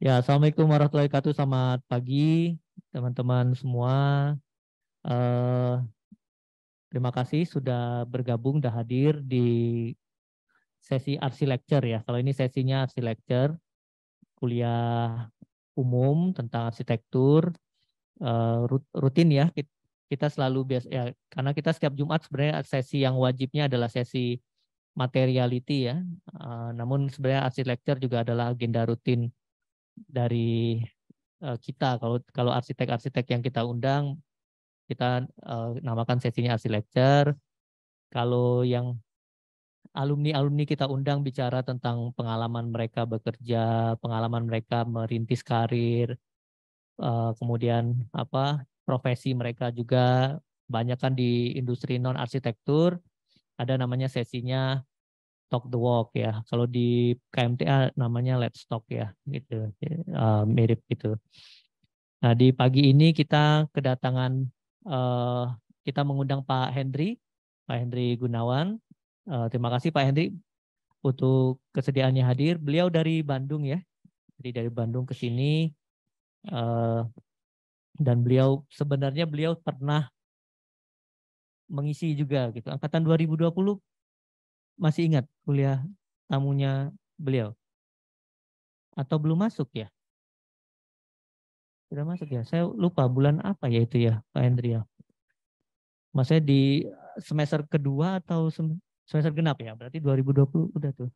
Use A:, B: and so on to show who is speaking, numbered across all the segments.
A: Ya, Assalamualaikum warahmatullahi wabarakatuh. Selamat pagi, teman-teman semua. Uh, terima kasih sudah bergabung, sudah hadir di sesi RC lecture ya. Kalau ini sesinya RC lecture, kuliah umum tentang arsitektur, uh, rutin ya. Kita selalu biasa, ya, karena kita setiap Jumat sebenarnya sesi yang wajibnya adalah sesi materiality ya. Uh, namun sebenarnya arsitektur juga adalah agenda rutin dari eh, kita kalau kalau arsitek-arsitek yang kita undang kita uh, namakan sesinya arsi lecture. Kalau yang alumni-alumni kita undang bicara tentang pengalaman mereka bekerja, pengalaman mereka merintis karir, uh, kemudian apa profesi mereka juga banyak kan di industri non arsitektur ada namanya sesinya talk the walk ya. Kalau di KMTA namanya let's talk ya, gitu uh, mirip gitu. Nah di pagi ini kita kedatangan uh, kita mengundang Pak Hendri, Pak Hendri Gunawan. Uh, terima kasih Pak Hendri untuk kesediaannya hadir. Beliau dari Bandung ya, jadi dari Bandung ke sini. Uh, dan beliau sebenarnya beliau pernah mengisi juga gitu. Angkatan 2020 masih ingat kuliah tamunya beliau? Atau belum masuk ya? Sudah masuk ya? Saya lupa bulan apa ya itu ya Pak Hendria? Maksudnya di semester kedua atau semester genap ya? Berarti 2020 udah tuh.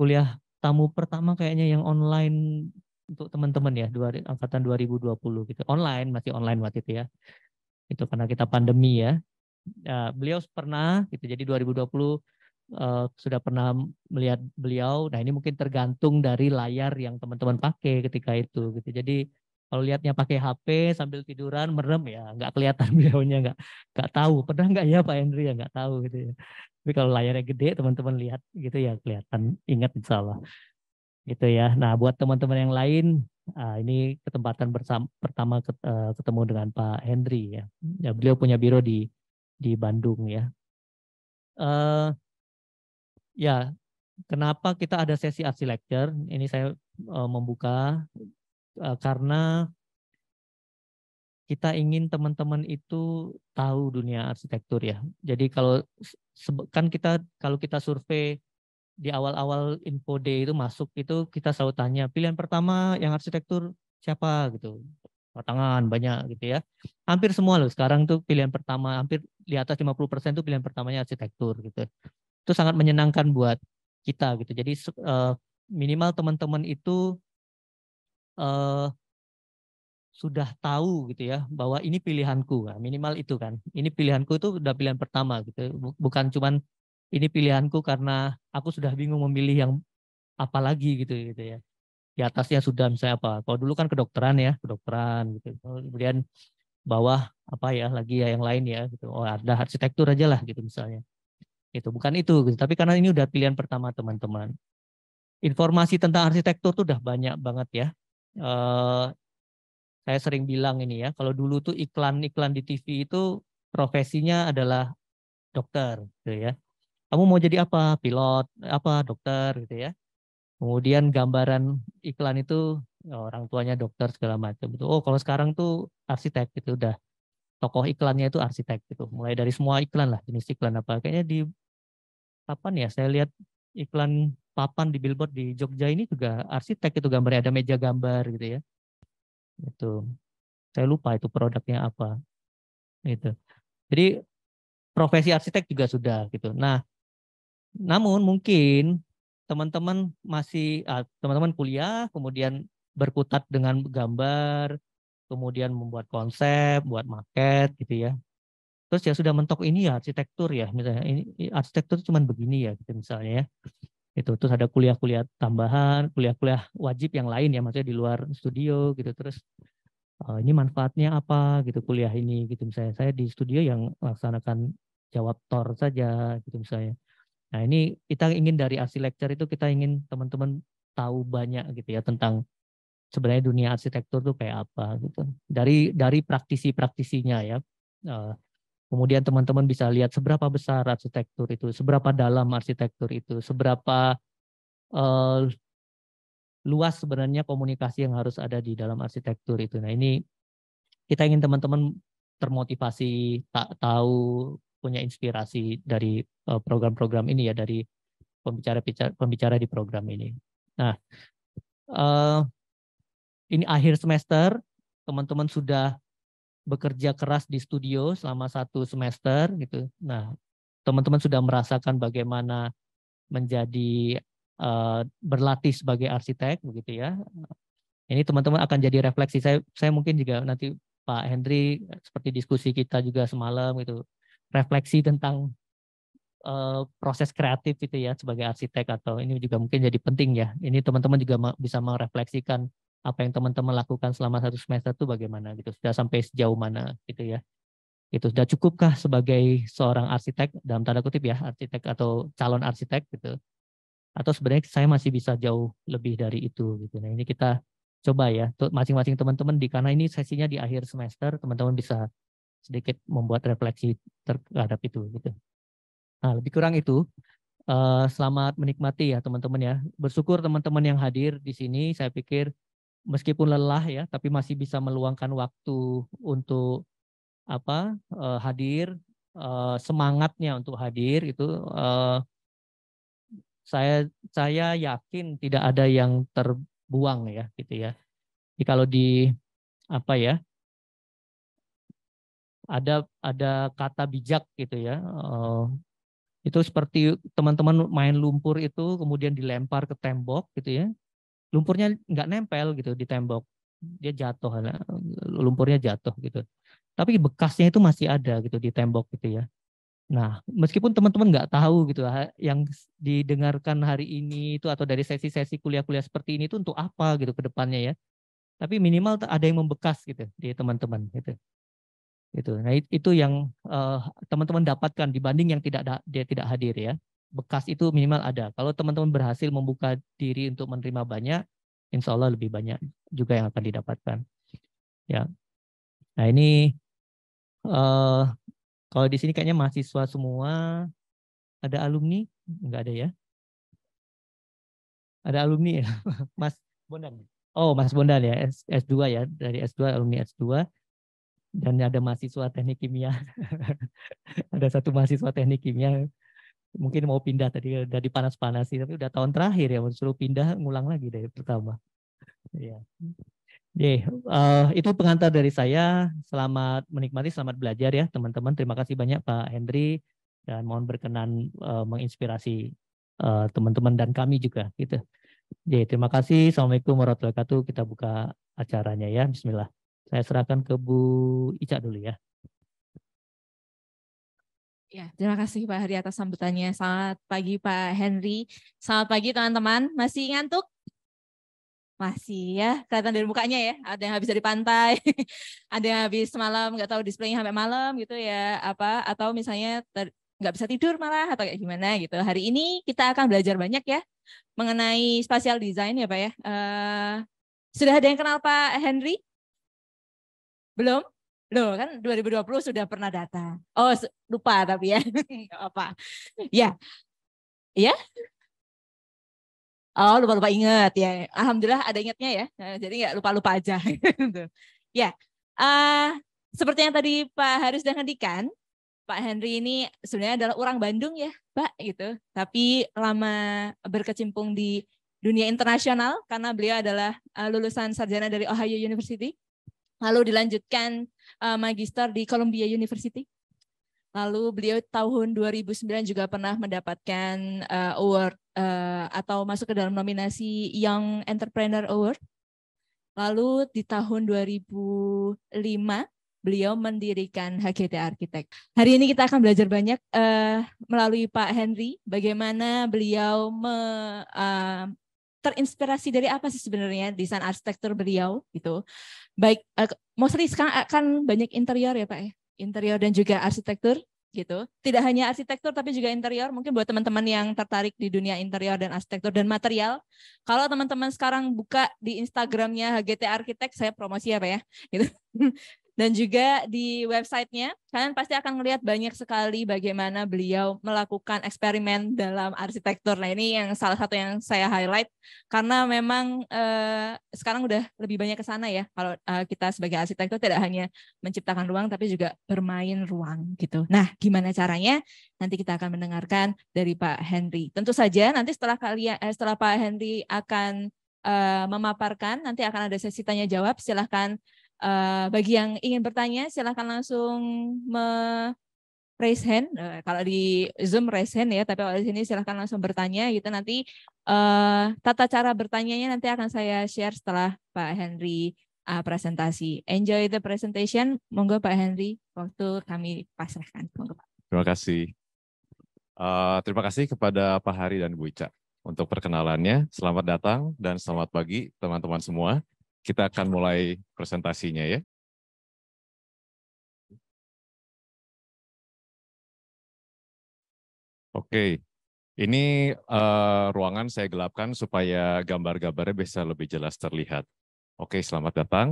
A: Kuliah tamu pertama kayaknya yang online untuk teman-teman ya dua angkatan 2020 gitu online masih online waktu itu ya itu karena kita pandemi ya uh, beliau pernah gitu jadi 2020 uh, sudah pernah melihat beliau. Nah ini mungkin tergantung dari layar yang teman-teman pakai ketika itu. Gitu. Jadi kalau lihatnya pakai HP sambil tiduran merem ya nggak kelihatan beliaunya nggak nggak tahu pernah nggak ya Pak Henry ya nggak tahu gitu ya. Tapi kalau layarnya gede teman-teman lihat gitu ya kelihatan ingat insya Allah gitu ya. Nah buat teman-teman yang lain Uh, ini kesempatan bersama, pertama eh, ketemu dengan Pak Hendry ya. ya beliau punya biro di di Bandung ya. Uh, Ya, kenapa kita ada sesi arsi lecture? Ini saya uh, membuka uh, karena kita ingin teman-teman itu tahu dunia arsitektur ya. Jadi kalau kan kita kalau kita survei di awal-awal info day itu masuk itu kita selalu tanya pilihan pertama yang arsitektur siapa gitu. Tangan banyak gitu ya. Hampir semua loh sekarang tuh pilihan pertama hampir di atas 50% tuh pilihan pertamanya arsitektur gitu itu sangat menyenangkan buat kita gitu. Jadi uh, minimal teman-teman itu uh, sudah tahu gitu ya bahwa ini pilihanku nah, minimal itu kan ini pilihanku itu udah pilihan pertama gitu bukan cuman ini pilihanku karena aku sudah bingung memilih yang apa lagi gitu gitu ya di atasnya sudah misalnya apa kalau dulu kan kedokteran ya kedokteran gitu kemudian bawah apa ya lagi ya yang lain ya gitu oh ada arsitektur aja lah gitu misalnya itu bukan itu tapi karena ini udah pilihan pertama teman-teman informasi tentang arsitektur tuh udah banyak banget ya eh, saya sering bilang ini ya kalau dulu tuh iklan-iklan di TV itu profesinya adalah dokter gitu ya kamu mau jadi apa pilot apa dokter gitu ya kemudian gambaran iklan itu ya, orang tuanya dokter segala macam itu. oh kalau sekarang tuh arsitek itu udah tokoh iklannya itu arsitek gitu mulai dari semua iklan lah jenis iklan apa kayaknya di kapan ya saya lihat iklan papan di billboard di Jogja ini juga arsitek itu gambarnya ada meja gambar gitu ya itu saya lupa itu produknya apa itu jadi profesi arsitek juga sudah gitu nah namun mungkin teman-teman masih ah, teman-teman ah, kuliah kemudian berkutat dengan gambar kemudian membuat konsep buat market gitu ya terus ya sudah mentok ini ya arsitektur ya misalnya ini arsitektur cuman begini ya gitu misalnya ya itu terus ada kuliah-kuliah tambahan kuliah-kuliah wajib yang lain ya maksudnya di luar studio gitu terus uh, ini manfaatnya apa gitu kuliah ini gitu misalnya saya di studio yang melaksanakan jawab tor saja gitu misalnya nah ini kita ingin dari arsi lecture itu kita ingin teman-teman tahu banyak gitu ya tentang sebenarnya dunia arsitektur tuh kayak apa gitu dari dari praktisi-praktisinya ya uh, Kemudian teman-teman bisa lihat seberapa besar arsitektur itu, seberapa dalam arsitektur itu, seberapa uh, luas sebenarnya komunikasi yang harus ada di dalam arsitektur itu. Nah ini kita ingin teman-teman termotivasi, tak tahu, punya inspirasi dari eh, program-program uh, ini ya dari pembicara-pembicara di program ini. Nah, uh, ini akhir semester, teman-teman sudah bekerja keras di studio selama satu semester gitu. Nah, teman-teman sudah merasakan bagaimana menjadi uh, berlatih sebagai arsitek begitu ya. Ini teman-teman akan jadi refleksi saya. Saya mungkin juga nanti Pak Hendri seperti diskusi kita juga semalam gitu. Refleksi tentang uh, proses kreatif itu ya sebagai arsitek atau ini juga mungkin jadi penting ya. Ini teman-teman juga bisa merefleksikan apa yang teman-teman lakukan selama satu semester itu bagaimana gitu sudah sampai sejauh mana gitu ya itu sudah cukupkah sebagai seorang arsitek dalam tanda kutip ya arsitek atau calon arsitek gitu atau sebenarnya saya masih bisa jauh lebih dari itu gitu nah ini kita coba ya masing-masing teman-teman di karena ini sesinya di akhir semester teman-teman bisa sedikit membuat refleksi terhadap itu gitu nah lebih kurang itu eh, selamat menikmati ya teman-teman ya bersyukur teman-teman yang hadir di sini saya pikir meskipun lelah ya, tapi masih bisa meluangkan waktu untuk apa uh, hadir uh, semangatnya untuk hadir itu uh, eh, saya saya yakin tidak ada yang terbuang ya gitu ya. Jadi kalau di apa ya ada ada kata bijak gitu ya uh, itu seperti teman-teman main lumpur itu kemudian dilempar ke tembok gitu ya lumpurnya nggak nempel gitu di tembok dia jatuh lumpurnya jatuh gitu tapi bekasnya itu masih ada gitu di tembok gitu ya nah meskipun teman-teman nggak tahu gitu yang didengarkan hari ini itu atau dari sesi-sesi kuliah-kuliah seperti ini itu untuk apa gitu ke depannya ya tapi minimal ada yang membekas gitu di teman-teman gitu gitu nah itu yang eh, teman-teman uh, teman -teman dapatkan dibanding yang tidak dia tidak hadir ya bekas itu minimal ada. Kalau teman-teman berhasil membuka diri untuk menerima banyak, insya Allah lebih banyak juga yang akan didapatkan. Ya, nah ini uh, kalau di sini kayaknya mahasiswa semua ada alumni nggak ada ya? Ada alumni ya, Mas Bondan. Oh, Mas Bondan ya, S, S2 ya, dari S2 alumni S2 dan ada mahasiswa teknik kimia. ada satu mahasiswa teknik kimia mungkin mau pindah tadi panas-panas sih tapi udah tahun terakhir ya suruh pindah ngulang lagi dari pertama ya yeah. Eh, uh, itu pengantar dari saya selamat menikmati selamat belajar ya teman-teman terima kasih banyak Pak Hendri dan mohon berkenan uh, menginspirasi eh, teman-teman uh, dan kami juga gitu jadi yeah, terima kasih assalamualaikum warahmatullahi wabarakatuh kita buka acaranya ya Bismillah saya serahkan ke Bu Ica dulu ya
B: Ya, terima kasih Pak Hari atas sambutannya. Selamat pagi Pak Henry. Selamat pagi teman-teman. Masih ngantuk? Masih ya, kelihatan dari mukanya ya. Ada yang habis dari pantai, ada yang habis malam. Gak tahu displaynya sampai malam gitu ya, apa atau misalnya nggak bisa tidur malah atau kayak gimana gitu. Hari ini kita akan belajar banyak ya mengenai spatial design ya Pak ya. Uh, sudah ada yang kenal Pak Henry? Belum? Loh kan 2020 sudah pernah datang.
C: Oh lupa tapi ya. apa.
B: Ya. Ya. Oh lupa-lupa ingat ya. Alhamdulillah ada ingatnya ya. Eh, jadi nggak lupa-lupa aja. Gitu. ya. Uh, seperti yang tadi Pak Haris dan Hendikan, Pak Henry ini sebenarnya adalah orang Bandung ya, Pak gitu. Tapi lama berkecimpung di dunia internasional karena beliau adalah eh, lulusan sarjana dari Ohio University lalu dilanjutkan uh, magister di Columbia University. Lalu beliau tahun 2009 juga pernah mendapatkan uh, award uh, atau masuk ke dalam nominasi Young Entrepreneur Award. Lalu di tahun 2005 beliau mendirikan HGT Arsitek. Hari ini kita akan belajar banyak uh, melalui Pak Henry bagaimana beliau me, uh, terinspirasi dari apa sih sebenarnya desain arsitektur beliau gitu baik uh, mostly sekarang akan banyak interior ya Pak ya. Interior dan juga arsitektur gitu. Tidak hanya arsitektur tapi juga interior. Mungkin buat teman-teman yang tertarik di dunia interior dan arsitektur dan material, kalau teman-teman sekarang buka di Instagramnya HGT Arsitek, saya promosi apa ya, ya. Gitu. dan juga di websitenya kalian pasti akan melihat banyak sekali bagaimana beliau melakukan eksperimen dalam arsitektur. Nah ini yang salah satu yang saya highlight karena memang eh, sekarang udah lebih banyak ke sana ya kalau eh, kita sebagai arsitektur tidak hanya menciptakan ruang tapi juga bermain ruang gitu. Nah gimana caranya? Nanti kita akan mendengarkan dari Pak Henry. Tentu saja nanti setelah kalian eh, setelah Pak Henry akan eh, memaparkan. Nanti akan ada sesi tanya jawab. Silahkan Eh, bagi yang ingin bertanya, silahkan langsung me raise hand. Uh, kalau di Zoom raise hand ya, tapi kalau di sini silahkan langsung bertanya gitu. Nanti uh, tata cara bertanyanya nanti akan saya share setelah Pak Henry uh, presentasi. Enjoy the presentation. Monggo Pak Henry, waktu kami pasrahkan. Monggo Pak.
D: Terima kasih. Uh, terima kasih kepada Pak Hari dan Bu Ica untuk perkenalannya. Selamat
C: datang dan selamat pagi teman-teman semua kita akan mulai presentasinya ya. Oke, ini uh, ruangan saya gelapkan supaya
D: gambar-gambarnya bisa lebih jelas terlihat. Oke, selamat datang.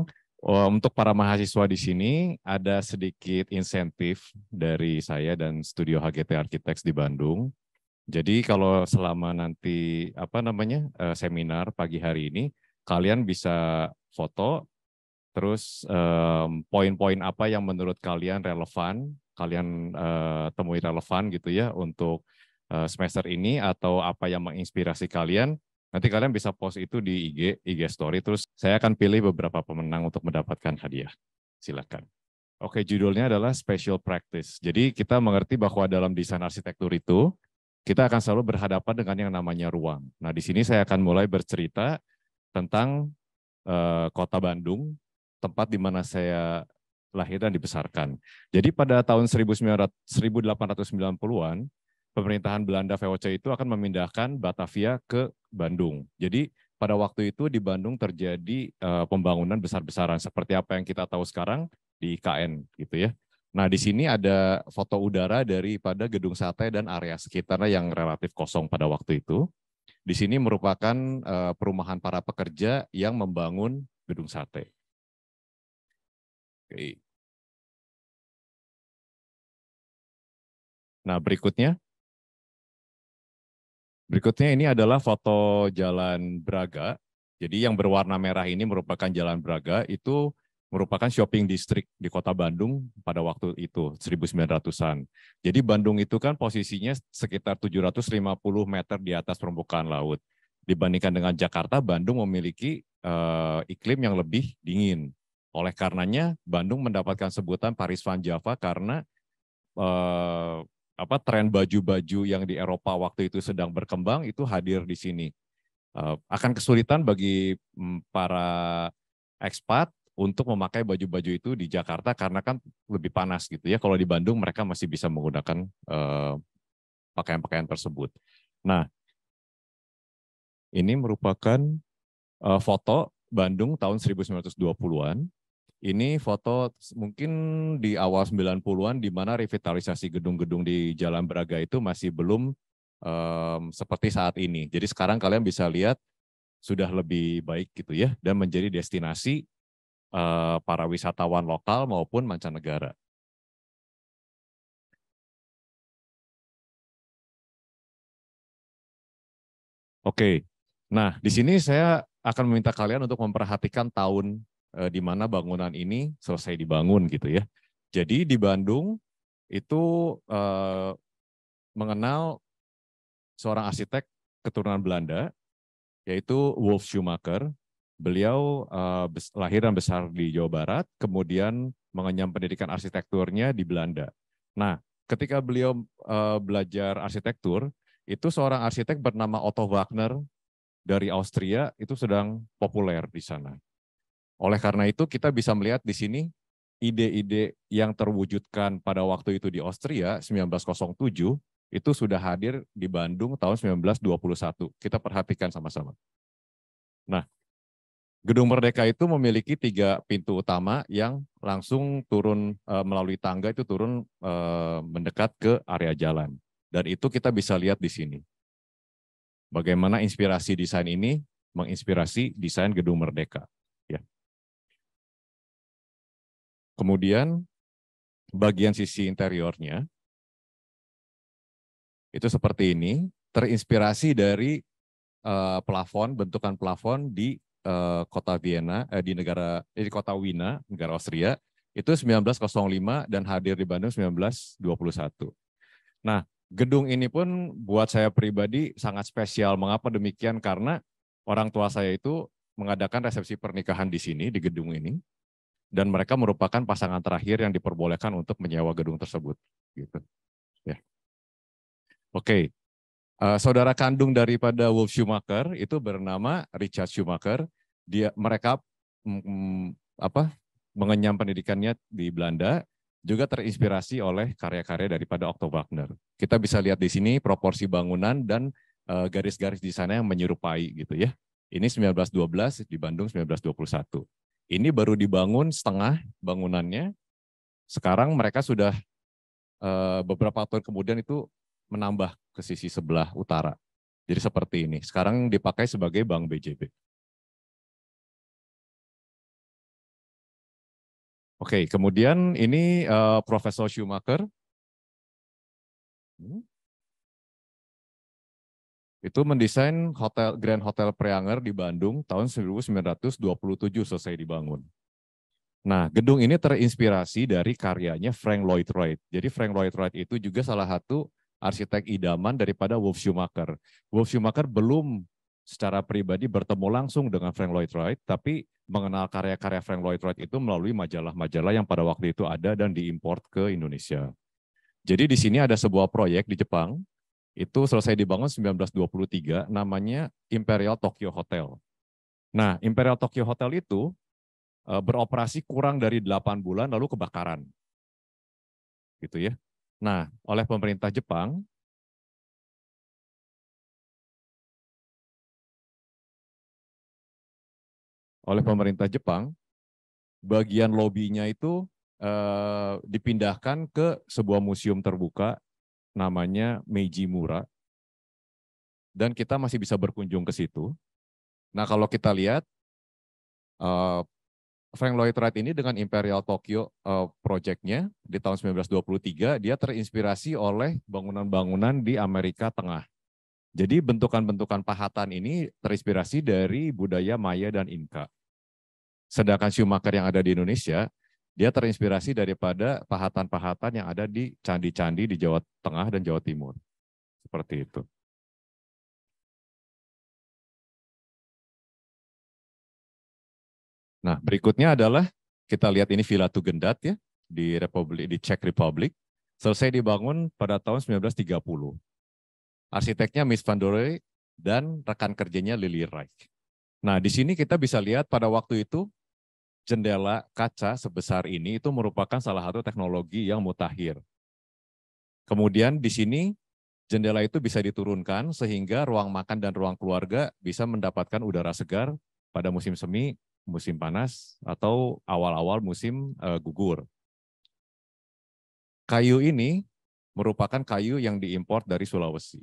D: Oh, untuk para mahasiswa di sini ada sedikit insentif dari saya dan Studio HGT Architects di Bandung. Jadi kalau selama nanti apa namanya eh, seminar pagi hari ini, kalian bisa foto terus poin-poin apa yang menurut kalian relevan kalian uh, temui relevan gitu ya untuk uh, semester ini atau apa yang menginspirasi kalian nanti kalian bisa post itu di IG IG story terus saya akan pilih beberapa pemenang untuk mendapatkan hadiah silakan Oke, judulnya adalah special practice. Jadi kita mengerti bahwa dalam desain arsitektur itu kita akan selalu berhadapan dengan yang namanya ruang. Nah, di sini saya akan mulai bercerita tentang uh, kota Bandung, tempat di mana saya lahir dan dibesarkan. Jadi pada tahun 1890-an, pemerintahan Belanda VOC itu akan memindahkan Batavia ke Bandung. Jadi pada waktu itu di Bandung terjadi uh, pembangunan besar-besaran seperti apa yang kita tahu sekarang di IKN gitu ya. Nah, di sini ada foto udara daripada gedung sate dan area sekitarnya yang relatif kosong pada waktu itu. Di sini merupakan
C: eh, perumahan para pekerja yang membangun gedung sate. Oke. Nah, berikutnya. Berikutnya ini adalah foto Jalan
D: Braga. Jadi yang berwarna merah ini merupakan Jalan Braga, itu merupakan shopping district di kota Bandung pada waktu itu 1900-an. Jadi Bandung itu kan posisinya sekitar 750 meter di atas permukaan laut. Dibandingkan dengan Jakarta, Bandung memiliki uh, iklim yang lebih dingin. Oleh karenanya Bandung mendapatkan sebutan Paris Van Java karena uh, apa tren baju-baju yang di Eropa waktu itu sedang berkembang itu hadir di sini. Uh, akan kesulitan bagi mm, para ekspat untuk memakai baju-baju itu di Jakarta karena kan lebih panas gitu ya. Kalau di Bandung mereka masih bisa menggunakan eh, pakaian-pakaian uh, tersebut. Nah, ini merupakan uh, foto Bandung tahun 1920-an. Ini foto mungkin di awal 90-an di mana revitalisasi gedung-gedung di Jalan Braga itu masih belum um, seperti saat ini. Jadi sekarang kalian bisa lihat sudah lebih baik gitu ya dan menjadi destinasi Eh, para wisatawan
C: lokal maupun mancanegara. Oke, nah di sini saya akan meminta kalian untuk memperhatikan tahun eh, di mana bangunan ini
D: selesai dibangun gitu ya. Jadi di Bandung itu eh, mengenal seorang arsitek keturunan Belanda yaitu Wolf Schumacher Beliau uh, lahir dan besar di Jawa Barat, kemudian mengenyam pendidikan arsitekturnya di Belanda. Nah, ketika beliau uh, belajar arsitektur, itu seorang arsitek bernama Otto Wagner dari Austria itu sedang populer di sana. Oleh karena itu kita bisa melihat di sini ide-ide yang terwujudkan pada waktu itu di Austria 1907 itu sudah hadir di Bandung tahun 1921. Kita perhatikan sama-sama. Nah, Gedung Merdeka itu memiliki tiga pintu utama yang langsung turun e, melalui tangga itu turun e, mendekat ke area jalan. Dan itu kita bisa lihat di sini. Bagaimana inspirasi desain ini
C: menginspirasi desain Gedung Merdeka. Ya. Kemudian bagian sisi interiornya
D: itu seperti ini, terinspirasi dari uh, plafon, bentukan plafon di Eh, kota Vienna eh, di negara eh, di kota Wina, negara Austria itu 1905 dan hadir di Bandung 1921. Nah, gedung ini pun buat saya pribadi sangat spesial. Mengapa demikian? Karena orang tua saya itu mengadakan resepsi pernikahan di sini di gedung ini dan mereka merupakan pasangan terakhir yang diperbolehkan untuk menyewa gedung tersebut gitu. Ya. Oke, Uh, saudara kandung daripada Wolf Schumacher itu bernama Richard Schumacher. Dia mereka mm, mm, apa mengenyam pendidikannya di Belanda juga terinspirasi oleh karya-karya daripada Otto Wagner. Kita bisa lihat di sini proporsi bangunan dan uh, garis-garis di sana yang menyerupai gitu ya. Ini 1912 di Bandung 1921. Ini baru dibangun setengah bangunannya. Sekarang mereka sudah uh, beberapa tahun kemudian itu
C: menambah ke sisi sebelah utara. Jadi seperti ini. Sekarang dipakai sebagai bank BJB. Oke, kemudian ini uh, Profesor Schumacher. Hmm. Itu mendesain hotel Grand Hotel Preanger
D: di Bandung tahun 1927 selesai dibangun. Nah, gedung ini terinspirasi dari karyanya Frank Lloyd Wright. Jadi Frank Lloyd Wright itu juga salah satu arsitek idaman daripada Wolf Schumacher. Wolf Schumacher belum secara pribadi bertemu langsung dengan Frank Lloyd Wright, tapi mengenal karya-karya Frank Lloyd Wright itu melalui majalah-majalah yang pada waktu itu ada dan diimpor ke Indonesia. Jadi di sini ada sebuah proyek di Jepang, itu selesai dibangun 1923, namanya Imperial Tokyo Hotel. Nah, Imperial Tokyo Hotel itu eh, beroperasi kurang dari 8
C: bulan lalu kebakaran. Gitu ya. Nah, oleh pemerintah Jepang oleh pemerintah Jepang, bagian lobinya
D: itu eh, dipindahkan ke sebuah museum terbuka namanya Meiji Mura, Dan kita masih bisa berkunjung ke situ. Nah, kalau kita lihat eh, Frank Lloyd Wright ini dengan Imperial Tokyo uh, eh, nya di tahun 1923 dia terinspirasi oleh bangunan-bangunan di Amerika Tengah. Jadi bentukan-bentukan pahatan ini terinspirasi dari budaya Maya dan Inka. Sedangkan Schumacher yang ada di Indonesia, dia terinspirasi daripada pahatan-pahatan yang ada di candi-candi di Jawa Tengah dan Jawa
C: Timur. Seperti itu. Nah, berikutnya adalah kita lihat ini Villa
D: Tugendat ya di Republik di Czech Republic. Selesai dibangun pada tahun 1930. Arsiteknya Miss Van Dore dan rekan kerjanya Lily Reich. Nah, di sini kita bisa lihat pada waktu itu jendela kaca sebesar ini itu merupakan salah satu teknologi yang mutakhir. Kemudian di sini jendela itu bisa diturunkan sehingga ruang makan dan ruang keluarga bisa mendapatkan udara segar pada musim semi musim panas atau awal-awal musim uh, gugur. Kayu ini merupakan kayu yang diimpor dari Sulawesi.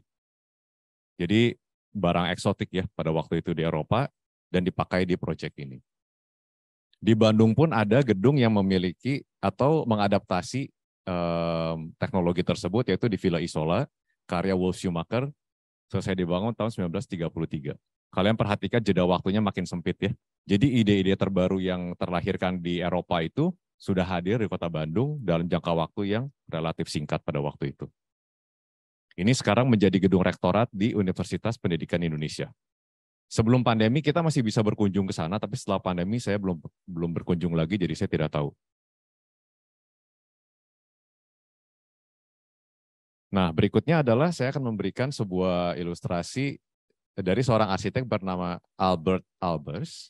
D: Jadi barang eksotik ya pada waktu itu di Eropa dan dipakai di proyek ini. Di Bandung pun ada gedung yang memiliki atau mengadaptasi um, teknologi tersebut yaitu di Villa Isola karya Wolf Schumacher selesai dibangun tahun 1933 kalian perhatikan jeda waktunya makin sempit ya. Jadi ide-ide terbaru yang terlahirkan di Eropa itu sudah hadir di kota Bandung dalam jangka waktu yang relatif singkat pada waktu itu. Ini sekarang menjadi gedung rektorat di Universitas Pendidikan Indonesia. Sebelum pandemi
C: kita masih bisa berkunjung ke sana, tapi setelah pandemi saya belum belum berkunjung lagi, jadi saya tidak tahu. Nah, berikutnya adalah saya akan memberikan sebuah ilustrasi dari seorang arsitek bernama
D: Albert Albers.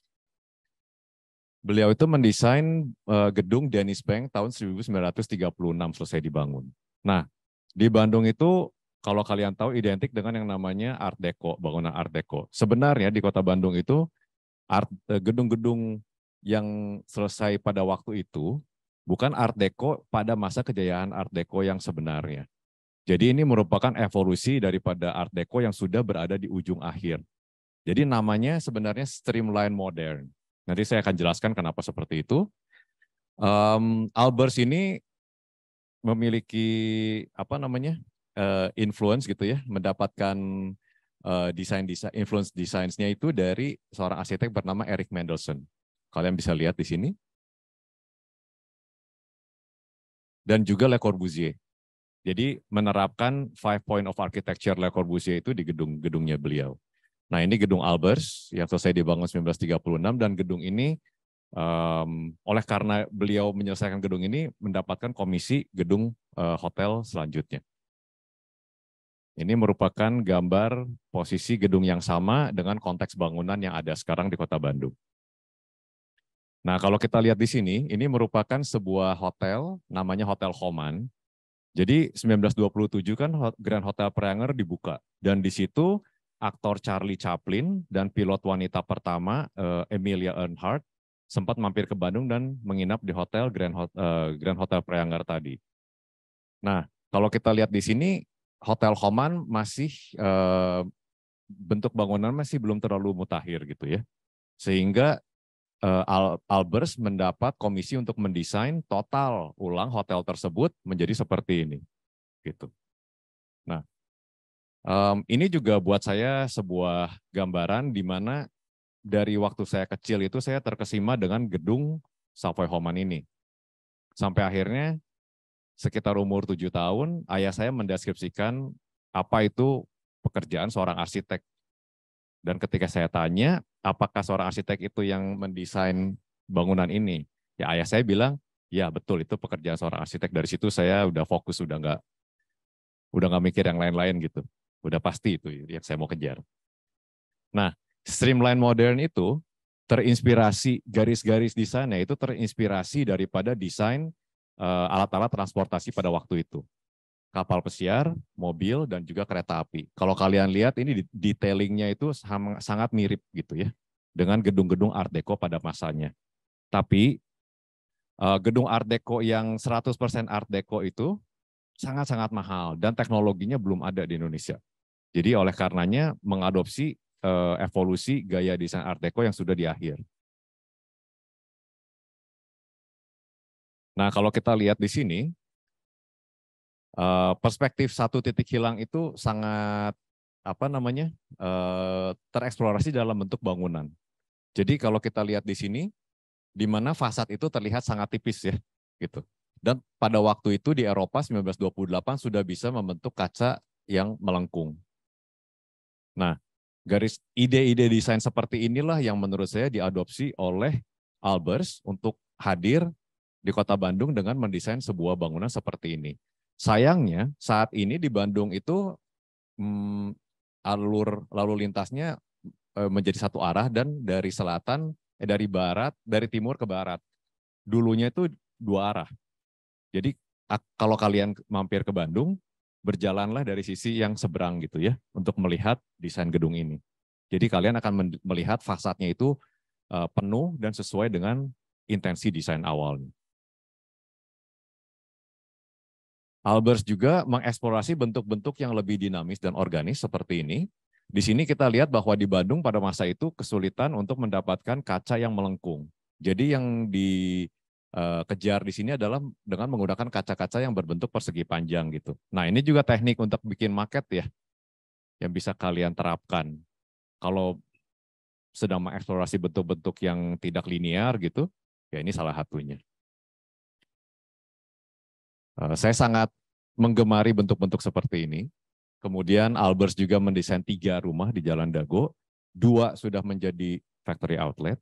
D: Beliau itu mendesain eh, gedung Dennis Bank tahun 1936 selesai dibangun. Nah, di Bandung itu kalau kalian tahu identik dengan yang namanya Art Deco, bangunan Art Deco. Sebenarnya di kota Bandung itu art eh, gedung-gedung yang selesai pada waktu itu bukan Art Deco pada masa kejayaan Art Deco yang sebenarnya. Jadi ini merupakan evolusi daripada Art Deco yang sudah berada di ujung akhir. Jadi namanya sebenarnya Streamline Modern. Nanti saya akan jelaskan kenapa seperti itu. Um, Albers ini memiliki apa namanya uh, influence gitu ya, mendapatkan uh, desain desain influence desainnya itu dari
C: seorang arsitek bernama Eric Mendelssohn. Kalian bisa lihat di sini. Dan juga Le Corbusier. Jadi menerapkan five
D: point of architecture Le Corbusier itu di gedung-gedungnya beliau. Nah ini gedung Albers yang selesai dibangun 1936 dan gedung ini um, oleh karena beliau menyelesaikan gedung ini mendapatkan komisi gedung uh, hotel selanjutnya. Ini merupakan gambar posisi gedung yang sama dengan konteks bangunan yang ada sekarang di kota Bandung. Nah kalau kita lihat di sini, ini merupakan sebuah hotel namanya Hotel Homan jadi 1927 kan Grand Hotel Pranger dibuka dan di situ aktor Charlie Chaplin dan pilot wanita pertama uh, Emilia Earnhardt sempat mampir ke Bandung dan menginap di hotel Grand, Hot, uh, Grand Hotel Pranger tadi. Nah, kalau kita lihat di sini Hotel Homan masih uh, bentuk bangunan masih belum terlalu mutakhir gitu ya. Sehingga uh, Albers mendapat komisi untuk mendesain total ulang hotel tersebut menjadi seperti ini, gitu. Nah, ini juga buat saya sebuah gambaran di mana dari waktu saya kecil itu saya terkesima dengan gedung Savoy Homan ini. Sampai akhirnya sekitar umur tujuh tahun, ayah saya mendeskripsikan apa itu pekerjaan seorang arsitek dan ketika saya tanya, apakah seorang arsitek itu yang mendesain bangunan ini? Ya ayah saya bilang, ya betul itu pekerjaan seorang arsitek. Dari situ saya udah fokus, udah nggak udah nggak mikir yang lain-lain gitu. Udah pasti itu yang saya mau kejar. Nah, streamline modern itu terinspirasi garis-garis desainnya itu terinspirasi daripada desain eh, alat-alat uh, transportasi pada waktu itu kapal pesiar, mobil, dan juga kereta api. Kalau kalian lihat ini detailingnya itu sangat mirip gitu ya dengan gedung-gedung Art Deco pada masanya. Tapi eh, gedung Art Deco yang 100% Art Deco itu sangat-sangat mahal dan teknologinya belum
C: ada di Indonesia. Jadi oleh karenanya mengadopsi eh, evolusi gaya desain Art Deco yang sudah di akhir. Nah, kalau kita lihat di sini, Eh, perspektif satu titik hilang
D: itu sangat apa namanya eh, tereksplorasi dalam bentuk bangunan. Jadi kalau kita lihat di sini, di mana fasad itu terlihat sangat tipis ya, gitu. Dan pada waktu itu di Eropa 1928 sudah bisa membentuk kaca yang melengkung. Nah, garis ide-ide desain seperti inilah yang menurut saya diadopsi oleh Albers untuk hadir di kota Bandung dengan mendesain sebuah bangunan seperti ini. Sayangnya saat ini di Bandung itu hmm, alur lalu lintasnya eh, menjadi satu arah dan dari selatan, eh, dari barat, dari timur ke barat. Dulunya itu dua arah. Jadi kalau kalian mampir ke Bandung, berjalanlah dari sisi yang seberang gitu ya untuk melihat desain gedung ini. Jadi kalian akan melihat fasadnya itu eh, penuh dan sesuai dengan intensi desain awalnya. Albers juga mengeksplorasi bentuk-bentuk yang lebih dinamis dan organis seperti ini. Di sini kita lihat bahwa di Bandung pada masa itu kesulitan untuk mendapatkan kaca yang melengkung. Jadi yang dikejar eh, di sini adalah dengan menggunakan kaca-kaca yang berbentuk persegi panjang gitu. Nah ini juga teknik untuk bikin maket ya, yang bisa kalian terapkan. Kalau sedang mengeksplorasi bentuk-bentuk yang tidak linear gitu, ya ini salah satunya. Eh, saya sangat menggemari bentuk-bentuk seperti ini. Kemudian Albers juga mendesain tiga rumah di Jalan Dago. Dua sudah menjadi
C: factory outlet.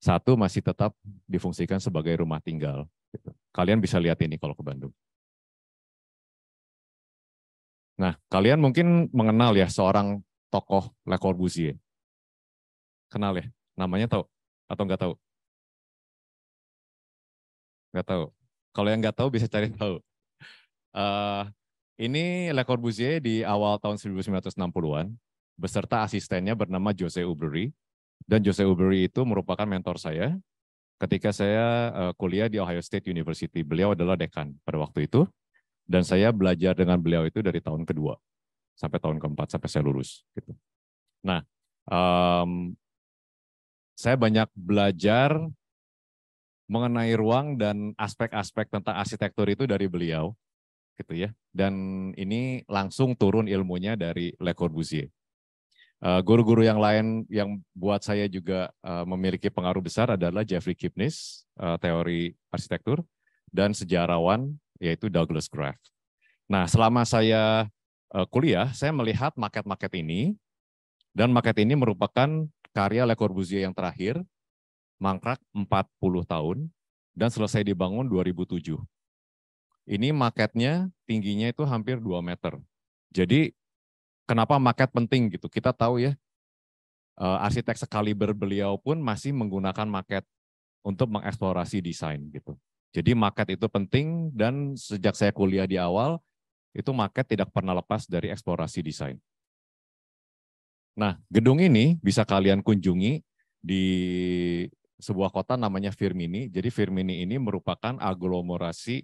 C: Satu masih tetap difungsikan sebagai rumah tinggal. Kalian bisa lihat ini kalau ke Bandung. Nah, kalian mungkin mengenal ya seorang tokoh Le Corbusier. Kenal ya? Namanya tahu atau nggak tahu? Nggak tahu.
D: Kalau yang nggak tahu bisa cari tahu. Uh, ini Le Corbusier di awal tahun 1960-an beserta asistennya bernama Jose Ubery. Dan Jose Ubery itu merupakan mentor saya ketika saya uh, kuliah di Ohio State University. Beliau adalah dekan pada waktu itu. Dan saya belajar dengan beliau itu dari tahun kedua sampai tahun keempat sampai saya lulus gitu. Nah, um, saya banyak belajar mengenai ruang dan aspek-aspek tentang arsitektur itu dari beliau gitu ya dan ini langsung turun ilmunya dari Le Corbusier eh, guru-guru yang lain yang buat saya juga eh, memiliki pengaruh besar adalah Jeffrey Kipnis, eh, teori arsitektur, dan sejarawan yaitu Douglas Graff Nah, selama saya kuliah, saya melihat maket-maket ini, dan maket ini merupakan karya Le Corbusier yang terakhir, mangkrak 40 tahun, dan selesai dibangun 2007. Ini marketnya tingginya itu hampir 2 meter. Jadi kenapa market penting gitu? Kita tahu ya, eh, arsitek sekaliber beliau pun masih menggunakan market untuk mengeksplorasi desain gitu. Jadi market itu penting dan sejak saya kuliah di awal, itu market tidak pernah lepas dari eksplorasi desain. Nah, gedung ini bisa kalian kunjungi di sebuah kota namanya Firmini. Jadi Firmini ini merupakan aglomerasi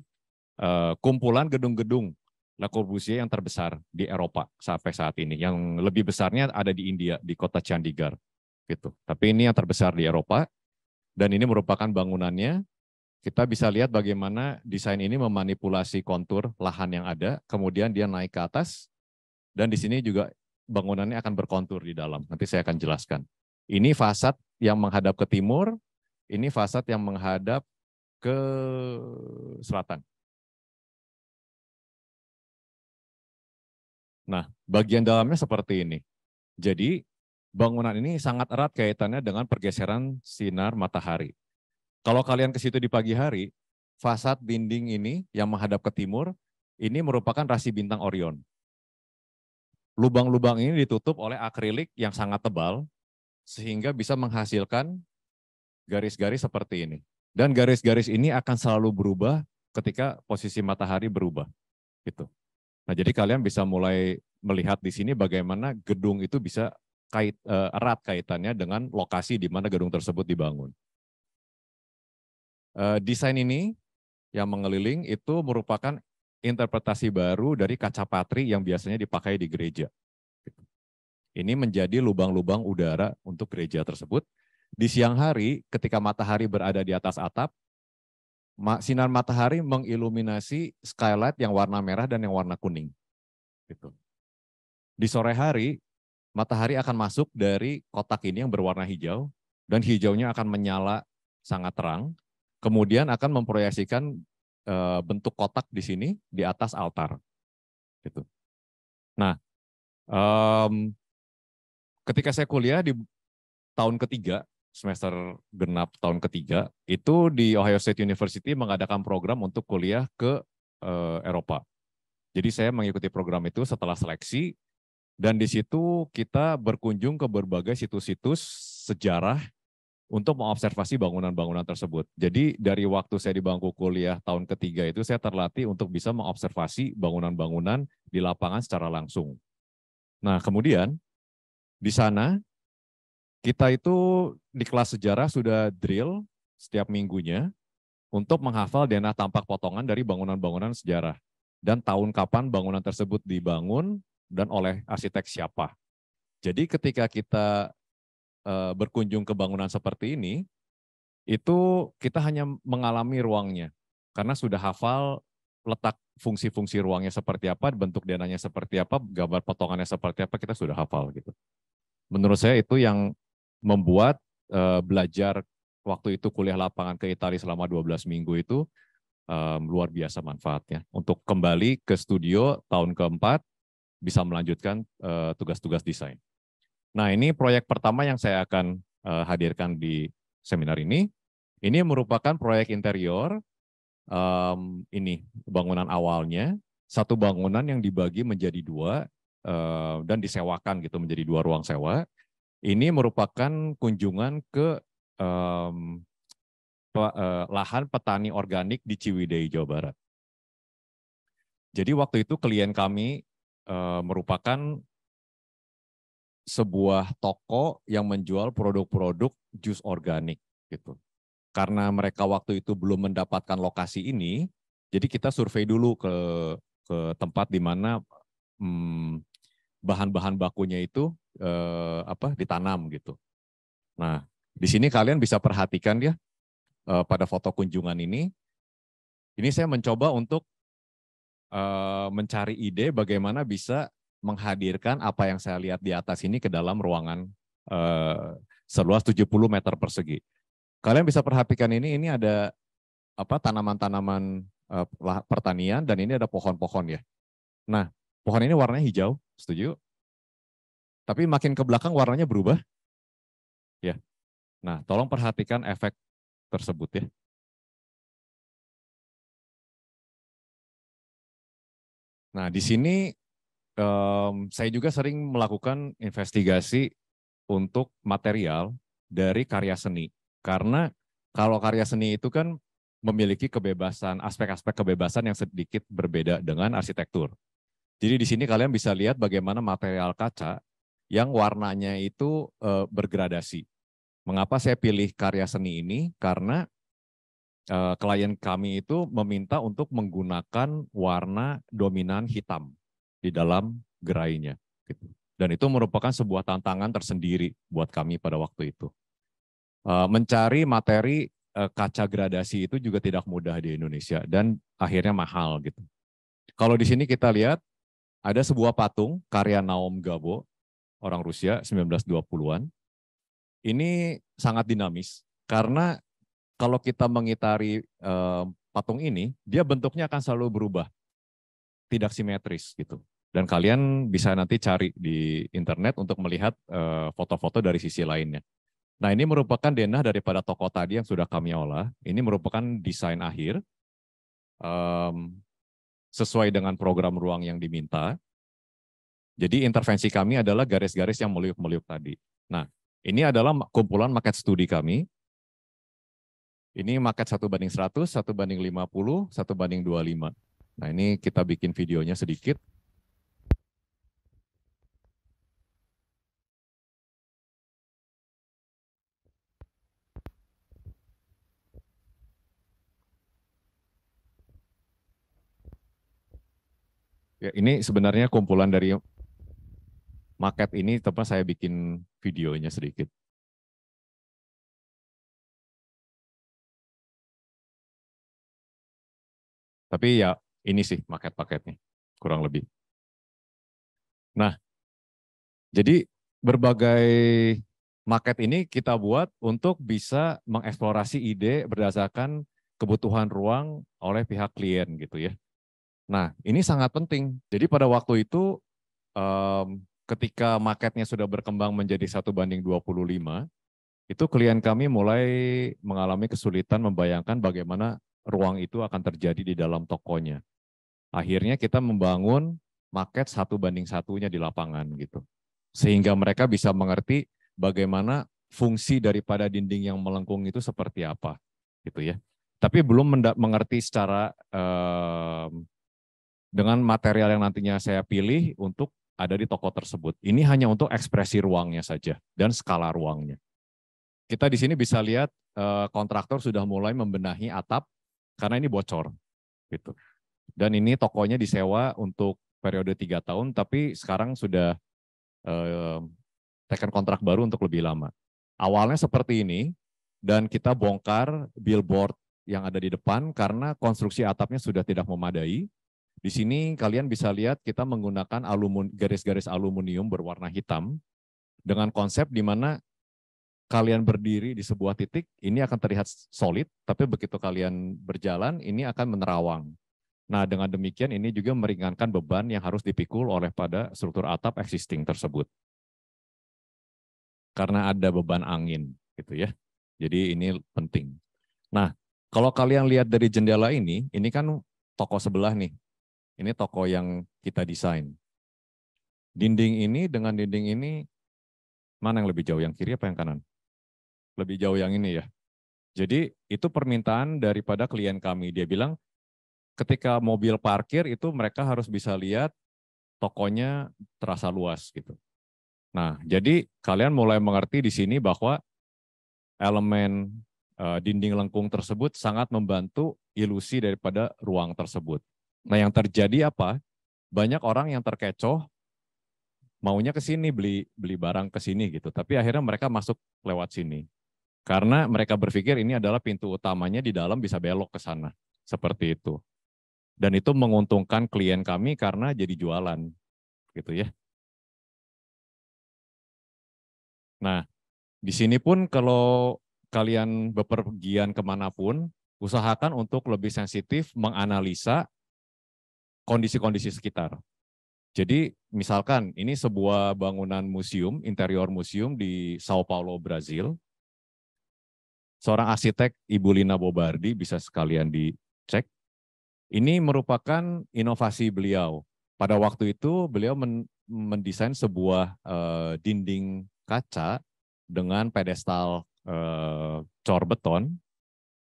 D: uh, kumpulan gedung-gedung La Corbusier yang terbesar di Eropa sampai saat ini. Yang lebih besarnya ada di India di kota Chandigarh gitu. Tapi ini yang terbesar di Eropa dan ini merupakan bangunannya. Kita bisa lihat bagaimana desain ini memanipulasi kontur lahan yang ada, kemudian dia naik ke atas dan di sini juga bangunannya akan berkontur di dalam. Nanti saya akan jelaskan. Ini fasad
C: yang menghadap ke timur, ini fasad yang menghadap ke selatan. Nah, bagian dalamnya seperti ini. Jadi, bangunan ini sangat erat kaitannya
D: dengan pergeseran sinar matahari. Kalau kalian ke situ di pagi hari, fasad dinding ini yang menghadap ke timur, ini merupakan rasi bintang Orion. Lubang-lubang ini ditutup oleh akrilik yang sangat tebal, sehingga bisa menghasilkan garis-garis seperti ini. Dan garis-garis ini akan selalu berubah ketika posisi matahari berubah. Gitu. Nah, jadi kalian bisa mulai melihat di sini bagaimana gedung itu bisa kait, eh, erat kaitannya dengan lokasi di mana gedung tersebut dibangun. Eh, desain ini yang mengeliling itu merupakan interpretasi baru dari kaca patri yang biasanya dipakai di gereja. Ini menjadi lubang-lubang udara untuk gereja tersebut di siang hari, ketika matahari berada di atas atap, sinar matahari mengiluminasi skylight yang warna merah dan yang warna kuning. Gitu. Di sore hari, matahari akan masuk dari kotak ini yang berwarna hijau, dan hijaunya akan menyala sangat terang, kemudian akan memproyeksikan
C: e, bentuk kotak di sini di atas altar. Gitu. Nah, um, ketika saya kuliah di tahun ketiga
D: semester genap tahun ketiga itu di Ohio State University mengadakan program untuk kuliah ke uh, Eropa. Jadi saya mengikuti program itu setelah seleksi dan di situ kita berkunjung ke berbagai situs-situs sejarah untuk mengobservasi bangunan-bangunan tersebut. Jadi dari waktu saya di bangku kuliah tahun ketiga itu saya terlatih untuk bisa mengobservasi bangunan-bangunan di lapangan secara langsung. Nah kemudian di sana kita itu di kelas sejarah sudah drill setiap minggunya untuk menghafal denah tampak potongan dari bangunan-bangunan sejarah dan tahun kapan bangunan tersebut dibangun dan oleh arsitek siapa. Jadi ketika kita eh, berkunjung ke bangunan seperti ini, itu kita hanya mengalami ruangnya karena sudah hafal letak fungsi-fungsi ruangnya seperti apa, bentuk denahnya seperti apa, gambar potongannya seperti apa, kita sudah hafal gitu. Menurut saya itu yang membuat uh, belajar waktu itu kuliah lapangan ke Italia selama 12 minggu itu um, luar biasa manfaatnya. Untuk kembali ke studio tahun keempat bisa melanjutkan eh, tugas-tugas uh, desain. Nah ini proyek pertama yang saya akan uh, hadirkan di seminar ini. Ini merupakan proyek interior um, ini bangunan awalnya satu bangunan yang dibagi menjadi dua uh, dan disewakan gitu menjadi dua ruang sewa. Ini merupakan kunjungan ke um, lahan petani organik di Ciwidey, Jawa Barat. Jadi waktu itu klien kami uh, merupakan sebuah toko yang menjual produk-produk jus organik gitu. Karena mereka waktu itu belum mendapatkan lokasi ini, jadi kita survei dulu ke ke tempat di mana hmm, bahan -bahan bakunya itu eh, apa ditanam gitu. Nah, di sini kalian bisa perhatikan ya eh, pada foto kunjungan ini. Ini saya mencoba untuk eh, mencari ide bagaimana bisa menghadirkan apa yang saya lihat di atas ini ke dalam ruangan eh, seluas 70 meter persegi. Kalian bisa perhatikan ini, ini ada apa tanaman-tanaman eh, pertanian dan ini ada pohon-pohon ya. Nah, pohon ini warnanya hijau,
C: setuju? tapi makin ke belakang warnanya berubah. Ya. Nah, tolong perhatikan efek tersebut ya. Nah, di sini um,
D: saya juga sering melakukan investigasi untuk material dari karya seni. Karena kalau karya seni itu kan memiliki kebebasan, aspek-aspek kebebasan yang sedikit berbeda dengan arsitektur. Jadi di sini kalian bisa lihat bagaimana material kaca yang warnanya itu e, bergradasi. Mengapa saya pilih karya seni ini? Karena e, klien kami itu meminta untuk menggunakan warna dominan hitam di dalam gerainya. Gitu. Dan itu merupakan sebuah tantangan tersendiri buat kami pada waktu itu. E, mencari materi e, kaca gradasi itu juga tidak mudah di Indonesia dan akhirnya mahal gitu. Kalau di sini kita lihat ada sebuah patung karya Naom Gabo orang Rusia 1920-an. Ini sangat dinamis karena kalau kita mengitari eh, patung ini, dia bentuknya akan selalu berubah. Tidak simetris gitu. Dan kalian bisa nanti cari di internet untuk melihat eh, foto-foto eh, dari sisi lainnya. Nah, ini merupakan denah daripada toko tadi yang sudah kami olah. Ini merupakan desain akhir um, sesuai dengan program ruang yang diminta. Jadi intervensi kami adalah garis-garis yang meliuk-meliuk tadi. Nah, ini adalah kumpulan market studi kami. Ini market satu banding 100, satu banding 50,
C: satu banding 25. Nah, ini kita bikin videonya sedikit.
D: Ya, ini sebenarnya kumpulan dari
C: market ini tepat saya bikin videonya sedikit. Tapi ya ini sih market paketnya kurang lebih. Nah, jadi
D: berbagai market ini kita buat untuk bisa mengeksplorasi ide berdasarkan kebutuhan ruang oleh pihak klien gitu ya. Nah, ini sangat penting. Jadi pada waktu itu ketika marketnya sudah berkembang menjadi satu banding 25, itu klien kami mulai mengalami kesulitan membayangkan bagaimana ruang itu akan terjadi di dalam tokonya. Akhirnya kita membangun market satu banding satunya di lapangan gitu. Sehingga mereka bisa mengerti bagaimana fungsi daripada dinding yang melengkung itu seperti apa gitu ya. Tapi belum mengerti secara eh, dengan material yang nantinya saya pilih untuk ada di toko tersebut. Ini hanya untuk ekspresi ruangnya saja dan skala ruangnya. Kita di sini bisa lihat eh, kontraktor sudah mulai membenahi atap karena ini bocor gitu. Dan ini tokonya disewa untuk periode tiga tahun, tapi sekarang sudah eh, tekan kontrak baru untuk lebih lama. Awalnya seperti ini, dan kita bongkar billboard yang ada di depan karena konstruksi atapnya sudah tidak memadai di sini kalian bisa lihat kita menggunakan garis garis-garis aluminium berwarna hitam dengan konsep di mana kalian berdiri di sebuah titik, ini akan terlihat solid, tapi begitu kalian berjalan, ini akan menerawang. Nah, dengan demikian ini juga meringankan beban yang harus dipikul oleh pada struktur atap existing tersebut. Karena ada beban angin, gitu ya. Jadi ini penting. Nah, kalau kalian lihat dari jendela ini, ini kan toko sebelah nih. Ini toko yang kita desain. Dinding ini dengan dinding ini, mana yang lebih jauh? Yang kiri apa yang kanan? Lebih jauh yang ini ya. Jadi itu permintaan daripada klien kami. Dia bilang, ketika mobil parkir itu mereka harus bisa lihat tokonya terasa luas gitu. Nah, jadi kalian mulai mengerti di sini bahwa elemen eh, dinding lengkung tersebut sangat membantu ilusi daripada ruang tersebut. Nah yang terjadi apa? Banyak orang yang terkecoh maunya ke sini beli beli barang ke sini gitu, tapi akhirnya mereka masuk lewat sini. Karena mereka berpikir ini adalah pintu utamanya di dalam bisa belok ke sana. Seperti itu.
C: Dan itu menguntungkan klien kami karena jadi jualan. Gitu ya. Nah, di sini pun kalau
D: kalian bepergian kemanapun, usahakan untuk lebih sensitif menganalisa kondisi-kondisi sekitar. Jadi misalkan ini sebuah bangunan museum, interior museum di Sao Paulo, Brazil. Seorang arsitek Ibu Lina Bobardi bisa sekalian dicek. Ini merupakan inovasi beliau. Pada waktu itu beliau men mendesain sebuah uh, dinding kaca dengan pedestal uh, cor beton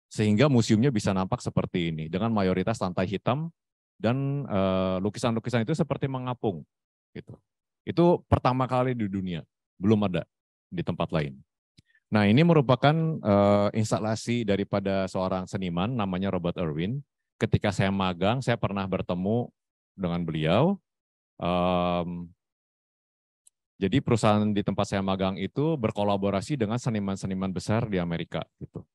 D: sehingga museumnya bisa nampak seperti ini dengan mayoritas lantai hitam dan eh, lukisan-lukisan itu seperti mengapung gitu. Itu pertama kali di dunia, belum ada di tempat lain. Nah, ini merupakan uh, instalasi daripada seorang seniman namanya Robert Irwin. Ketika saya magang, saya pernah bertemu dengan beliau. Um, jadi perusahaan di tempat saya magang itu berkolaborasi dengan seniman-seniman besar di Amerika gitu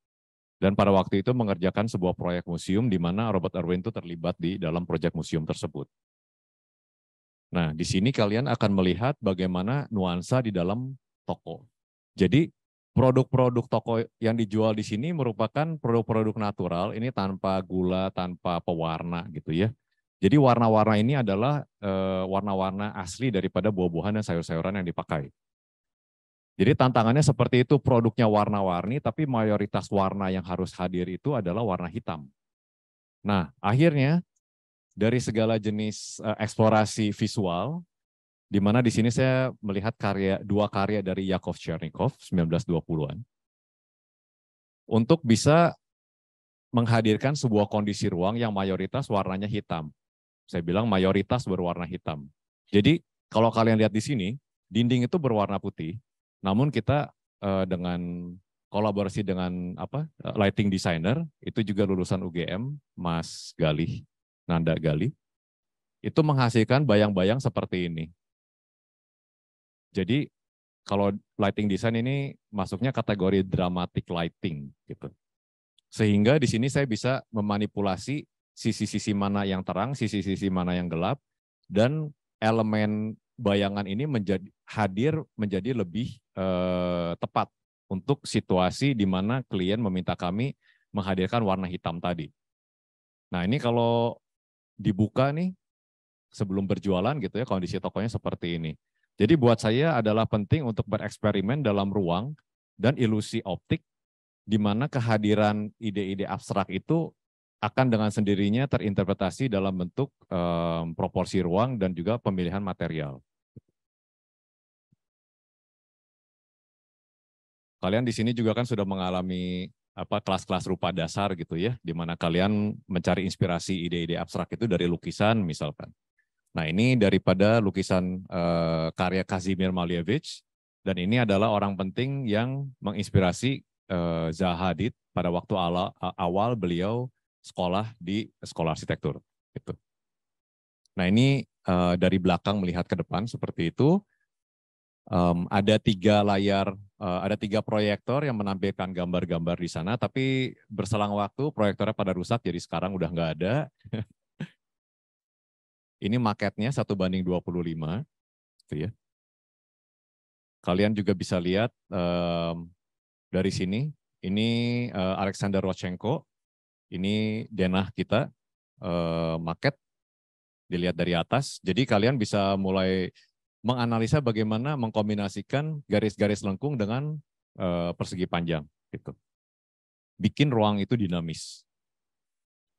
D: dan pada waktu itu mengerjakan sebuah proyek museum di mana Robert Irwin itu terlibat di dalam proyek museum tersebut. Nah, di sini kalian akan melihat bagaimana nuansa di dalam toko. Jadi, produk-produk toko yang dijual di sini merupakan produk-produk natural, ini tanpa gula, tanpa pewarna gitu ya. Jadi warna-warna ini adalah eh, warna-warna e, asli daripada buah-buahan dan sayur-sayuran yang dipakai. Jadi tantangannya seperti itu, produknya warna-warni, tapi mayoritas warna yang harus hadir itu adalah warna hitam. Nah, akhirnya dari segala jenis eh, eksplorasi visual, di mana di sini saya melihat karya dua karya dari Yakov Chernikov 1920-an untuk bisa menghadirkan sebuah kondisi ruang yang mayoritas warnanya hitam. Saya bilang mayoritas berwarna hitam. Jadi kalau kalian lihat di sini, dinding itu berwarna putih, namun kita uh, dengan kolaborasi dengan apa eh, lighting designer itu juga lulusan UGM Mas Galih Nanda Galih itu menghasilkan bayang-bayang seperti ini. Jadi kalau lighting design ini masuknya kategori dramatic lighting gitu. Sehingga di sini saya bisa memanipulasi sisi-sisi mana yang terang, sisi-sisi mana yang gelap dan elemen bayangan ini menjadi hadir menjadi lebih eh, tepat untuk situasi di mana klien meminta kami menghadirkan warna hitam tadi. Nah ini kalau dibuka nih sebelum berjualan gitu ya kondisi tokonya seperti ini. Jadi buat saya adalah penting untuk bereksperimen dalam ruang dan ilusi optik di mana kehadiran ide-ide abstrak itu akan dengan sendirinya terinterpretasi dalam bentuk eh, proporsi ruang dan juga pemilihan material. kalian di sini juga kan sudah mengalami apa kelas-kelas rupa dasar gitu ya, di mana kalian mencari inspirasi ide-ide abstrak itu dari lukisan misalkan. Nah ini daripada lukisan eh, karya Kazimir Malievich, dan ini adalah orang penting yang menginspirasi eh, Zahadid pada waktu ala, awal beliau sekolah di sekolah arsitektur. Gitu. Nah ini eh, dari belakang melihat ke depan seperti itu. Um, ada tiga layar uh, ada tiga proyektor yang menampilkan gambar-gambar di sana, tapi berselang waktu proyektornya pada rusak, jadi sekarang udah nggak ada. Ini maketnya satu banding 25. Gitu ya. Kalian juga bisa lihat um, dari sini, ini uh, Alexander Rochenko, ini denah kita, uh, eh, market, dilihat dari atas. Jadi kalian bisa mulai menganalisa bagaimana mengkombinasikan garis-garis lengkung dengan uh, persegi panjang gitu. Bikin ruang itu dinamis.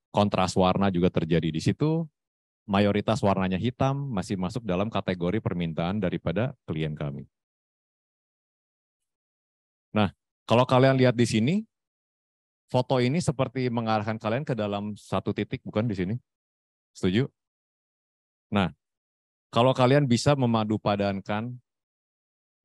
D: Kontras warna juga
C: terjadi di situ.
D: Mayoritas warnanya hitam masih masuk dalam kategori permintaan daripada klien kami. Nah, kalau kalian lihat di sini, foto ini seperti mengarahkan kalian ke dalam satu titik, bukan di sini? Setuju? Nah, kalau kalian bisa memadupadankan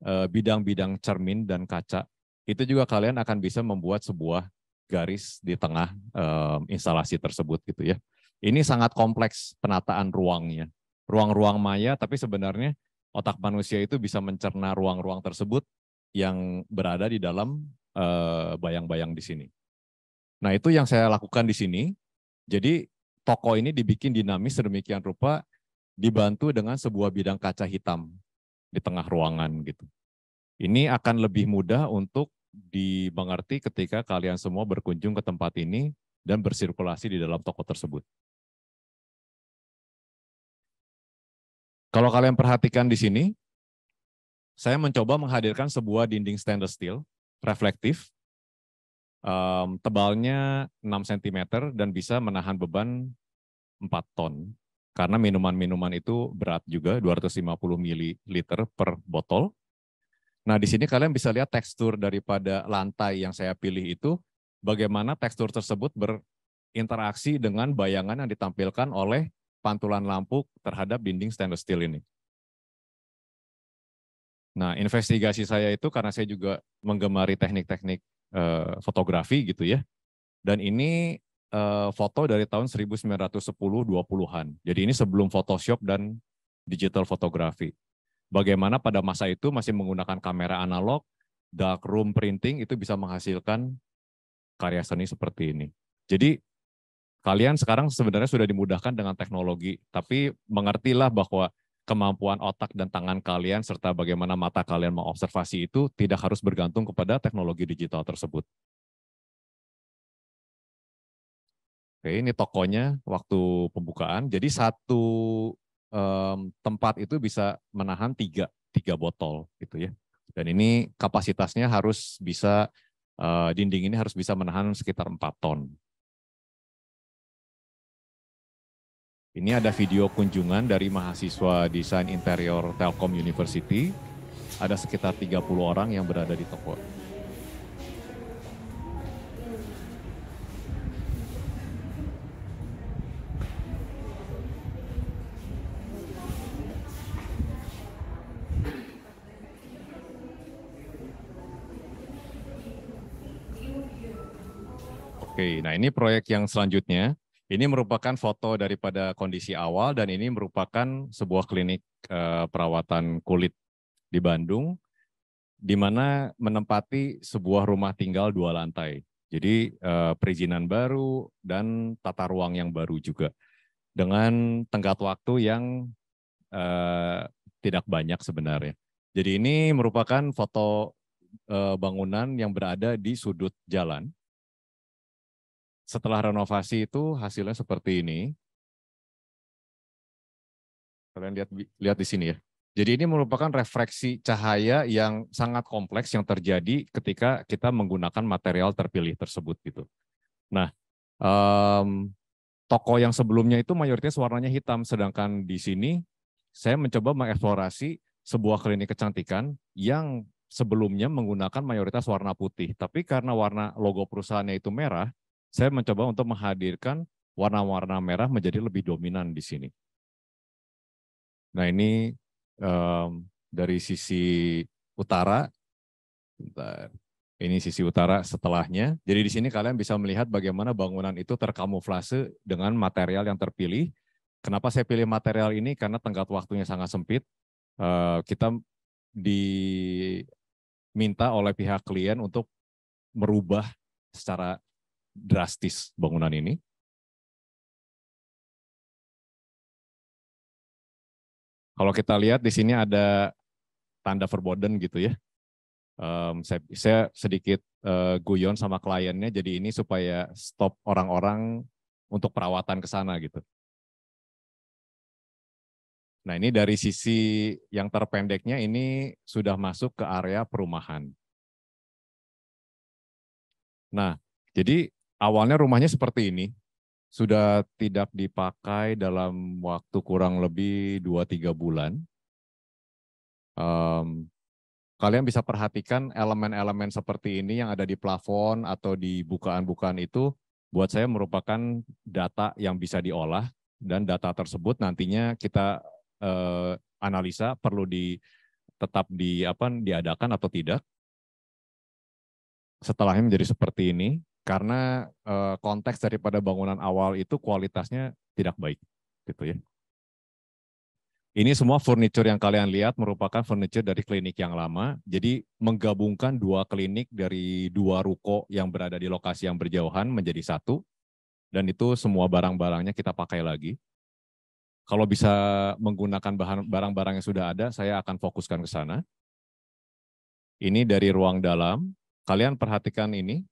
D: eh, bidang-bidang cermin dan kaca, itu juga kalian akan bisa membuat sebuah garis di tengah eh, instalasi tersebut gitu ya. Ini sangat kompleks penataan ruangnya. Ruang-ruang maya, tapi sebenarnya otak manusia itu bisa mencerna ruang-ruang tersebut yang berada di dalam eh, bayang -bayang di sini. Nah itu yang saya lakukan di sini. Jadi toko ini dibikin dinamis sedemikian rupa dibantu dengan sebuah bidang kaca hitam di tengah ruangan gitu. Ini akan lebih mudah untuk dimengerti ketika kalian semua berkunjung ke tempat ini dan bersirkulasi di dalam toko tersebut.
C: Kalau kalian perhatikan di sini, saya mencoba menghadirkan sebuah dinding stainless steel reflektif,
D: ehm, tebalnya 6 cm dan bisa menahan beban 4 ton karena minuman-minuman itu berat juga 250 ml per botol. Nah, di sini kalian bisa lihat tekstur daripada lantai yang saya pilih itu bagaimana tekstur tersebut berinteraksi dengan bayangan yang ditampilkan oleh pantulan lampu terhadap dinding stainless steel ini. Nah, investigasi saya itu karena saya juga menggemari teknik-teknik eh, fotografi gitu ya. Dan ini Eh, foto dari tahun 1910-20-an. Jadi ini sebelum Photoshop dan digital fotografi. Bagaimana pada masa itu masih menggunakan kamera analog, darkroom printing itu bisa menghasilkan karya seni seperti ini. Jadi kalian sekarang sebenarnya sudah dimudahkan dengan teknologi, tapi mengertilah bahwa kemampuan otak dan tangan kalian serta bagaimana mata kalian mengobservasi itu tidak harus bergantung kepada teknologi digital tersebut. Oke, ini tokonya waktu pembukaan. Jadi satu um, tempat itu bisa menahan tiga tiga botol gitu ya. Dan ini kapasitasnya harus bisa uh, dinding ini harus bisa menahan sekitar 4 ton. Ini ada video kunjungan dari mahasiswa desain interior Telkom University. Ada sekitar 30 orang yang berada di toko Oke, nah ini proyek yang selanjutnya. Ini merupakan foto daripada kondisi awal dan ini merupakan sebuah klinik eh, perawatan kulit di Bandung di mana menempati sebuah rumah tinggal dua lantai. Jadi eh, perizinan baru dan tata ruang yang baru juga. Dengan tenggat waktu yang eh, tidak banyak sebenarnya. Jadi ini merupakan foto bangunan yang berada di
C: sudut jalan setelah renovasi itu hasilnya seperti ini. Kalian lihat lihat di sini ya. Jadi ini
D: merupakan refleksi cahaya yang sangat kompleks yang terjadi ketika kita menggunakan material terpilih tersebut gitu. Nah, um, toko yang sebelumnya itu mayoritas warnanya hitam, sedangkan di sini saya mencoba mengeksplorasi sebuah klinik kecantikan yang sebelumnya menggunakan mayoritas warna putih. Tapi karena warna logo perusahaannya itu merah, saya mencoba untuk menghadirkan warna-warna merah menjadi lebih dominan di sini. Nah ini um, dari sisi utara, bentar, ini sisi utara setelahnya. Jadi di sini kalian bisa melihat bagaimana bangunan itu terkamuflase dengan material yang terpilih. Kenapa saya pilih material ini? Karena tenggat waktunya sangat sempit. Eh, kita diminta oleh pihak klien untuk
C: merubah secara drastis bangunan ini? Kalau kita lihat di sini ada tanda forbidden gitu ya. Um, saya, saya sedikit uh,
D: guyon sama kliennya, jadi ini supaya stop orang-orang untuk perawatan ke sana
C: gitu. Nah ini dari sisi yang terpendeknya ini sudah masuk ke area perumahan.
D: Nah jadi awalnya rumahnya seperti ini, sudah tidak dipakai dalam waktu kurang lebih 2-3 bulan. Um, kalian bisa perhatikan elemen-elemen seperti ini yang ada di plafon atau di bukaan-bukaan itu buat saya merupakan data yang bisa diolah dan data tersebut nantinya kita uh, analisa perlu di tetap di apa diadakan atau tidak. Setelahnya menjadi seperti ini, karena uh, konteks daripada bangunan awal itu kualitasnya tidak baik gitu ya. Ini semua furniture yang kalian lihat merupakan furniture dari klinik yang lama. Jadi menggabungkan dua klinik dari dua ruko yang berada di lokasi yang berjauhan menjadi satu. Dan itu semua barang-barangnya kita pakai lagi. Kalau bisa menggunakan barang-barang yang sudah ada, saya akan fokuskan ke sana. Ini dari ruang dalam. Kalian perhatikan ini,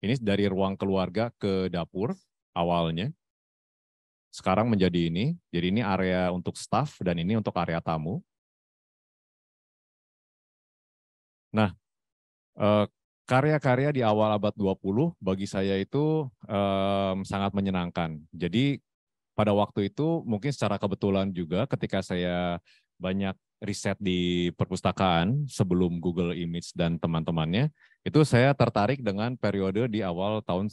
D: ini dari ruang keluarga ke dapur awalnya.
C: Sekarang menjadi ini. Jadi ini area untuk staff dan ini untuk area tamu. Nah, eh, karya-karya di awal abad 20 bagi saya itu eh, sangat menyenangkan.
D: Jadi pada waktu itu mungkin secara kebetulan juga ketika saya banyak riset di perpustakaan sebelum Google Image dan teman-temannya, itu saya tertarik dengan periode di awal tahun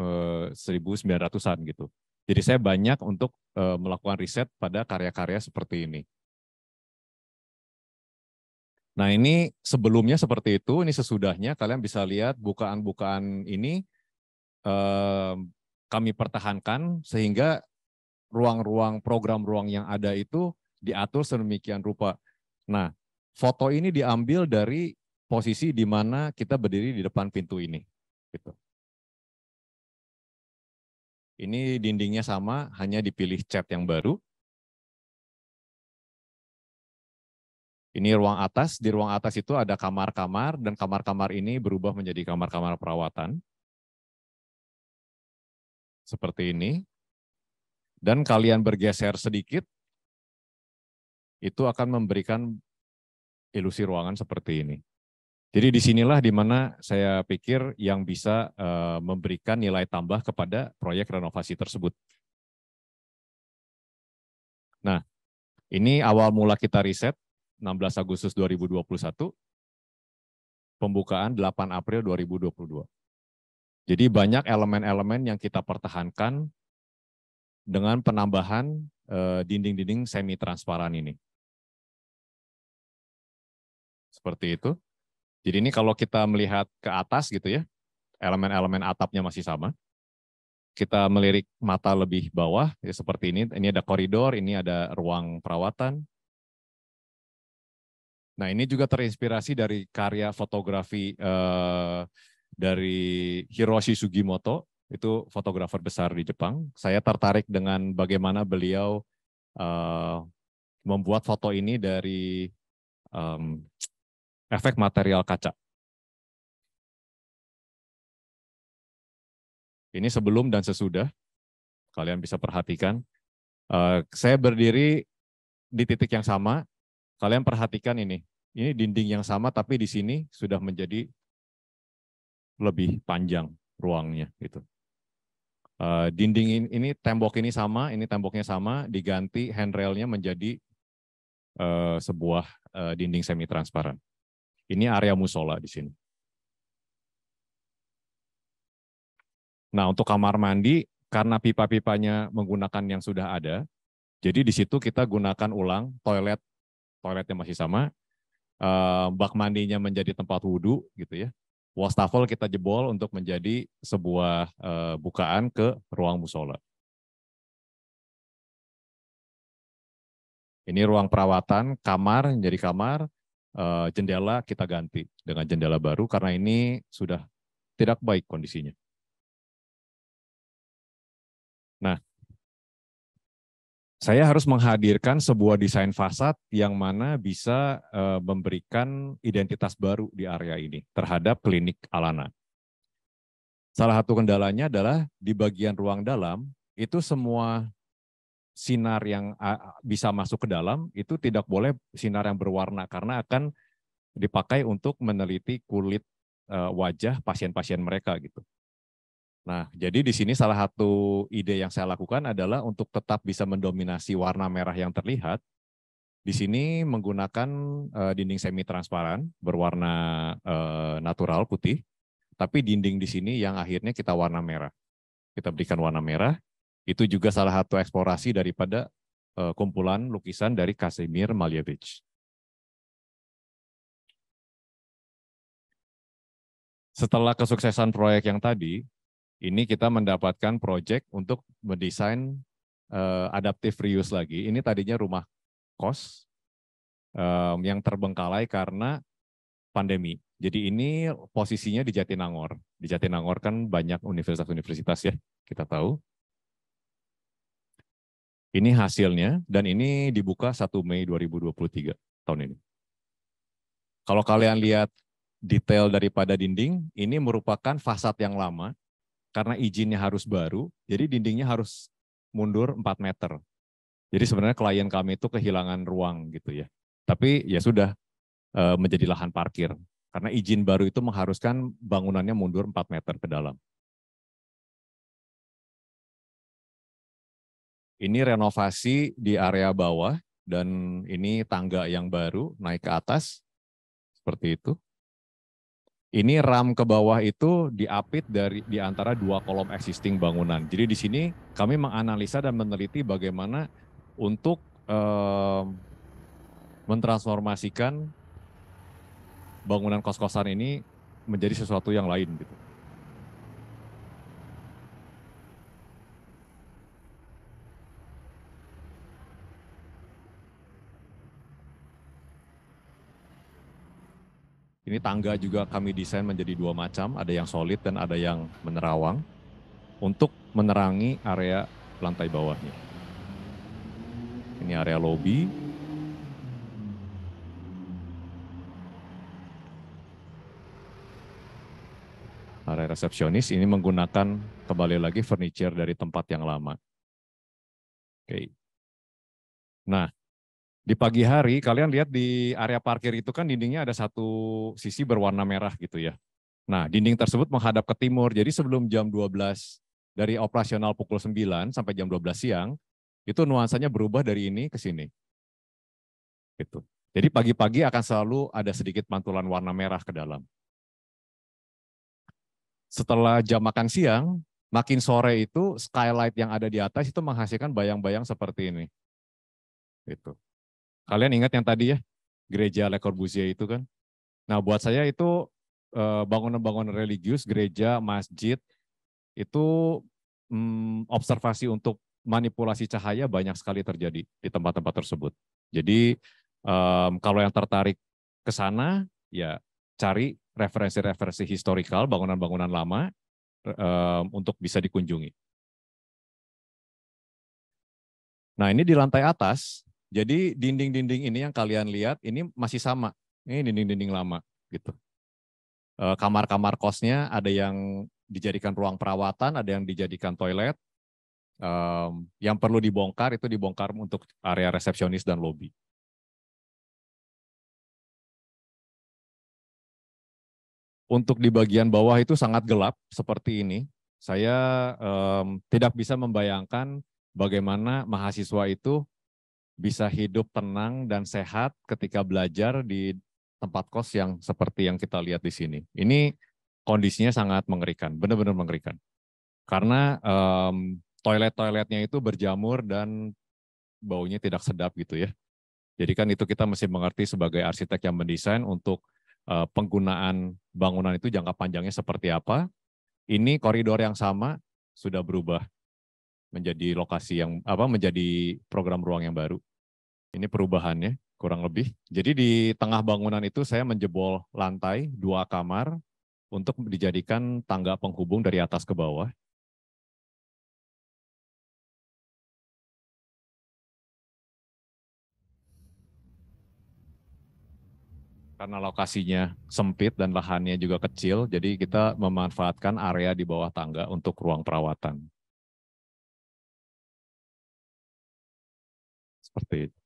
D: eh, 1900-an gitu. Jadi saya banyak untuk eh, melakukan riset pada karya-karya seperti ini. Nah ini sebelumnya seperti itu, ini sesudahnya kalian bisa lihat bukaan-bukaan ini eh, kami pertahankan sehingga ruang-ruang program ruang yang ada itu diatur sedemikian rupa. Nah, foto ini diambil dari posisi di mana kita berdiri di depan
C: pintu ini. Gitu. Ini dindingnya sama, hanya dipilih cat yang baru.
D: Ini ruang atas, di ruang atas itu ada kamar-kamar, dan kamar-kamar ini berubah menjadi
C: kamar-kamar perawatan. Seperti ini. Dan kalian bergeser sedikit, itu akan
D: memberikan ilusi ruangan seperti ini. Jadi disinilah dimana saya pikir yang bisa eh, memberikan nilai tambah kepada proyek renovasi tersebut.
C: Nah, ini awal mula kita riset 16 Agustus 2021, pembukaan 8 April
D: 2022. Jadi banyak elemen-elemen yang kita pertahankan dengan penambahan eh, dinding-dinding semi transparan ini. Seperti itu. Jadi ini kalau kita melihat ke atas gitu ya, elemen-elemen atapnya masih sama. Kita melirik mata lebih bawah, ya seperti ini. Ini ada koridor, ini ada ruang perawatan. Nah ini juga terinspirasi dari karya fotografi eh, dari Hiroshi Sugimoto, itu fotografer besar di Jepang. Saya tertarik dengan bagaimana beliau eh, membuat foto ini dari
C: eh, efek material kaca. Ini sebelum dan sesudah. Kalian bisa perhatikan. Eh, saya berdiri di titik yang sama.
D: Kalian perhatikan ini. Ini dinding yang sama, tapi di sini sudah menjadi lebih panjang ruangnya. gitu. Eh, dinding ini, tembok ini sama, ini temboknya sama, diganti handrailnya menjadi eh, sebuah dinding semi transparan. Ini area musola di sini. Nah, untuk kamar mandi, karena pipa-pipanya menggunakan yang sudah ada, jadi di situ kita gunakan ulang toilet, toiletnya masih sama, eh, bak mandinya menjadi tempat wudhu, gitu ya. Wastafel kita jebol untuk menjadi sebuah eh, bukaan ke ruang musola. Ini ruang perawatan, kamar menjadi kamar, uh, jendela kita ganti dengan jendela baru karena ini sudah
C: tidak baik kondisinya. Nah, saya harus menghadirkan sebuah desain fasad yang mana
D: bisa uh, memberikan identitas baru di area ini terhadap klinik Alana. Salah satu kendalanya adalah di bagian ruang dalam itu semua sinar yang bisa masuk ke dalam itu tidak boleh sinar yang berwarna karena akan dipakai untuk meneliti kulit e, wajah pasien-pasien mereka gitu. Nah, jadi di sini salah satu ide yang saya lakukan adalah untuk tetap bisa mendominasi warna merah yang terlihat. Di sini menggunakan uh, dinding semi transparan berwarna uh, natural putih, tapi dinding di sini yang akhirnya kita warna merah. Kita berikan warna merah itu
C: juga salah satu eksplorasi daripada uh, kumpulan lukisan dari Kasimir Malevich. Setelah kesuksesan proyek yang tadi, ini kita mendapatkan proyek untuk mendesain
D: uh, eh, adaptive reuse lagi. Ini tadinya rumah kos um, yang terbengkalai karena pandemi. Jadi ini posisinya di Jatinangor. Di Jatinangor kan banyak universitas-universitas ya, kita tahu. Ini hasilnya dan ini dibuka 1 Mei 2023 tahun ini. Kalau kalian lihat detail daripada dinding, ini merupakan fasad yang lama karena izinnya harus baru, jadi dindingnya harus mundur 4 meter. Jadi sebenarnya klien kami itu kehilangan ruang gitu ya. Tapi ya sudah eh, menjadi lahan parkir karena izin baru itu mengharuskan bangunannya
C: mundur 4 meter ke dalam. Ini renovasi di area bawah dan ini tangga yang
D: baru naik ke atas seperti itu. Ini ram ke bawah itu diapit dari di antara dua kolom existing bangunan. Jadi di sini kami menganalisa dan meneliti bagaimana untuk eh, mentransformasikan bangunan kos-kosan ini menjadi sesuatu yang lain gitu. Ini tangga juga kami desain menjadi dua macam, ada yang solid dan ada yang menerawang untuk menerangi area lantai bawahnya. Ini area lobby. Area resepsionis ini menggunakan kembali lagi furniture dari tempat yang lama. Oke. Nah, di pagi hari kalian lihat di area parkir itu kan dindingnya ada satu sisi berwarna merah gitu ya. Nah, dinding tersebut menghadap ke timur. Jadi sebelum jam 12 dari operasional pukul 9 sampai jam 12 siang, itu nuansanya berubah dari ini ke sini. Gitu. Jadi pagi-pagi akan selalu ada sedikit pantulan warna merah ke dalam. Setelah jam makan siang, makin sore itu skylight yang ada di atas itu menghasilkan bayang-bayang seperti ini. Gitu. Kalian ingat yang tadi ya, gereja Le Corbusier itu kan? Nah, buat saya itu eh, bangunan-bangunan religius, gereja, masjid, itu hmm, observasi untuk manipulasi cahaya banyak sekali terjadi di tempat-tempat tersebut. Jadi, um, kalau yang tertarik ke sana, ya cari referensi-referensi historikal, bangunan-bangunan lama, um, untuk bisa dikunjungi. Nah, ini di lantai atas, jadi dinding-dinding ini yang kalian lihat ini masih sama. Ini dinding-dinding lama gitu. Eh, kamar-kamar kosnya ada yang dijadikan ruang perawatan, ada yang dijadikan toilet. Um,
C: yang perlu dibongkar itu dibongkar untuk area resepsionis dan lobi. Untuk di bagian bawah itu sangat gelap seperti ini. Saya um, tidak bisa membayangkan
D: bagaimana mahasiswa itu bisa hidup tenang dan sehat ketika belajar di tempat kos yang seperti yang kita lihat di sini. Ini kondisinya sangat mengerikan, benar-benar mengerikan. Karena um, toilet-toiletnya itu berjamur dan baunya tidak sedap gitu ya. Jadi kan itu kita mesti mengerti sebagai arsitek yang mendesain untuk uh, penggunaan bangunan itu jangka panjangnya seperti apa. Ini koridor yang sama sudah berubah menjadi lokasi yang apa menjadi program ruang yang baru. Ini perubahannya kurang lebih. Jadi di tengah bangunan itu saya menjebol lantai dua kamar untuk
C: dijadikan tangga penghubung dari atas ke bawah. Karena lokasinya sempit dan lahannya juga kecil, jadi kita memanfaatkan area di bawah tangga untuk ruang perawatan. Seperti itu.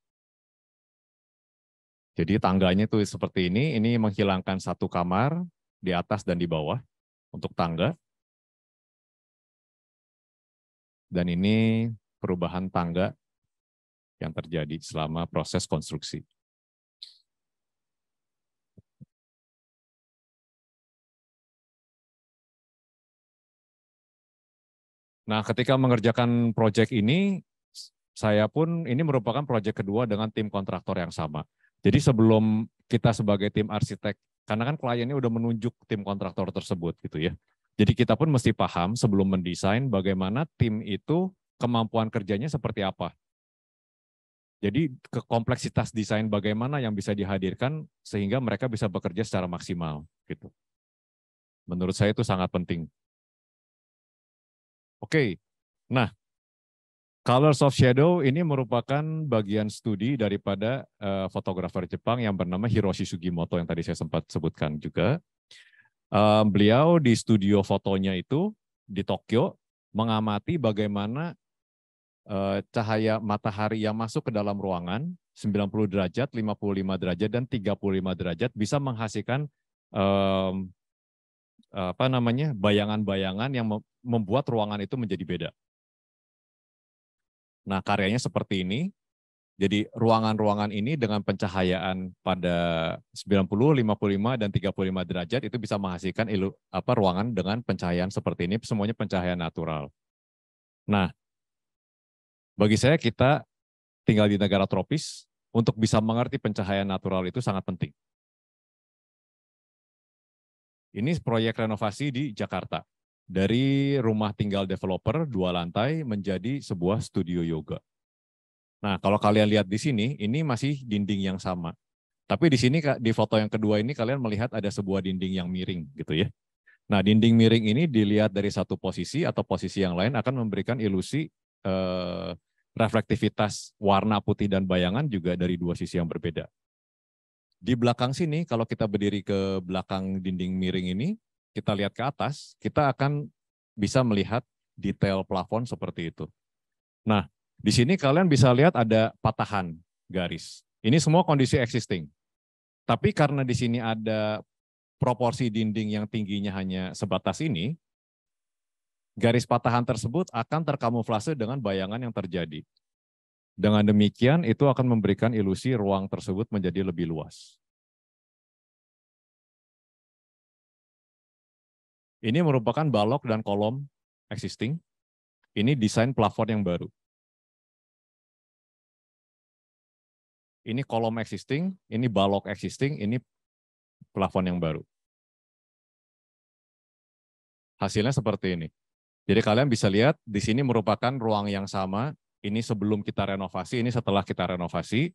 C: Jadi tangganya itu seperti ini, ini menghilangkan satu kamar di atas dan di bawah untuk tangga. Dan ini perubahan tangga yang terjadi selama proses konstruksi. Nah, ketika mengerjakan proyek
D: ini, saya pun ini merupakan proyek kedua dengan tim kontraktor yang sama. Jadi sebelum kita sebagai tim arsitek, karena kan kliennya udah menunjuk tim kontraktor tersebut gitu ya. Jadi kita pun mesti paham sebelum mendesain bagaimana tim itu kemampuan kerjanya seperti apa. Jadi ke kompleksitas desain bagaimana yang bisa
C: dihadirkan sehingga mereka bisa bekerja secara maksimal gitu. Menurut saya itu sangat penting. Oke. Nah,
D: Colors of Shadow ini merupakan bagian studi daripada eh, fotografer Jepang yang bernama Hiroshi Sugimoto yang tadi saya sempat sebutkan juga. Uh, beliau di studio fotonya itu di Tokyo mengamati bagaimana uh, cahaya matahari yang masuk ke dalam ruangan 90 derajat, 55 derajat dan 35 derajat bisa menghasilkan um, apa namanya bayangan-bayangan yang membuat ruangan itu menjadi beda. Nah, karyanya seperti ini. Jadi ruangan-ruangan ini dengan pencahayaan pada 90, 55 dan 35 derajat itu bisa menghasilkan ilu, apa ruangan dengan pencahayaan seperti ini semuanya pencahayaan natural. Nah, bagi saya kita tinggal di negara tropis untuk bisa mengerti pencahayaan natural itu sangat penting. Ini proyek renovasi di Jakarta dari rumah tinggal developer dua lantai menjadi sebuah studio yoga. Nah, kalau kalian lihat di sini, ini masih dinding yang sama. Tapi di sini di foto yang kedua ini kalian melihat ada sebuah dinding yang miring gitu ya. Nah, dinding miring ini dilihat dari satu posisi atau posisi yang lain akan memberikan ilusi eh, reflektivitas warna putih dan bayangan juga dari dua sisi yang berbeda. Di belakang sini, kalau kita berdiri ke belakang dinding miring ini, kita lihat ke atas, kita akan bisa melihat detail plafon seperti itu. Nah, di sini kalian bisa lihat ada patahan garis. Ini semua kondisi existing. Tapi karena di sini ada proporsi dinding yang tingginya hanya sebatas ini, garis patahan tersebut akan terkamuflase dengan bayangan yang
C: terjadi. Dengan demikian, itu akan memberikan ilusi ruang tersebut menjadi lebih luas. Ini merupakan balok dan kolom existing. Ini desain plafon yang baru. Ini kolom existing, ini balok existing, ini plafon yang baru.
D: Hasilnya seperti ini. Jadi kalian bisa lihat di sini merupakan ruang yang sama. Ini sebelum kita renovasi, ini setelah kita renovasi.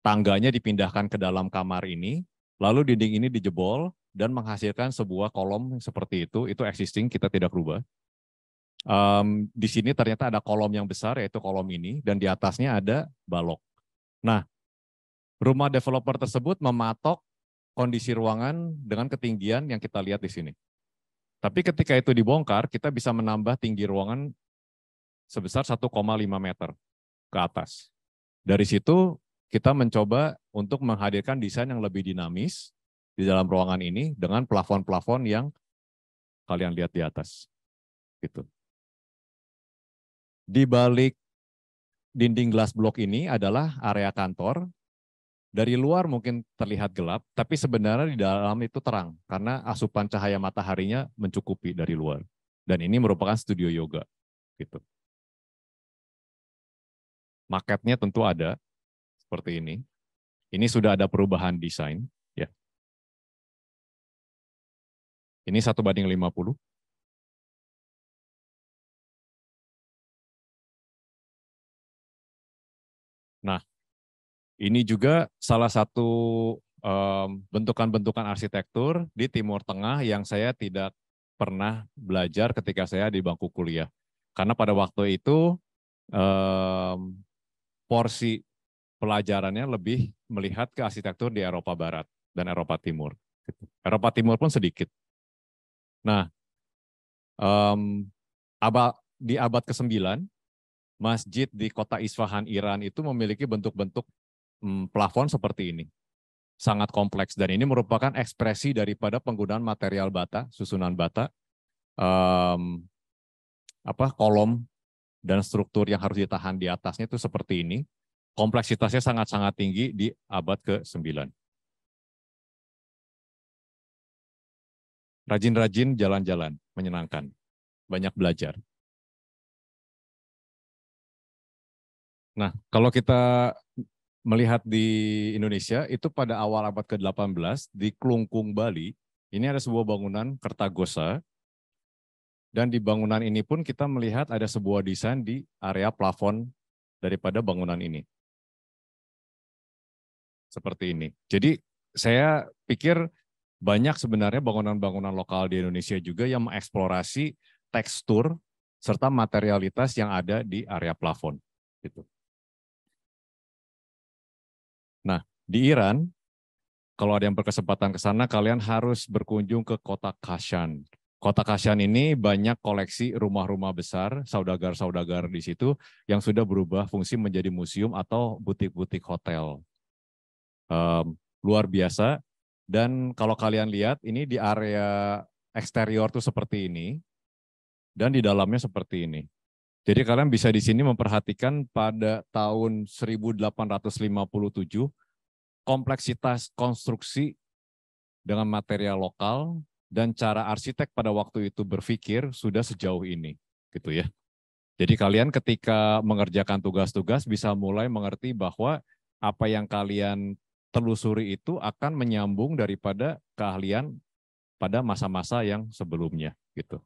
D: Tangganya dipindahkan ke dalam kamar ini Lalu dinding ini dijebol dan menghasilkan sebuah kolom seperti itu, itu existing, kita tidak rubah. Um, di sini ternyata ada kolom yang besar, yaitu kolom ini, dan di atasnya ada balok. Nah, rumah developer tersebut mematok kondisi ruangan dengan ketinggian yang kita lihat di sini. Tapi ketika itu dibongkar, kita bisa menambah tinggi ruangan sebesar 1,5 meter ke atas. Dari situ kita mencoba untuk menghadirkan desain yang lebih dinamis di dalam ruangan ini dengan plafon-plafon yang
C: kalian lihat di atas. Gitu. Di balik dinding glass block ini adalah area kantor. Dari luar mungkin
D: terlihat gelap, tapi sebenarnya di dalam itu terang karena asupan cahaya mataharinya
C: mencukupi dari luar. Dan ini merupakan studio yoga. Gitu. Maketnya tentu ada, seperti ini. Ini sudah ada perubahan desain. ya. Ini satu banding 50. Nah, ini juga salah satu
D: bentukan-bentukan um, arsitektur di Timur Tengah yang saya tidak pernah belajar ketika saya di bangku kuliah. Karena pada waktu itu um, porsi pelajarannya lebih melihat ke arsitektur di Eropa Barat dan Eropa Timur. Gitu. Eropa Timur pun sedikit. Nah, um, abad, di abad ke-9, masjid di kota Isfahan, Iran itu memiliki bentuk-bentuk um, plafon seperti ini. Sangat kompleks dan ini merupakan ekspresi daripada penggunaan material bata, susunan bata, um, apa kolom dan struktur yang harus ditahan di atasnya itu seperti ini kompleksitasnya sangat-sangat tinggi di abad ke-9.
C: Rajin-rajin jalan-jalan, menyenangkan. Banyak belajar. Nah, kalau kita melihat di Indonesia, itu pada
D: awal abad ke-18 di Klungkung, Bali, ini ada sebuah bangunan Kertagosa, dan di bangunan ini pun kita melihat ada sebuah desain di area plafon daripada bangunan ini seperti ini. Jadi saya pikir banyak sebenarnya bangunan-bangunan lokal di Indonesia juga yang mengeksplorasi tekstur serta materialitas yang ada di area plafon.
C: Gitu. Nah, di Iran, kalau ada yang berkesempatan ke sana, kalian harus berkunjung ke kota Kashan. Kota
D: Kashan ini banyak koleksi rumah-rumah besar, saudagar-saudagar di situ yang sudah berubah fungsi menjadi museum atau butik-butik hotel um, luar biasa. Dan kalau kalian lihat ini di area eksterior tuh seperti ini dan di dalamnya seperti ini. Jadi kalian bisa di sini memperhatikan pada tahun 1857 kompleksitas konstruksi dengan material lokal dan cara arsitek pada waktu itu berpikir sudah sejauh ini gitu ya. Jadi kalian ketika mengerjakan tugas-tugas bisa mulai mengerti bahwa apa yang kalian telusuri itu akan menyambung daripada keahlian pada masa-masa yang sebelumnya gitu.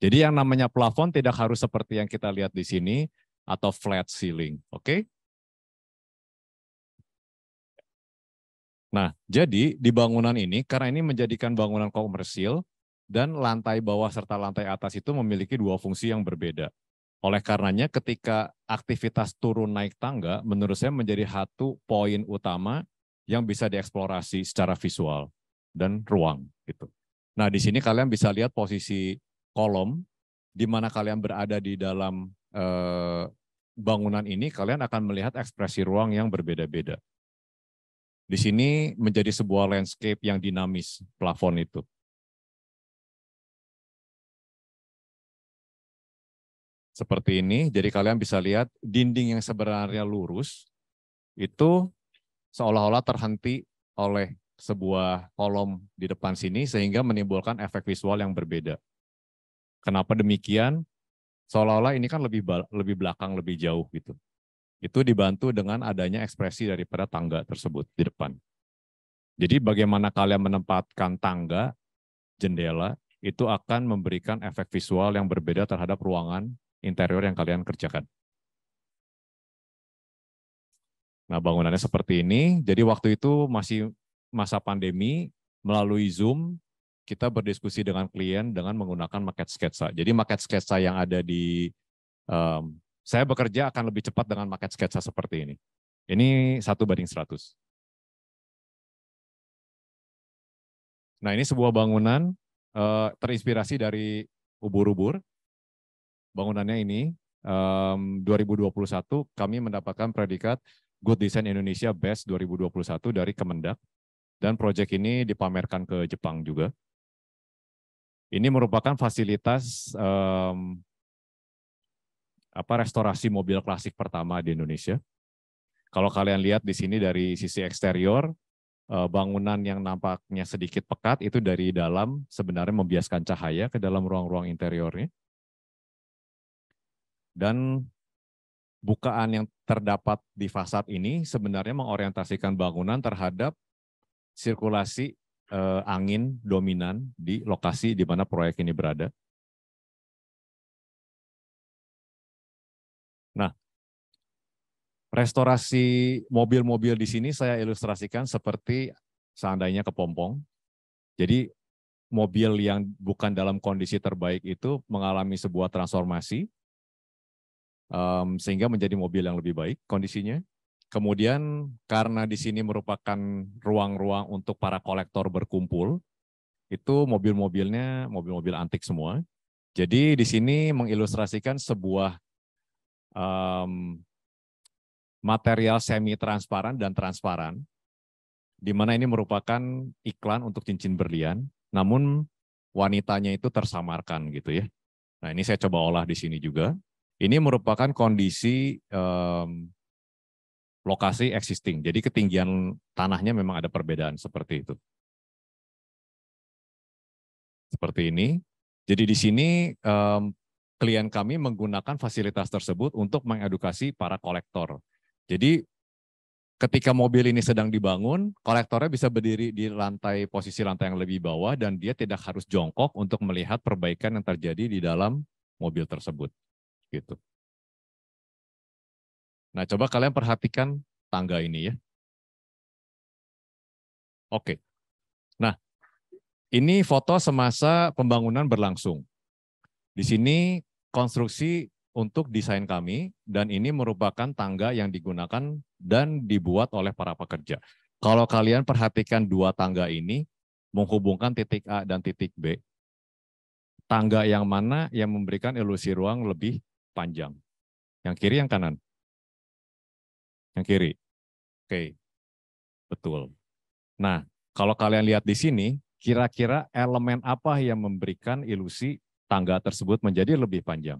D: Jadi yang namanya plafon tidak harus seperti yang kita lihat di sini atau flat ceiling, oke? Okay? Nah, jadi di bangunan ini karena ini menjadikan bangunan komersil dan lantai bawah serta lantai atas itu memiliki dua fungsi yang berbeda. Oleh karenanya ketika aktivitas turun naik tangga menurut saya menjadi satu poin utama yang bisa dieksplorasi secara visual dan ruang gitu. Nah, di sini kalian bisa lihat posisi kolom di mana kalian berada di dalam eh, bangunan ini, kalian akan melihat ekspresi ruang yang berbeda-beda. Di sini
C: menjadi sebuah landscape yang dinamis plafon itu. seperti ini. Jadi kalian bisa lihat dinding yang sebenarnya lurus itu seolah-olah terhenti
D: oleh sebuah kolom di depan sini sehingga menimbulkan efek visual yang berbeda. Kenapa demikian? Seolah-olah ini kan lebih lebih belakang, lebih jauh gitu. Itu dibantu dengan adanya ekspresi daripada tangga tersebut di depan. Jadi bagaimana kalian menempatkan tangga, jendela, itu akan memberikan efek visual yang berbeda terhadap ruangan interior yang kalian kerjakan. Nah, bangunannya seperti ini. Jadi waktu itu masih masa pandemi, melalui Zoom kita berdiskusi dengan klien dengan menggunakan maket sketsa. Jadi maket sketsa yang ada di um, saya bekerja akan lebih
C: cepat dengan maket sketsa seperti ini. Ini satu banding 100. Nah, ini sebuah bangunan uh, terinspirasi
D: dari ubur-ubur. Bangunannya ini um, 2021 kami mendapatkan predikat Good Design Indonesia Best 2021 dari Kemendak. Dan proyek ini dipamerkan ke Jepang juga. Ini merupakan fasilitas um, apa restorasi mobil klasik pertama di Indonesia. Kalau kalian lihat di sini dari sisi eksterior, eh, bangunan yang nampaknya sedikit pekat itu dari dalam sebenarnya membiaskan cahaya ke dalam ruang-ruang interiornya. Dan bukaan yang terdapat di fasad ini sebenarnya mengorientasikan bangunan terhadap
C: sirkulasi eh, angin dominan di lokasi di mana proyek ini berada. Nah, restorasi mobil-mobil di sini saya ilustrasikan seperti
D: seandainya kepompong. Jadi mobil yang bukan dalam kondisi terbaik itu mengalami sebuah transformasi um, sehingga menjadi mobil yang lebih baik kondisinya. Kemudian karena di sini merupakan ruang-ruang untuk para kolektor berkumpul, itu mobil-mobilnya mobil-mobil antik semua. Jadi di sini mengilustrasikan sebuah um, material semi transparan dan transparan, di mana ini merupakan iklan untuk cincin berlian, namun wanitanya itu tersamarkan gitu ya. Nah ini saya coba olah di sini juga. Ini merupakan kondisi
C: um, lokasi existing. Jadi ketinggian tanahnya memang ada perbedaan seperti itu. Seperti ini. Jadi
D: di sini um, klien kami menggunakan fasilitas tersebut untuk mengedukasi para kolektor. Jadi ketika mobil ini sedang dibangun, kolektornya bisa berdiri di lantai posisi lantai yang lebih bawah dan dia tidak harus jongkok untuk melihat perbaikan
C: yang terjadi di dalam mobil tersebut gitu. Nah, coba kalian perhatikan tangga ini ya.
D: Oke. Nah, ini foto semasa pembangunan berlangsung. Di sini konstruksi untuk desain kami dan ini merupakan tangga yang digunakan dan dibuat oleh para pekerja. Kalau kalian perhatikan dua tangga ini menghubungkan titik A dan titik B, tangga yang mana yang memberikan ilusi ruang lebih panjang. Yang kiri, yang kanan? Yang kiri. Oke, betul. Nah, kalau kalian lihat di sini, kira-kira elemen apa yang memberikan ilusi
C: tangga tersebut menjadi lebih panjang?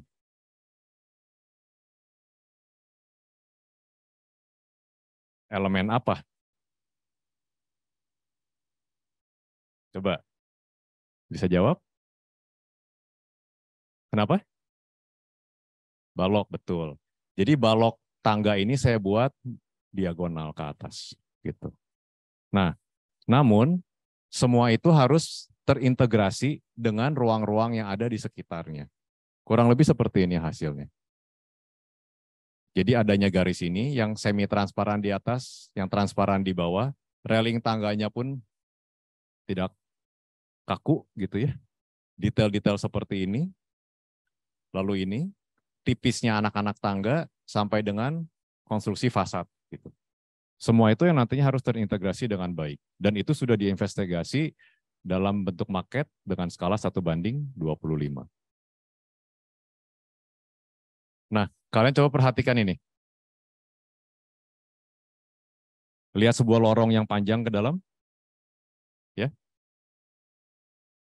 C: Elemen apa? Coba. Bisa jawab? Kenapa? Balok, betul. Jadi balok tangga ini saya buat diagonal ke atas gitu. Nah,
D: namun semua itu harus terintegrasi dengan ruang-ruang yang ada di sekitarnya. Kurang lebih seperti ini hasilnya. Jadi adanya garis ini yang semi transparan di atas, yang transparan di bawah, railing tangganya pun tidak kaku gitu ya. Detail-detail seperti ini. Lalu ini tipisnya anak-anak tangga sampai dengan konstruksi fasad gitu. Semua itu yang nantinya harus terintegrasi dengan baik dan itu sudah diinvestigasi dalam bentuk market dengan skala 1 banding 25.
C: Nah, kalian coba perhatikan ini. Lihat sebuah lorong yang panjang ke dalam. Ya.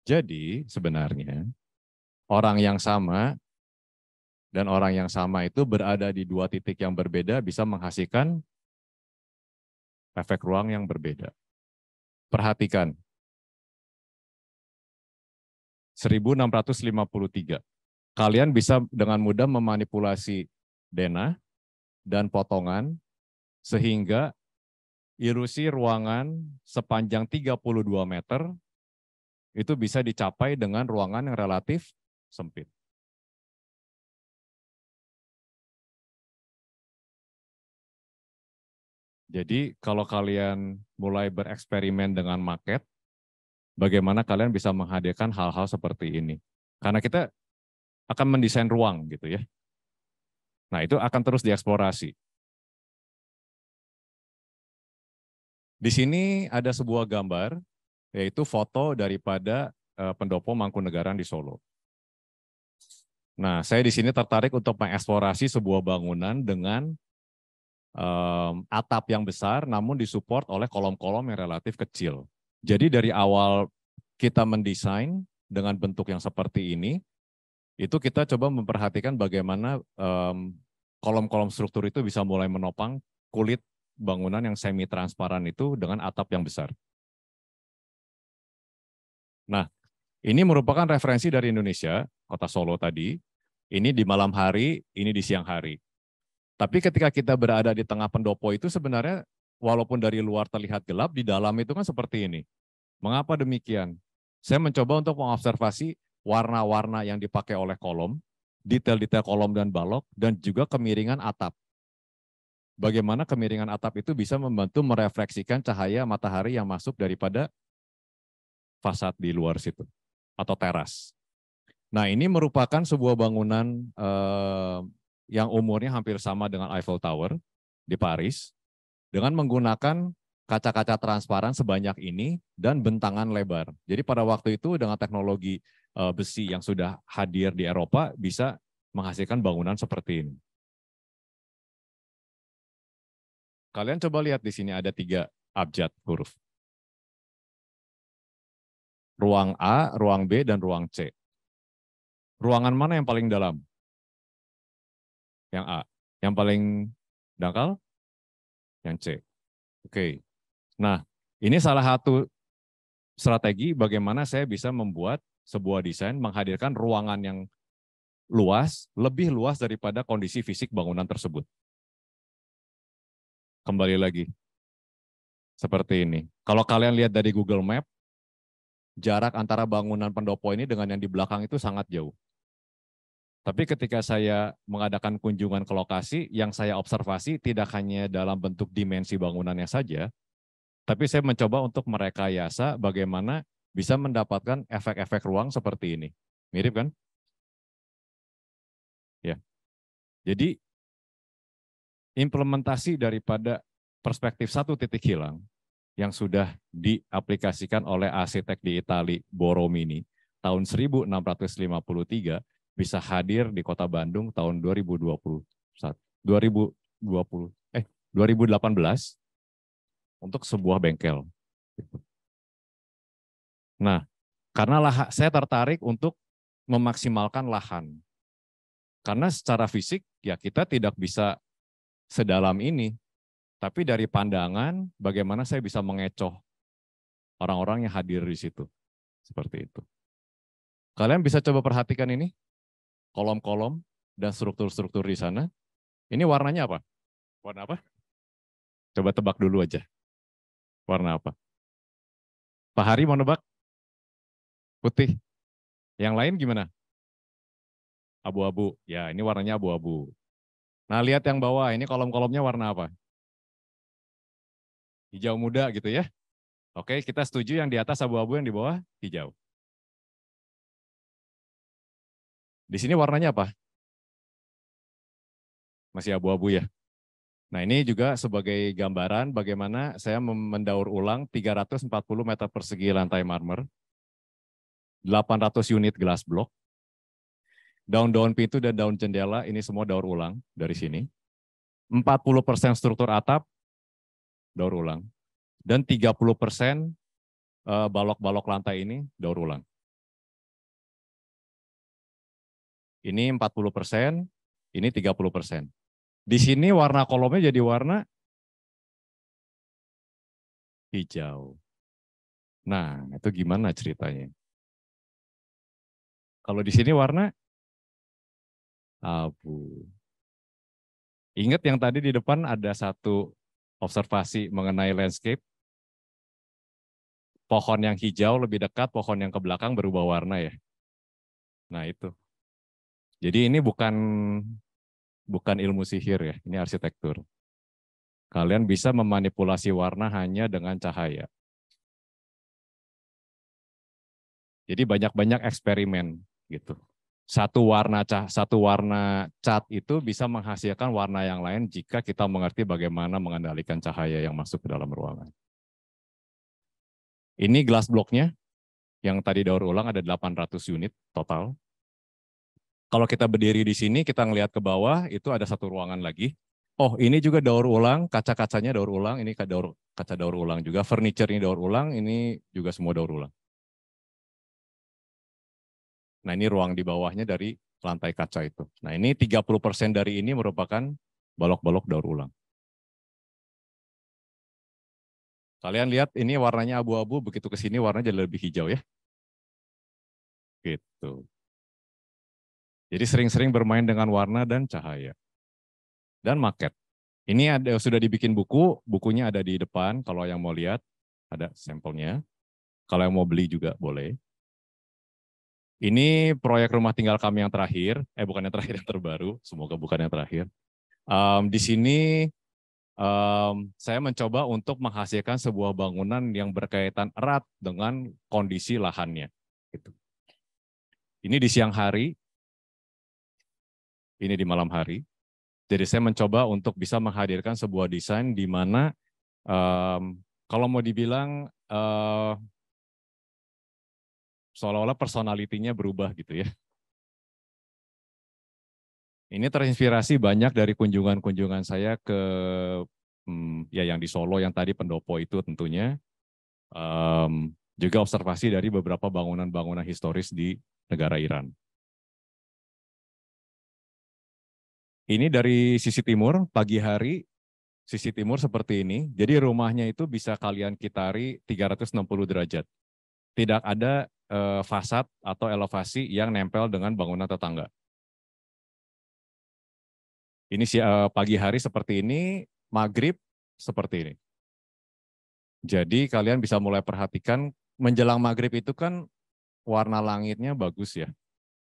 C: Jadi sebenarnya orang yang sama dan orang yang sama itu berada di dua titik yang berbeda bisa menghasilkan efek ruang yang berbeda. Perhatikan. 1653. Kalian bisa dengan mudah memanipulasi denah
D: dan potongan sehingga ilusi ruangan
C: sepanjang 32 meter itu bisa dicapai dengan ruangan yang relatif sempit. Jadi kalau kalian mulai bereksperimen
D: dengan market, bagaimana kalian bisa menghadirkan hal-hal seperti ini.
C: Karena kita akan mendesain ruang gitu ya. Nah itu akan terus dieksplorasi. Di sini ada sebuah gambar, yaitu foto daripada eh, pendopo Mangkunegaran di Solo.
D: Nah, saya di sini tertarik untuk mengeksplorasi sebuah bangunan dengan um, atap yang besar namun disupport oleh kolom-kolom yang relatif kecil. Jadi dari awal kita mendesain dengan bentuk yang seperti ini, itu kita coba memperhatikan bagaimana kolom kolom-kolom struktur itu bisa mulai menopang kulit bangunan yang semi transparan itu dengan atap yang besar. Nah, ini merupakan referensi dari Indonesia, kota Solo tadi. Ini di malam hari, ini di siang hari. Tapi ketika kita berada di tengah pendopo itu sebenarnya walaupun dari luar terlihat gelap, di dalam itu kan seperti ini. Mengapa demikian? Saya mencoba untuk mengobservasi warna-warna yang dipakai oleh kolom, detail-detail kolom dan balok, dan juga kemiringan atap. Bagaimana kemiringan atap itu bisa membantu merefleksikan cahaya matahari yang masuk daripada fasad di luar situ atau teras. Nah, ini merupakan sebuah bangunan eh, yang umurnya hampir sama dengan Eiffel Tower di Paris dengan menggunakan kaca-kaca transparan sebanyak ini dan bentangan lebar. Jadi pada waktu itu dengan teknologi eh, besi yang sudah
C: hadir di Eropa bisa menghasilkan bangunan seperti ini. Kalian coba lihat di sini ada tiga abjad huruf. Ruang A, ruang B, dan ruang C. Ruangan mana yang paling dalam? yang A. Yang paling dangkal yang C. Oke. Nah, ini salah
D: satu strategi bagaimana saya bisa membuat sebuah desain menghadirkan
C: ruangan yang luas, lebih luas daripada kondisi fisik bangunan tersebut. Kembali lagi. Seperti ini. Kalau kalian
D: lihat dari Google Map, jarak antara bangunan pendopo ini dengan yang di belakang itu sangat jauh. Tapi ketika saya mengadakan kunjungan ke lokasi, yang saya observasi tidak hanya dalam bentuk dimensi bangunannya saja, tapi saya mencoba untuk
C: merekayasa bagaimana bisa mendapatkan efek-efek ruang seperti ini. Mirip kan? Ya. Jadi implementasi daripada perspektif satu titik hilang yang sudah
D: diaplikasikan oleh arsitek di Italia Boromini, tahun 1653 bisa hadir di Kota Bandung tahun 2020 2020
C: eh 2018 untuk sebuah bengkel. Nah, karena lahan, saya tertarik untuk
D: memaksimalkan lahan. Karena secara fisik ya kita tidak bisa sedalam ini. Tapi dari pandangan bagaimana saya bisa mengecoh orang-orang yang hadir di situ. Seperti itu. Kalian bisa coba perhatikan ini kolom-kolom dan struktur-struktur di sana. Ini warnanya apa?
C: Warna apa? Coba tebak dulu aja. Warna apa? Pak Hari mau nebak? Putih. Yang lain gimana? Abu-abu. Ya, ini warnanya abu-abu. Nah, lihat yang bawah. Ini kolom-kolomnya warna apa? Hijau muda gitu ya. Oke, kita setuju yang di atas abu-abu, yang di bawah hijau. Di sini warnanya apa? Masih abu-abu ya?
D: Nah ini juga sebagai gambaran bagaimana saya mendaur ulang 340 meter persegi lantai marmer, 800 unit gelas blok, daun-daun pintu dan daun jendela ini semua daur ulang dari sini.
C: 40% persen struktur atap daur ulang. Dan 30% persen eh, balok-balok lantai ini daur ulang. ini 40 persen, ini 30 persen. Di sini warna kolomnya jadi warna hijau. Nah, itu gimana ceritanya? Kalau di sini warna abu. Ingat yang tadi di depan ada satu observasi mengenai landscape.
D: Pohon yang hijau lebih dekat, pohon yang ke belakang berubah warna ya. Nah itu. Jadi ini bukan bukan ilmu sihir ya, ini
C: arsitektur. Kalian bisa memanipulasi warna hanya dengan cahaya. Jadi banyak-banyak eksperimen gitu.
D: Satu warna cah, satu warna cat itu bisa menghasilkan warna yang lain jika kita mengerti bagaimana mengendalikan cahaya yang masuk ke dalam ruangan. Ini glass bloknya yang tadi daur ulang ada 800 unit total kalau kita berdiri di sini, kita ngelihat ke bawah, itu ada satu ruangan lagi. Oh, ini juga daur ulang, kaca-kacanya daur ulang, ini daur, kaca daur ulang juga, furniture ini daur ulang, ini juga semua daur ulang. Nah, ini ruang di bawahnya dari lantai kaca itu. Nah, ini 30% dari ini merupakan balok-balok
C: daur ulang. Kalian lihat ini warnanya abu-abu, begitu ke sini warnanya jadi lebih hijau ya. Gitu. Jadi sering-sering bermain dengan warna dan cahaya. Dan market.
D: Ini ada sudah dibikin buku, bukunya ada di depan kalau yang mau lihat ada sampelnya. Kalau yang mau beli juga boleh. Ini proyek rumah tinggal kami yang terakhir, eh bukan yang terakhir yang terbaru, semoga bukan yang terakhir. Um, di sini um, saya mencoba untuk menghasilkan sebuah bangunan yang berkaitan erat dengan kondisi lahannya. Gitu. Ini di siang hari, ini di malam hari. Jadi saya mencoba untuk bisa menghadirkan sebuah desain di mana um, kalau mau dibilang
C: uh, seolah-olah personalitinya berubah gitu ya. Ini terinspirasi banyak dari kunjungan-kunjungan
D: saya ke um, ya yang di Solo yang tadi pendopo itu tentunya. Um, juga observasi dari beberapa bangunan-bangunan historis di negara Iran. Ini dari sisi timur, pagi hari sisi timur seperti ini. Jadi rumahnya itu bisa kalian kitari 360 derajat. Tidak ada eh, fasad atau elevasi yang nempel dengan
C: bangunan tetangga. Ini si, eh, pagi hari seperti ini, maghrib seperti ini. Jadi kalian bisa mulai
D: perhatikan menjelang maghrib itu kan warna langitnya bagus ya.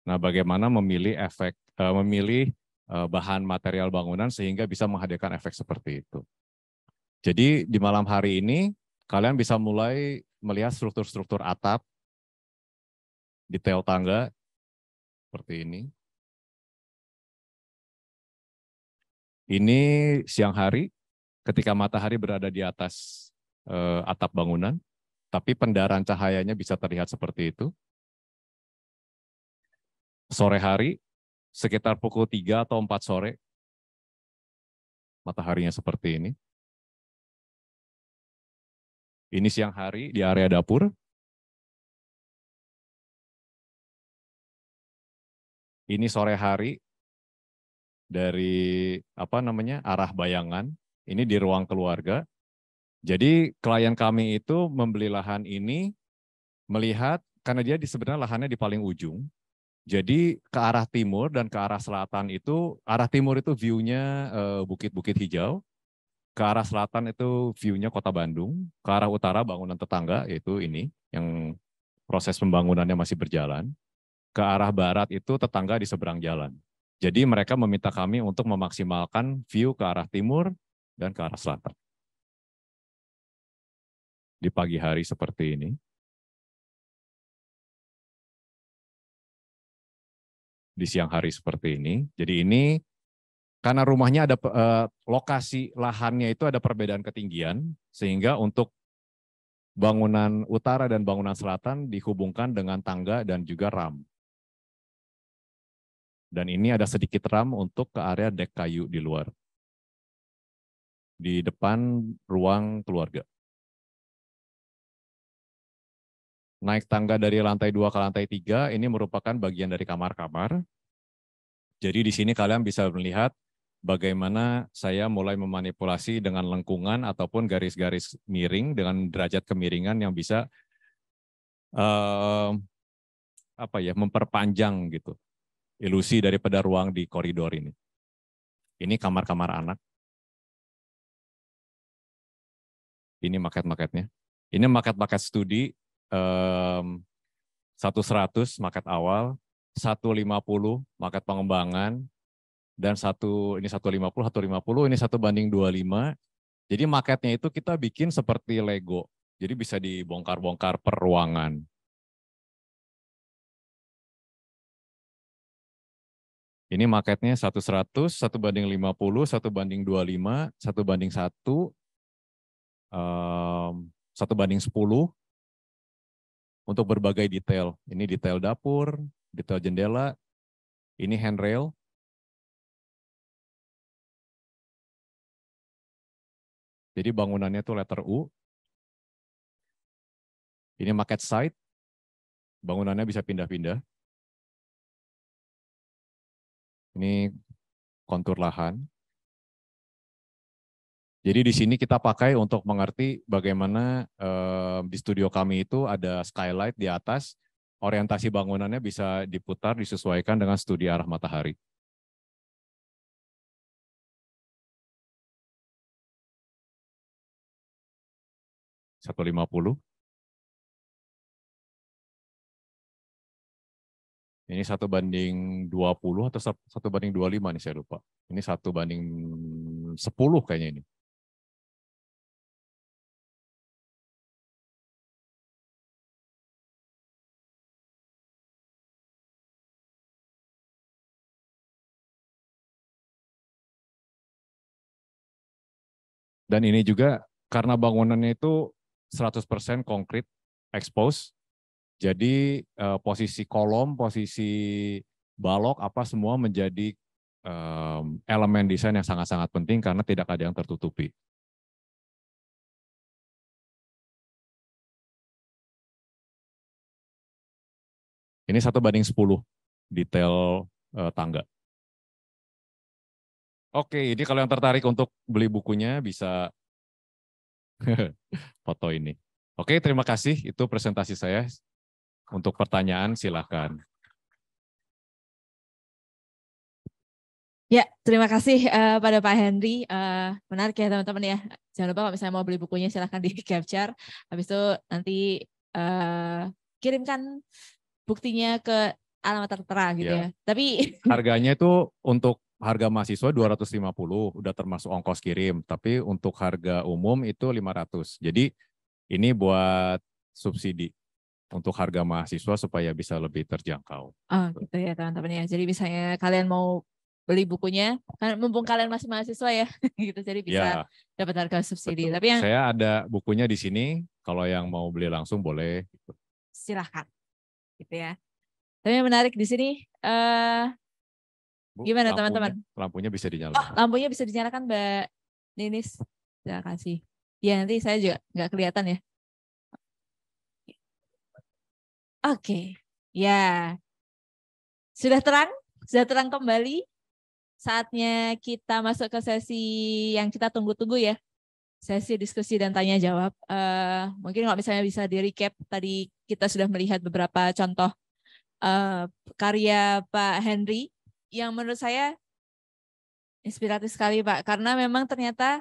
D: Nah, bagaimana memilih efek, eh, memilih Eh, bahan material bangunan sehingga bisa menghadirkan efek seperti itu. Jadi di malam hari ini kalian bisa mulai
C: melihat struktur-struktur atap, detail tangga seperti ini. Ini siang hari ketika matahari berada di atas eh, atap bangunan, tapi pendaran cahayanya bisa terlihat seperti itu. Sore hari sekitar pukul 3 atau 4 sore. Mataharinya seperti ini. Ini siang hari di area dapur. Ini sore hari dari apa namanya arah
D: bayangan. Ini di ruang keluarga. Jadi klien kami itu membeli lahan ini melihat karena dia sebenarnya lahannya di paling ujung jadi ke arah timur dan ke arah selatan itu, arah timur itu view-nya eh, bukit-bukit hijau, ke arah selatan itu view-nya kota Bandung, ke arah utara bangunan tetangga yaitu ini yang proses pembangunannya masih berjalan, ke arah barat itu tetangga di seberang jalan. Jadi mereka meminta kami untuk memaksimalkan view ke arah
C: timur dan ke arah selatan. Di pagi hari seperti ini. di siang hari seperti ini. Jadi ini karena rumahnya ada eh,
D: lokasi lahannya itu ada perbedaan ketinggian sehingga untuk bangunan utara dan bangunan selatan dihubungkan dengan tangga dan juga ram.
C: Dan ini ada sedikit ram untuk ke area dek kayu di luar. Di depan ruang keluarga. Naik tangga dari lantai 2 ke lantai 3 ini merupakan bagian dari
D: kamar-kamar. Jadi di sini kalian bisa melihat bagaimana saya mulai memanipulasi dengan lengkungan ataupun garis-garis miring dengan derajat kemiringan yang bisa uh, apa ya memperpanjang gitu
C: ilusi daripada ruang di koridor ini. Ini kamar-kamar anak. Ini maket-maketnya. Ini maket-maket studi um, 1.100 market awal,
D: 1.50 market pengembangan, dan satu ini 150, 150, ini satu banding 25. Jadi marketnya itu kita bikin seperti Lego. Jadi bisa
C: dibongkar-bongkar per ruangan. Ini marketnya 1 100, 1 banding 50, 1 banding
D: 25, 1 banding 1, 1 banding 10,
C: untuk berbagai detail. Ini detail dapur, detail jendela, ini handrail. Jadi bangunannya itu letter U. Ini market site. Bangunannya bisa pindah-pindah. Ini kontur lahan. Jadi di sini kita pakai untuk mengerti bagaimana eh, di
D: studio kami itu ada skylight di atas, orientasi bangunannya bisa diputar disesuaikan
C: dengan studi arah matahari. Satu lima puluh. Ini satu banding 20 atau satu banding 25 nih saya lupa. Ini satu banding 10 kayaknya ini. Dan ini juga karena bangunannya itu 100% konkrit
D: expose. Jadi uh, posisi kolom, posisi
C: balok apa semua menjadi um, elemen desain yang sangat-sangat penting karena tidak ada yang tertutupi. Ini satu banding 10 detail uh, tangga. Oke, jadi kalau yang tertarik untuk
D: beli bukunya bisa foto ini. Oke, terima
C: kasih. Itu presentasi saya. Untuk pertanyaan silahkan. Ya, terima kasih uh, pada Pak Henry.
B: Uh, menarik ya teman-teman ya. Jangan lupa kalau misalnya mau beli bukunya silahkan di capture. Habis itu nanti uh, kirimkan buktinya ke alamat tertera gitu ya. ya. Tapi
D: harganya itu untuk harga mahasiswa 250 udah termasuk ongkos kirim, tapi untuk harga umum itu 500. Jadi ini buat subsidi untuk harga mahasiswa supaya bisa lebih terjangkau.
B: Oh, gitu ya teman-teman ya. Jadi misalnya kalian mau beli bukunya, kan mumpung kalian masih mahasiswa ya, gitu. Jadi bisa ya, dapat harga subsidi. Betul. Tapi yang saya
D: ada bukunya di sini, kalau yang mau beli langsung boleh.
B: Silahkan, gitu ya. Tapi yang menarik di sini, uh, Bu, Gimana teman-teman?
D: Lampunya, lampunya bisa dinyalakan. Oh,
B: lampunya bisa dinyalakan Mbak
C: Ninis. Terima kasih. Ya nanti saya juga nggak kelihatan ya. Oke, okay. ya sudah
B: terang, sudah terang kembali. Saatnya kita masuk ke sesi yang kita tunggu-tunggu ya, sesi diskusi dan tanya jawab. Uh, eh, mungkin kalau misalnya bisa di recap tadi kita sudah melihat beberapa contoh uh, karya Pak Henry yang menurut saya inspiratif sekali Pak karena memang ternyata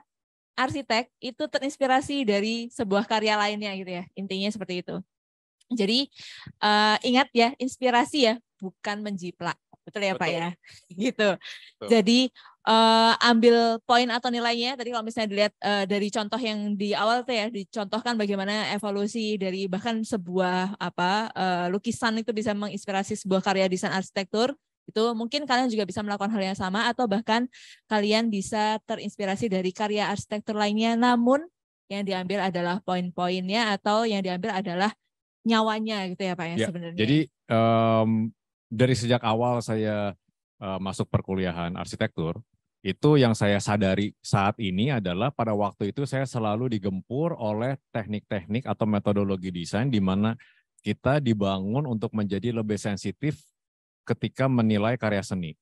B: arsitek itu terinspirasi dari sebuah karya lainnya gitu ya intinya seperti itu jadi uh, ingat ya inspirasi ya bukan menjiplak betul ya betul. Pak ya gitu betul. jadi uh, ambil poin atau nilainya tadi kalau misalnya dilihat uh, dari contoh yang di awal tuh ya dicontohkan bagaimana evolusi dari bahkan sebuah apa uh, lukisan itu bisa menginspirasi sebuah karya desain arsitektur itu mungkin kalian juga bisa melakukan hal yang sama atau bahkan kalian bisa terinspirasi dari karya arsitektur lainnya namun yang diambil adalah poin-poinnya atau yang diambil adalah nyawanya gitu ya Pak ya, ya sebenarnya. Jadi
D: um, dari sejak awal saya uh, masuk perkuliahan arsitektur itu yang saya sadari saat ini adalah pada waktu itu saya selalu digempur oleh teknik-teknik atau metodologi desain di mana kita dibangun untuk menjadi lebih sensitif ketika menilai karya seni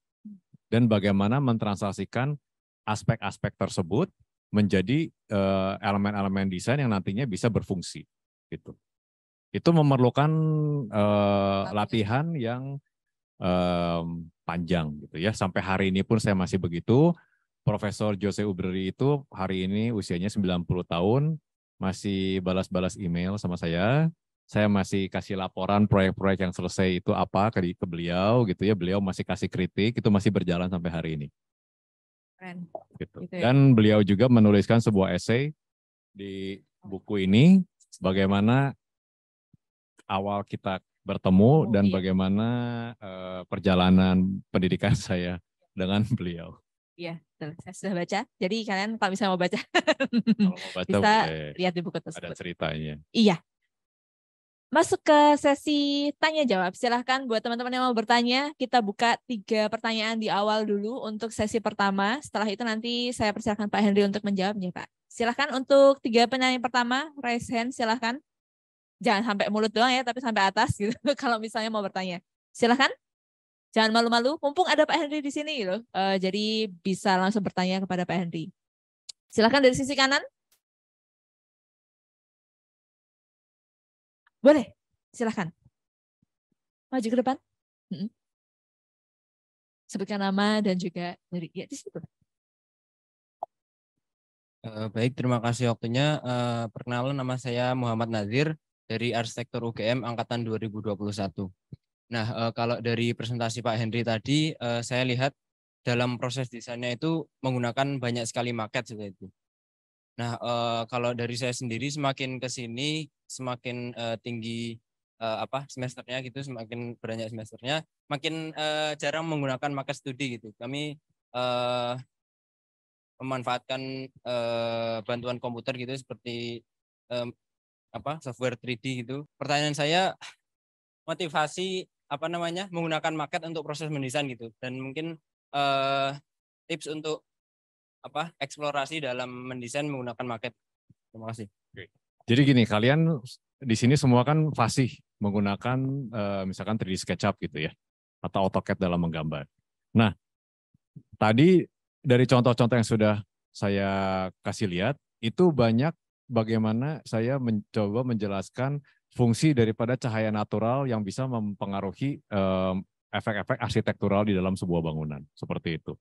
D: dan bagaimana mentranslasikan aspek-aspek tersebut menjadi eh, elemen-elemen desain yang nantinya bisa berfungsi gitu. Itu memerlukan uh, latihan yang um, panjang gitu ya. Sampai hari ini pun saya masih begitu. Profesor Jose Ubreri itu hari ini usianya 90 tahun, masih balas-balas email sama saya saya masih kasih laporan proyek-proyek yang selesai itu apa ke, ke beliau gitu ya beliau masih kasih kritik itu masih berjalan sampai hari ini Keren. gitu, gitu ya. dan beliau juga menuliskan sebuah esai di buku ini bagaimana awal kita bertemu oh, dan iya. bagaimana uh, perjalanan pendidikan saya dengan beliau
B: Iya, Saya sudah baca. Jadi kalian kalau misalnya mau baca,
D: mau baca bisa lihat di buku tersebut. Ada ceritanya.
B: Iya, masuk ke sesi tanya jawab. Silahkan buat teman-teman yang mau bertanya, kita buka tiga pertanyaan di awal dulu untuk sesi pertama. Setelah itu nanti saya persilahkan Pak Henry untuk menjawabnya, Pak. Silahkan untuk tiga penanya pertama, raise hand, silahkan. Jangan sampai mulut doang ya, tapi sampai atas gitu kalau misalnya mau bertanya. Silahkan. Jangan malu-malu, mumpung ada Pak Henry di sini loh. Uh, jadi bisa langsung bertanya kepada Pak Henry.
C: Silahkan dari sisi kanan, Boleh, silahkan. Maju ke depan. Hmm. Sebutkan nama dan juga dari ya di situ. Eh, baik, terima kasih waktunya. Eh, perkenalan nama saya Muhammad Nazir
D: dari Arsitektur UGM Angkatan 2021. Nah, eh, kalau dari presentasi Pak Henry tadi, saya lihat dalam proses desainnya itu menggunakan banyak sekali maket seperti itu. Nah, uh, kalau dari saya sendiri semakin ke sini semakin uh, tinggi uh, apa semesternya gitu, semakin banyak semesternya, makin uh, jarang menggunakan market studi gitu. Kami uh, memanfaatkan uh, bantuan komputer gitu seperti um, apa software 3D gitu. Pertanyaan saya motivasi apa namanya menggunakan market untuk proses mendesain gitu dan mungkin uh, tips untuk apa eksplorasi dalam mendesain menggunakan market. Terima kasih. Jadi gini, kalian di sini semua kan fasih menggunakan uh, misalkan 3D SketchUp gitu ya atau AutoCAD dalam menggambar. Nah, tadi dari contoh-contoh yang sudah saya kasih lihat itu banyak bagaimana saya mencoba menjelaskan fungsi daripada cahaya natural yang bisa mempengaruhi eh, efek-efek arsitektural di dalam sebuah bangunan seperti itu.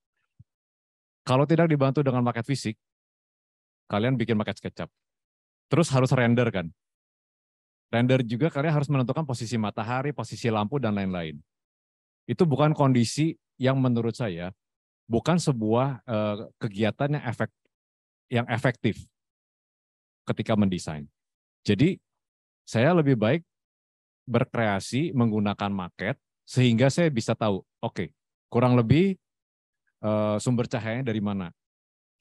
D: Kalau tidak dibantu dengan market fisik, kalian bikin market SketchUp. Terus harus render kan. Render juga kalian harus menentukan posisi matahari, posisi lampu, dan lain-lain. Itu bukan kondisi yang menurut saya bukan sebuah uh, kegiatan yang efek yang efektif ketika mendesain. Jadi saya lebih baik berkreasi menggunakan market sehingga saya bisa tahu, oke, okay, kurang lebih Eh, sumber cahayanya dari mana.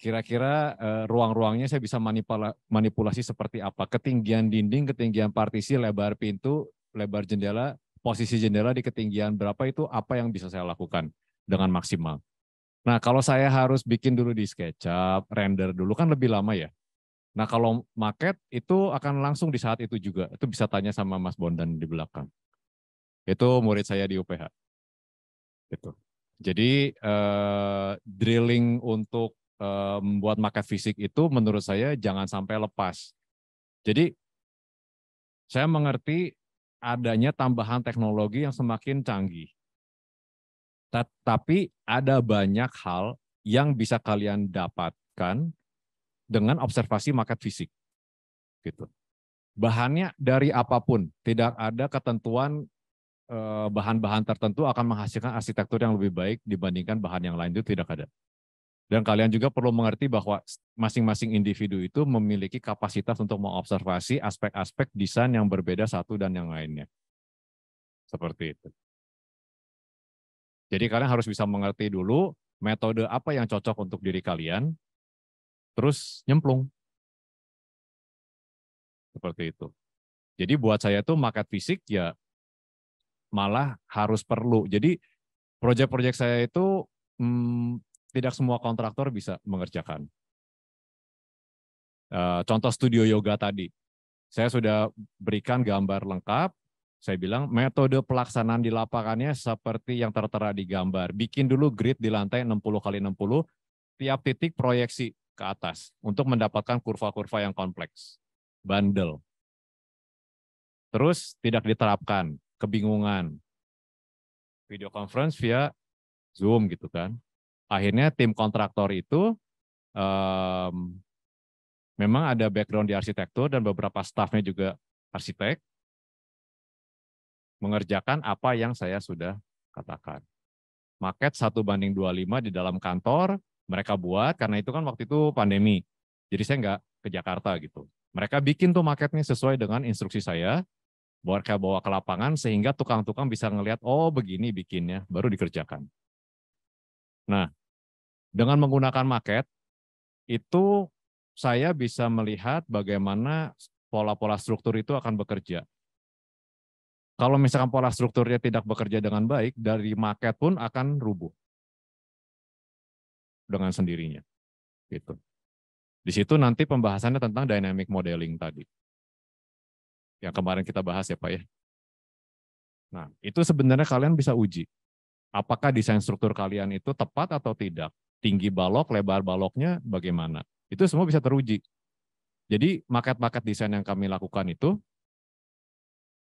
D: Kira-kira uh, ruang-ruangnya saya bisa manipula manipulasi seperti apa. Ketinggian dinding, ketinggian partisi, lebar pintu, lebar jendela, posisi jendela di ketinggian berapa itu apa yang bisa saya lakukan dengan maksimal. Nah kalau saya harus bikin dulu di SketchUp, render dulu kan lebih lama ya. Nah kalau market itu akan langsung di saat itu juga. Itu bisa tanya sama Mas Bondan di belakang. Itu murid saya di UPH. Itu. Jadi uh, drilling untuk uh, membuat market fisik itu menurut saya jangan sampai lepas. Jadi saya mengerti adanya tambahan teknologi yang semakin canggih. Tetapi ada banyak hal yang bisa kalian dapatkan dengan observasi market fisik. Gitu. Bahannya dari apapun, tidak ada ketentuan Eh, bahan-bahan tertentu akan menghasilkan arsitektur yang lebih baik dibandingkan bahan yang lain itu tidak ada. Dan kalian juga perlu mengerti bahwa masing-masing individu itu memiliki kapasitas untuk mengobservasi aspek-aspek desain yang berbeda
C: satu dan yang lainnya. Seperti itu. Jadi kalian harus bisa mengerti dulu metode apa yang cocok untuk diri kalian, terus nyemplung. Seperti itu. Jadi buat saya tuh market fisik ya malah harus perlu. Jadi
D: proyek-proyek saya itu hmm, tidak semua kontraktor bisa mengerjakan. Uh, contoh studio yoga tadi, saya sudah berikan gambar lengkap. Saya bilang metode pelaksanaan di lapangannya seperti yang tertera di gambar. Bikin dulu grid di lantai 60 kali 60, tiap titik proyeksi ke atas untuk mendapatkan kurva-kurva yang kompleks. Bandel. Terus tidak diterapkan kebingungan. Video conference via Zoom gitu kan. Akhirnya tim kontraktor itu um, memang ada background di arsitektur dan beberapa staffnya juga arsitek mengerjakan apa yang saya sudah katakan. Market 1 banding 25 di dalam kantor, mereka buat karena itu kan waktu itu pandemi. Jadi saya nggak ke Jakarta gitu. Mereka bikin tuh marketnya sesuai dengan instruksi saya, mereka bawa ke lapangan sehingga tukang-tukang bisa ngelihat oh begini bikinnya baru dikerjakan. Nah, dengan menggunakan maket itu saya bisa melihat bagaimana pola-pola struktur itu akan bekerja.
C: Kalau misalkan pola strukturnya tidak bekerja dengan baik, dari market pun akan rubuh dengan sendirinya. Gitu. Di situ nanti pembahasannya tentang dynamic modeling tadi yang kemarin
D: kita bahas ya Pak ya. Nah, itu sebenarnya kalian bisa uji. Apakah desain struktur kalian itu tepat atau tidak? Tinggi balok, lebar baloknya bagaimana? Itu semua bisa teruji. Jadi market-market desain yang kami lakukan itu,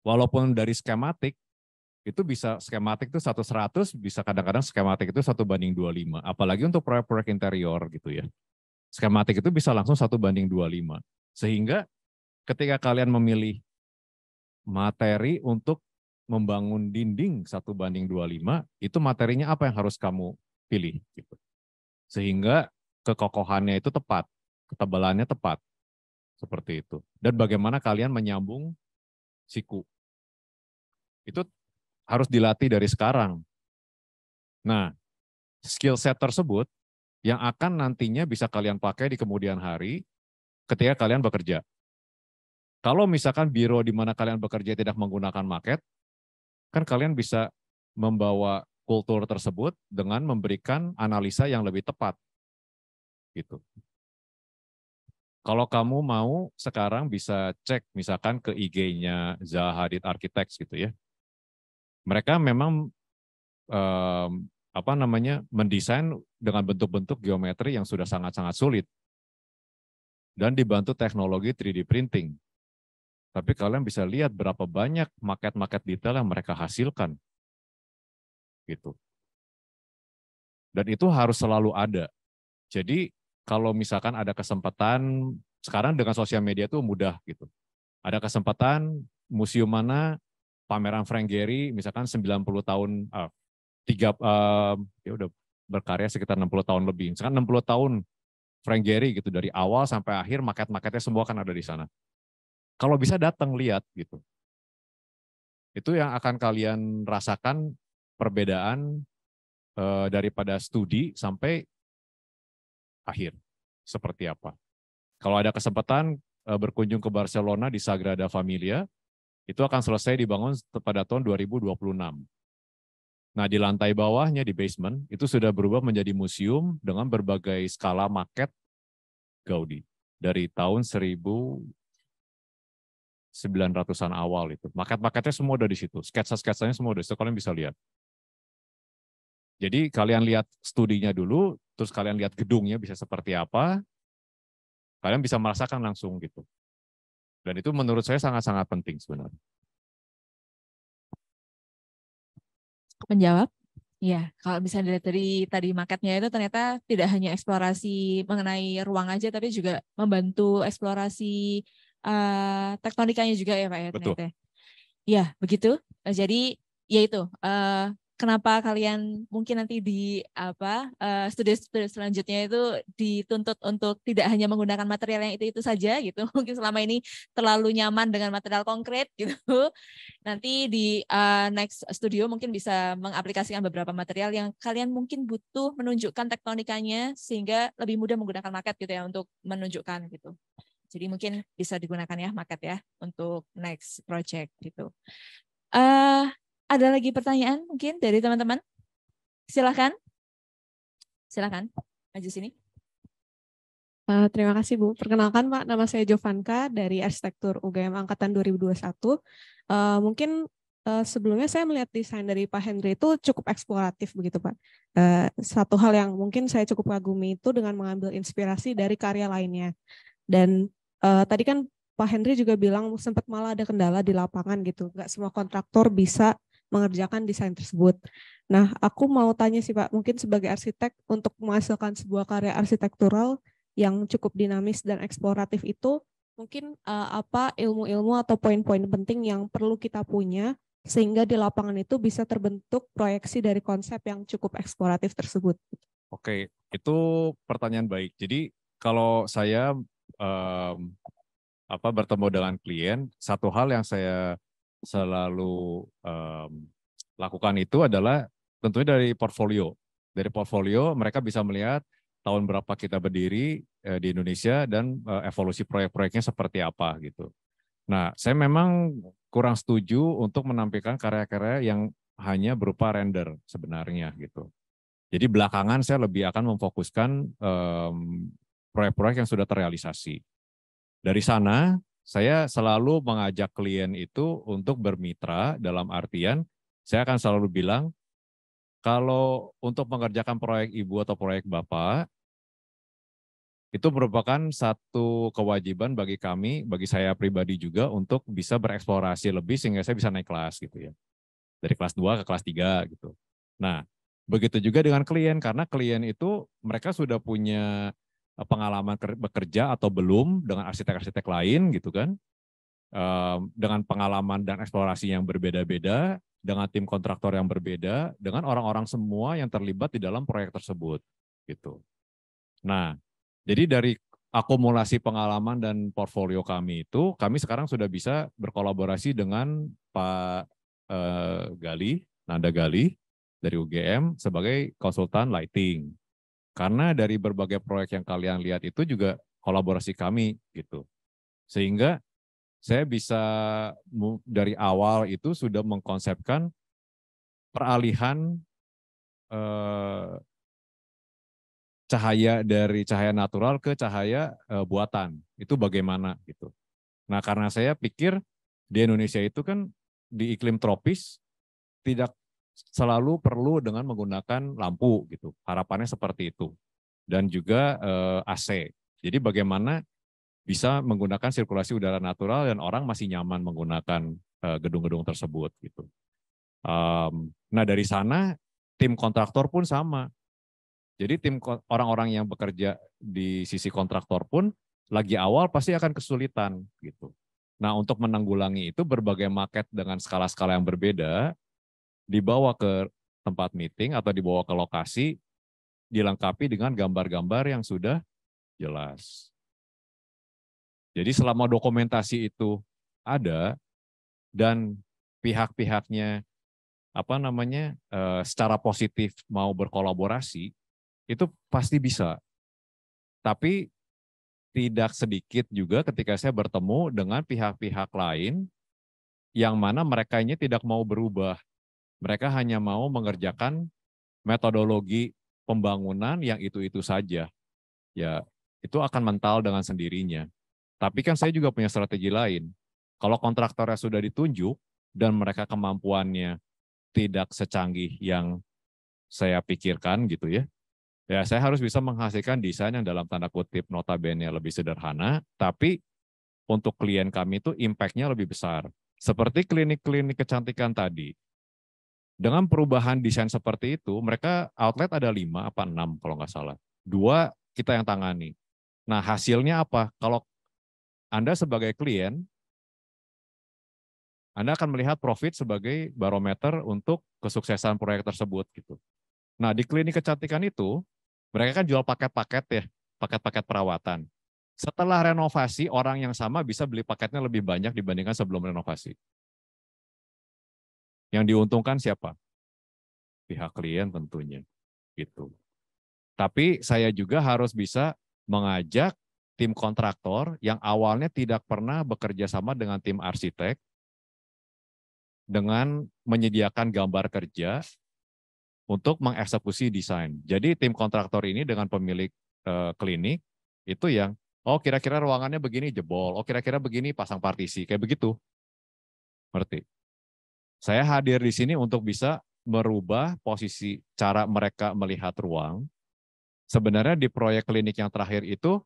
D: walaupun dari skematik, itu bisa skematik itu 100 bisa kadang-kadang skematik itu satu banding 25. Apalagi untuk proyek-proyek interior gitu ya. Skematik itu bisa langsung satu banding 25. Sehingga ketika kalian memilih materi untuk membangun dinding satu banding 25, itu materinya apa yang harus kamu pilih. Gitu. Sehingga kekokohannya itu tepat, ketebalannya tepat. Seperti itu. Dan bagaimana kalian menyambung siku. Itu harus dilatih dari sekarang. Nah, skill set tersebut yang akan nantinya bisa kalian pakai di kemudian hari ketika kalian bekerja. Kalau misalkan biro di mana kalian bekerja tidak menggunakan market, kan kalian bisa membawa kultur tersebut dengan memberikan analisa yang lebih tepat. Gitu. Kalau kamu mau sekarang bisa cek misalkan ke IG-nya Zaharid Architects gitu ya. Mereka memang um, apa namanya mendesain dengan bentuk-bentuk geometri yang sudah sangat-sangat sulit dan dibantu teknologi 3D printing. Tapi kalian bisa lihat berapa banyak market-market detail yang mereka hasilkan. Gitu. Dan itu harus selalu ada. Jadi kalau misalkan ada kesempatan, sekarang dengan sosial media itu mudah gitu. Ada kesempatan museum mana pameran Frank Gehry misalkan 90 tahun ah, tiga uh, ya udah berkarya sekitar 60 tahun lebih. Misalkan 60 tahun Frank Gehry gitu dari awal sampai akhir market-marketnya semua kan ada di sana. Kalau bisa datang lihat gitu. Itu yang akan kalian rasakan perbedaan eh, daripada studi sampai akhir seperti apa. Kalau ada kesempatan eh, berkunjung ke Barcelona di Sagrada Familia, itu akan selesai dibangun pada tahun 2026. Nah, di lantai bawahnya di basement itu sudah berubah menjadi museum dengan berbagai skala maket Gaudi dari tahun 1000 900-an awal itu. maket-maketnya semua ada di situ. Sketsa-sketsanya semua ada di situ. Kalian bisa lihat. Jadi kalian lihat studinya dulu, terus kalian lihat gedungnya bisa seperti apa,
C: kalian bisa merasakan langsung gitu. Dan itu menurut saya sangat-sangat penting sebenarnya. Menjawab? Ya,
B: kalau bisa dilihat dari tadi maketnya itu ternyata tidak hanya eksplorasi mengenai ruang aja, tapi juga membantu eksplorasi uh, tektonikanya juga ya Pak ya Betul. ternyata. Ya begitu. Eh, jadi ya itu uh, kenapa kalian mungkin nanti di apa uh, studi-studi selanjutnya itu dituntut untuk tidak hanya menggunakan material yang itu itu saja gitu mungkin selama ini terlalu nyaman dengan material konkret gitu nanti di uh, next studio mungkin bisa mengaplikasikan beberapa material yang kalian mungkin butuh menunjukkan tektonikanya sehingga lebih mudah menggunakan market gitu ya untuk menunjukkan gitu jadi mungkin bisa digunakan ya market ya untuk next project gitu. Uh, ada lagi pertanyaan mungkin dari teman-teman? Silahkan. Silahkan, maju sini. Uh, terima kasih Bu. Perkenalkan Pak, nama saya Jovanka dari Arsitektur UGM Angkatan 2021. Uh, eh, mungkin sebelumnya saya melihat desain dari Pak Henry itu cukup eksploratif begitu Pak. satu hal yang mungkin saya cukup kagumi itu dengan mengambil inspirasi dari karya lainnya. Dan uh, tadi kan Pak Henry juga bilang sempat malah ada kendala di lapangan gitu. Nggak semua kontraktor bisa mengerjakan desain tersebut. Nah, aku mau tanya sih Pak, mungkin sebagai arsitek untuk menghasilkan sebuah karya arsitektural yang cukup dinamis dan eksploratif itu, mungkin uh, apa ilmu-ilmu atau poin-poin penting yang perlu kita punya sehingga di lapangan itu bisa terbentuk proyeksi dari konsep yang cukup eksploratif tersebut.
D: Oke, itu pertanyaan baik. Jadi kalau saya um, apa bertemu dengan klien, satu hal yang saya selalu um, lakukan itu adalah tentunya dari portfolio. Dari portfolio mereka bisa melihat tahun berapa kita berdiri uh, di Indonesia dan uh, evolusi proyek-proyeknya seperti apa gitu. Nah, saya memang kurang setuju untuk menampilkan karya-karya yang hanya berupa render sebenarnya gitu. Jadi belakangan saya lebih akan memfokuskan um, proyek-proyek yang sudah terrealisasi. Dari sana, saya selalu mengajak klien itu untuk bermitra dalam artian saya akan selalu bilang kalau untuk mengerjakan proyek ibu atau proyek bapak itu merupakan satu kewajiban bagi kami, bagi saya pribadi juga untuk bisa bereksplorasi lebih sehingga saya bisa naik kelas gitu ya. Dari kelas 2 ke kelas 3 gitu. Nah, begitu juga dengan klien karena klien itu mereka sudah punya Eh, pengalaman bekerja atau belum dengan arsitek-arsitek lain gitu kan eh, dengan pengalaman dan eksplorasi yang berbeda-beda dengan tim kontraktor yang berbeda dengan orang-orang semua yang terlibat di dalam proyek tersebut gitu nah jadi dari akumulasi pengalaman dan portfolio kami itu kami sekarang sudah bisa berkolaborasi dengan Pak eh, Gali Nanda Gali dari UGM sebagai konsultan lighting karena dari berbagai proyek yang kalian lihat itu juga kolaborasi kami gitu. Sehingga saya bisa dari awal itu sudah mengkonsepkan peralihan eh, cahaya dari cahaya natural ke cahaya eh, buatan itu bagaimana gitu. Nah karena saya pikir di Indonesia itu kan di iklim tropis tidak selalu perlu dengan menggunakan lampu gitu. Harapannya seperti itu. Dan juga eh, AC. Jadi bagaimana bisa menggunakan sirkulasi udara natural dan orang masih nyaman menggunakan eh, gedung-gedung eh, tersebut gitu. Um, nah dari sana tim kontraktor pun sama. Jadi tim orang-orang yang bekerja di sisi kontraktor pun lagi awal pasti akan kesulitan gitu. Nah, untuk menanggulangi itu berbagai market dengan skala-skala yang berbeda dibawa ke tempat meeting atau dibawa ke lokasi dilengkapi dengan gambar-gambar yang sudah jelas. Jadi selama dokumentasi itu ada dan pihak-pihaknya apa namanya eh, secara positif mau berkolaborasi itu pasti bisa. Tapi tidak sedikit juga ketika saya bertemu dengan pihak-pihak lain yang mana mereka ini tidak mau berubah mereka hanya mau mengerjakan metodologi pembangunan yang itu-itu saja. Ya, itu akan mental dengan sendirinya. Tapi kan saya juga punya strategi lain. Kalau kontraktornya sudah ditunjuk dan mereka kemampuannya tidak secanggih yang saya pikirkan gitu ya. Ya, saya harus bisa menghasilkan desain yang dalam tanda kutip notabene lebih sederhana, tapi untuk klien kami itu impact-nya lebih besar. Seperti klinik-klinik kecantikan tadi, dengan perubahan desain seperti itu, mereka outlet ada lima apa enam kalau nggak salah. Dua kita yang tangani. Nah hasilnya apa? Kalau Anda sebagai klien, Anda akan melihat profit sebagai barometer untuk kesuksesan proyek tersebut gitu. Nah di klinik kecantikan itu mereka kan jual paket-paket ya, paket-paket perawatan. Setelah renovasi, orang yang sama bisa beli paketnya lebih banyak dibandingkan sebelum renovasi.
C: Yang diuntungkan siapa? Pihak klien tentunya. Gitu. Tapi saya juga harus bisa mengajak
D: tim kontraktor yang awalnya tidak pernah bekerja sama dengan tim arsitek dengan menyediakan gambar kerja untuk mengeksekusi desain. Jadi tim kontraktor ini dengan pemilik e, klinik itu yang oh kira-kira ruangannya begini jebol, oh kira-kira begini pasang partisi, kayak begitu. Ngerti? Saya hadir di sini untuk bisa merubah posisi cara mereka melihat ruang. Sebenarnya di proyek klinik yang terakhir itu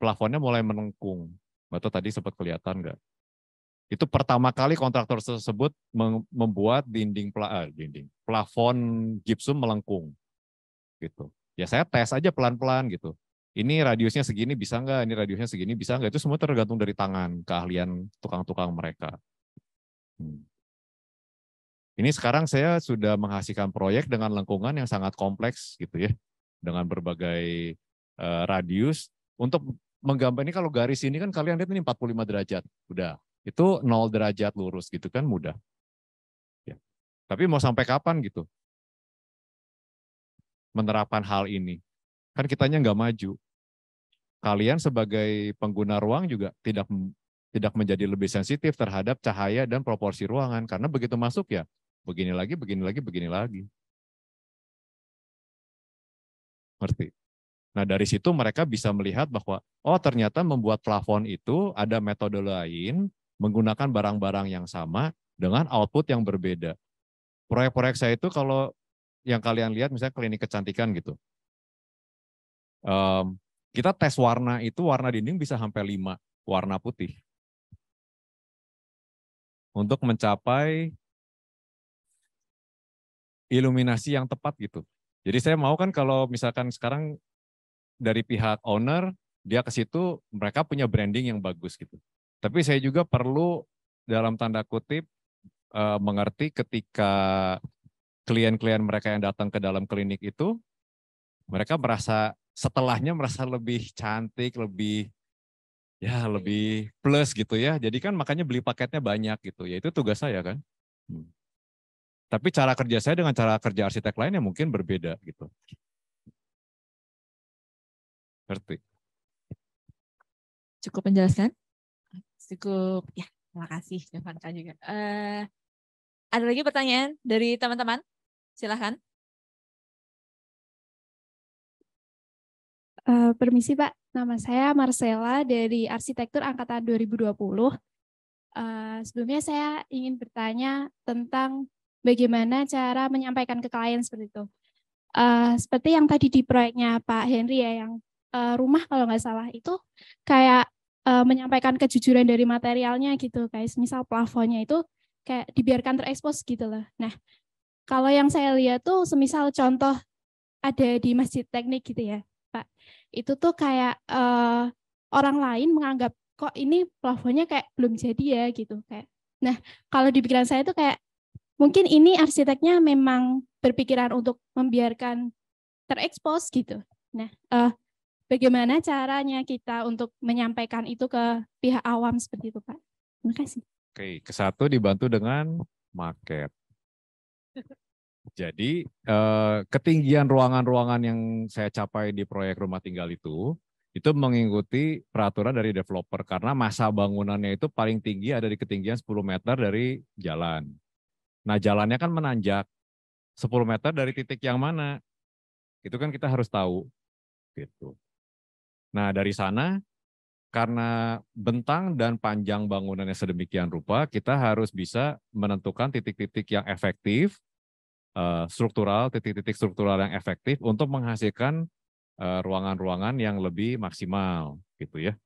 D: plafonnya mulai menengkung. Betul tadi sempat kelihatan nggak? Itu pertama kali kontraktor tersebut membuat dinding, eh, dinding plafon gipsum melengkung. Gitu. Ya saya tes aja pelan-pelan gitu. Ini radiusnya segini bisa nggak? Ini radiusnya segini bisa nggak? Itu semua tergantung dari tangan keahlian tukang-tukang mereka. Hmm. Ini sekarang saya sudah menghasilkan proyek dengan lengkungan yang sangat kompleks gitu ya, dengan berbagai uh, radius untuk menggambar ini kalau garis ini kan kalian lihat ini 45 derajat, udah. Itu 0 derajat lurus
C: gitu kan mudah. Ya. Tapi mau sampai kapan gitu? Menerapkan hal ini. Kan kitanya nggak maju. Kalian
D: sebagai pengguna ruang juga tidak tidak menjadi lebih sensitif terhadap cahaya dan proporsi ruangan karena begitu masuk ya begini lagi, begini lagi, begini lagi. Ngerti? Nah, dari situ mereka bisa melihat bahwa, oh ternyata membuat plafon itu ada metode lain menggunakan barang-barang yang sama dengan output yang berbeda. Proyek-proyek saya itu kalau yang kalian lihat misalnya klinik kecantikan gitu. Um, kita tes warna itu
C: warna dinding bisa sampai 5 warna putih. Untuk mencapai iluminasi yang tepat gitu.
D: Jadi saya mau kan kalau misalkan sekarang dari pihak owner dia ke situ mereka punya branding yang bagus gitu. Tapi saya juga perlu dalam tanda kutip uh, mengerti ketika klien-klien mereka yang datang ke dalam klinik itu mereka merasa setelahnya merasa lebih cantik, lebih ya lebih plus gitu ya. Jadi kan makanya beli paketnya banyak gitu. Ya itu
C: tugas saya kan. Hmm. Tapi cara kerja saya dengan cara kerja arsitek lainnya mungkin berbeda gitu. Ngerti? Cukup penjelasan. Cukup. Ya, terima kasih Devanka juga. Uh, ada lagi pertanyaan dari teman-teman? Silahkan. Uh, eh, permisi Pak, nama saya
B: Marcella dari Arsitektur Angkatan 2020. Uh, eh, sebelumnya saya ingin bertanya tentang bagaimana cara menyampaikan ke klien seperti itu. Uh, seperti yang tadi di proyeknya Pak Henry ya, yang uh, rumah kalau nggak salah itu kayak uh, menyampaikan kejujuran dari materialnya gitu guys. Misal plafonnya itu kayak dibiarkan terekspos gitu loh. Nah, kalau yang saya lihat tuh semisal contoh ada di masjid teknik gitu ya, Pak. Itu tuh kayak uh, orang lain menganggap kok ini plafonnya kayak belum jadi ya gitu kayak. Nah, kalau di pikiran saya tuh kayak Mungkin ini arsiteknya memang berpikiran untuk membiarkan terekspos gitu. Nah, eh, bagaimana caranya kita untuk menyampaikan itu ke pihak awam seperti itu, Pak? Terima kasih.
D: Oke, ke satu dibantu dengan market. Jadi eh, ketinggian ruangan-ruangan yang saya capai di proyek rumah tinggal itu itu mengikuti peraturan dari developer karena masa bangunannya itu paling tinggi ada di ketinggian 10 meter dari jalan. Nah jalannya kan menanjak 10 meter dari titik yang mana. Itu kan kita harus tahu. gitu. Nah dari sana karena bentang dan panjang bangunannya sedemikian rupa, kita harus bisa menentukan titik-titik yang efektif, eh, struktural, titik-titik struktural yang efektif untuk menghasilkan eh, ruangan-ruangan yang lebih maksimal, gitu ya.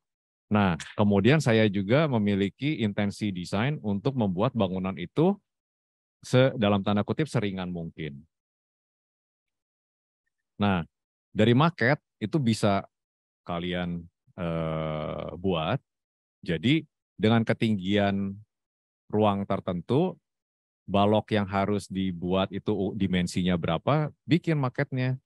D: Nah, kemudian saya juga memiliki intensi desain untuk membuat bangunan itu se dalam tanda kutip seringan mungkin. Nah, dari market itu bisa kalian eh, buat. Jadi dengan ketinggian ruang tertentu, balok yang harus dibuat itu dimensinya berapa, bikin marketnya.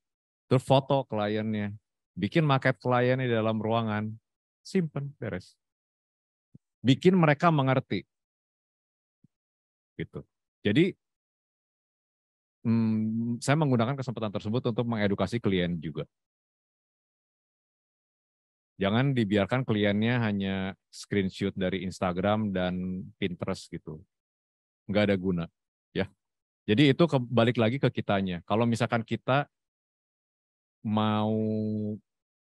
D: Terus foto kliennya, bikin market kliennya di dalam ruangan,
C: simpen, beres. Bikin mereka mengerti. Gitu. Jadi hmm, saya menggunakan kesempatan tersebut untuk mengedukasi klien juga. Jangan dibiarkan
D: kliennya hanya screenshot dari Instagram dan Pinterest gitu. Nggak ada guna. ya. Jadi itu balik lagi ke kitanya. Kalau misalkan kita mau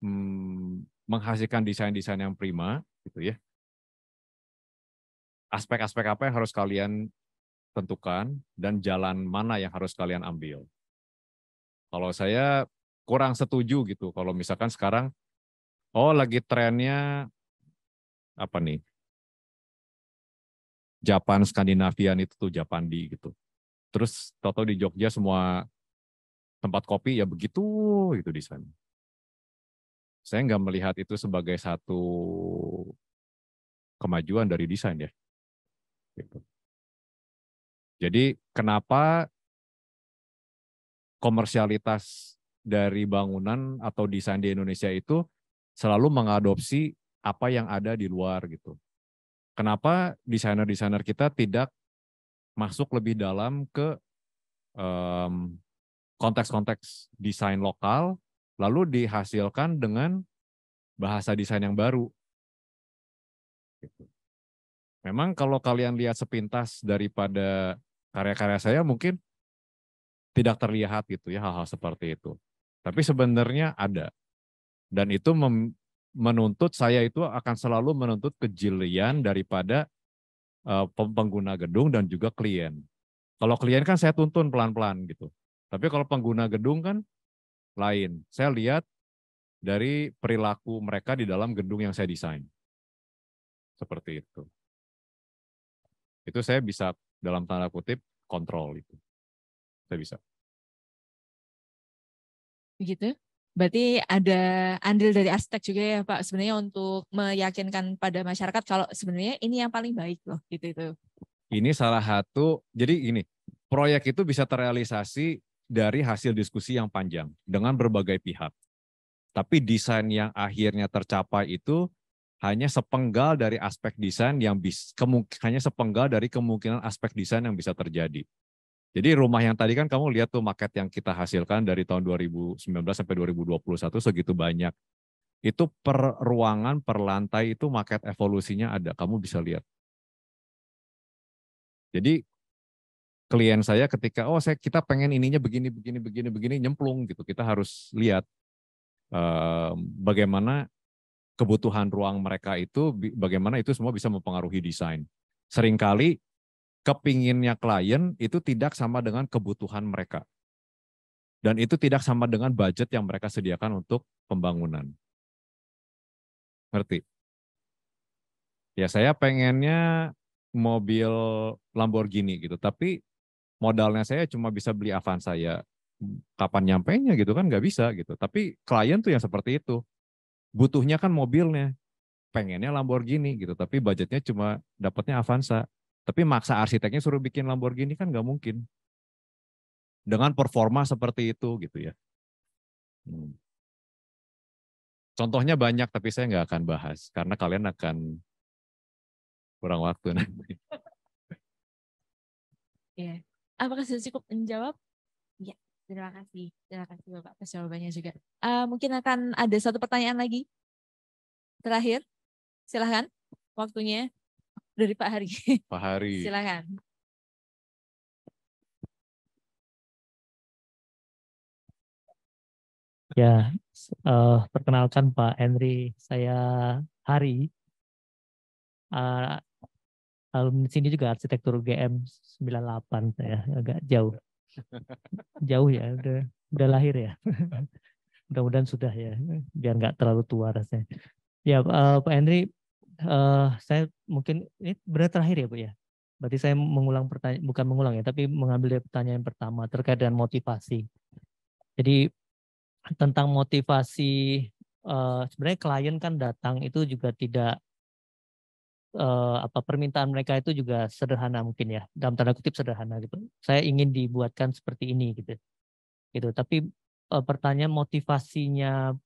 D: hmm, menghasilkan desain-desain yang prima, gitu ya. Aspek-aspek apa yang harus kalian tentukan dan jalan mana yang harus kalian ambil. Kalau saya kurang setuju gitu kalau misalkan sekarang oh lagi trennya apa nih? Japan Skandinavian itu tuh Japandi gitu. Terus toto di Jogja semua tempat kopi ya begitu itu di sana. Saya nggak melihat itu sebagai satu
C: kemajuan dari desain ya. Gitu. Jadi kenapa komersialitas
D: dari bangunan atau desain di Indonesia itu selalu mengadopsi apa yang ada di luar gitu. Kenapa desainer-desainer kita tidak masuk lebih dalam ke konteks konteks-konteks desain lokal, lalu dihasilkan dengan bahasa desain yang baru. Gitu. Memang kalau kalian lihat sepintas daripada karya-karya saya mungkin tidak terlihat gitu ya hal-hal seperti itu. Tapi sebenarnya ada. Dan itu menuntut saya itu akan selalu menuntut kejelian daripada uh, pengguna gedung dan juga klien. Kalau klien kan saya tuntun pelan-pelan gitu. Tapi kalau pengguna gedung kan lain. Saya lihat dari perilaku mereka di dalam gedung yang saya
C: desain. Seperti itu. Itu saya bisa dalam tanda kutip kontrol itu. Saya bisa. Begitu. Berarti ada andil dari aspek juga ya Pak sebenarnya untuk
B: meyakinkan pada masyarakat kalau sebenarnya ini yang paling baik loh gitu itu.
D: Ini salah satu jadi ini proyek itu bisa terrealisasi dari hasil diskusi yang panjang dengan berbagai pihak. Tapi desain yang akhirnya tercapai itu hanya sepenggal dari aspek desain yang bisa hanya sepenggal dari kemungkinan aspek desain yang bisa terjadi. Jadi rumah yang tadi kan kamu lihat tuh market yang kita hasilkan dari tahun 2019 sampai 2021 segitu banyak. Itu per ruangan, per lantai itu market evolusinya ada, kamu bisa lihat. Jadi klien saya ketika oh saya kita pengen ininya begini begini begini begini nyemplung gitu, kita harus lihat eh, bagaimana kebutuhan ruang mereka itu bagaimana itu semua bisa mempengaruhi desain. Seringkali kepinginnya klien itu tidak sama dengan kebutuhan mereka. Dan itu tidak sama dengan budget yang mereka sediakan untuk pembangunan. Ngerti? Ya saya pengennya mobil Lamborghini gitu, tapi modalnya saya cuma bisa beli Avanza ya kapan nyampainya gitu kan nggak bisa gitu. Tapi klien tuh yang seperti itu butuhnya kan mobilnya pengennya Lamborghini gitu tapi budgetnya cuma dapatnya Avanza tapi maksa arsiteknya suruh bikin Lamborghini kan nggak mungkin dengan performa seperti itu gitu ya hmm.
C: contohnya banyak tapi saya nggak akan bahas karena kalian akan kurang waktu nanti ya apakah sudah cukup menjawab Terima kasih. Terima
B: kasih Bapak atas jawabannya juga. Uh, mungkin akan ada satu pertanyaan lagi. Terakhir.
C: Silahkan. Waktunya dari Pak Hari. Pak Hari. Silahkan. Ya, uh, perkenalkan Pak Henry. Saya
A: Hari. Uh, alumni sini juga arsitektur puluh 98 saya agak jauh. Jauh ya, udah udah lahir ya. Mudah-mudahan sudah ya, biar nggak terlalu tua rasanya. Ya, uh, Pak Henry, uh, saya mungkin ini benar terakhir ya, Bu ya. Berarti saya mengulang pertanyaan, bukan mengulang ya, tapi mengambil dari pertanyaan pertama terkait dengan motivasi. Jadi tentang motivasi uh, sebenarnya klien kan datang itu juga tidak eh, apa permintaan mereka itu juga sederhana mungkin ya dalam tanda kutip sederhana gitu saya ingin dibuatkan seperti ini gitu gitu tapi eh, pertanyaan motivasinya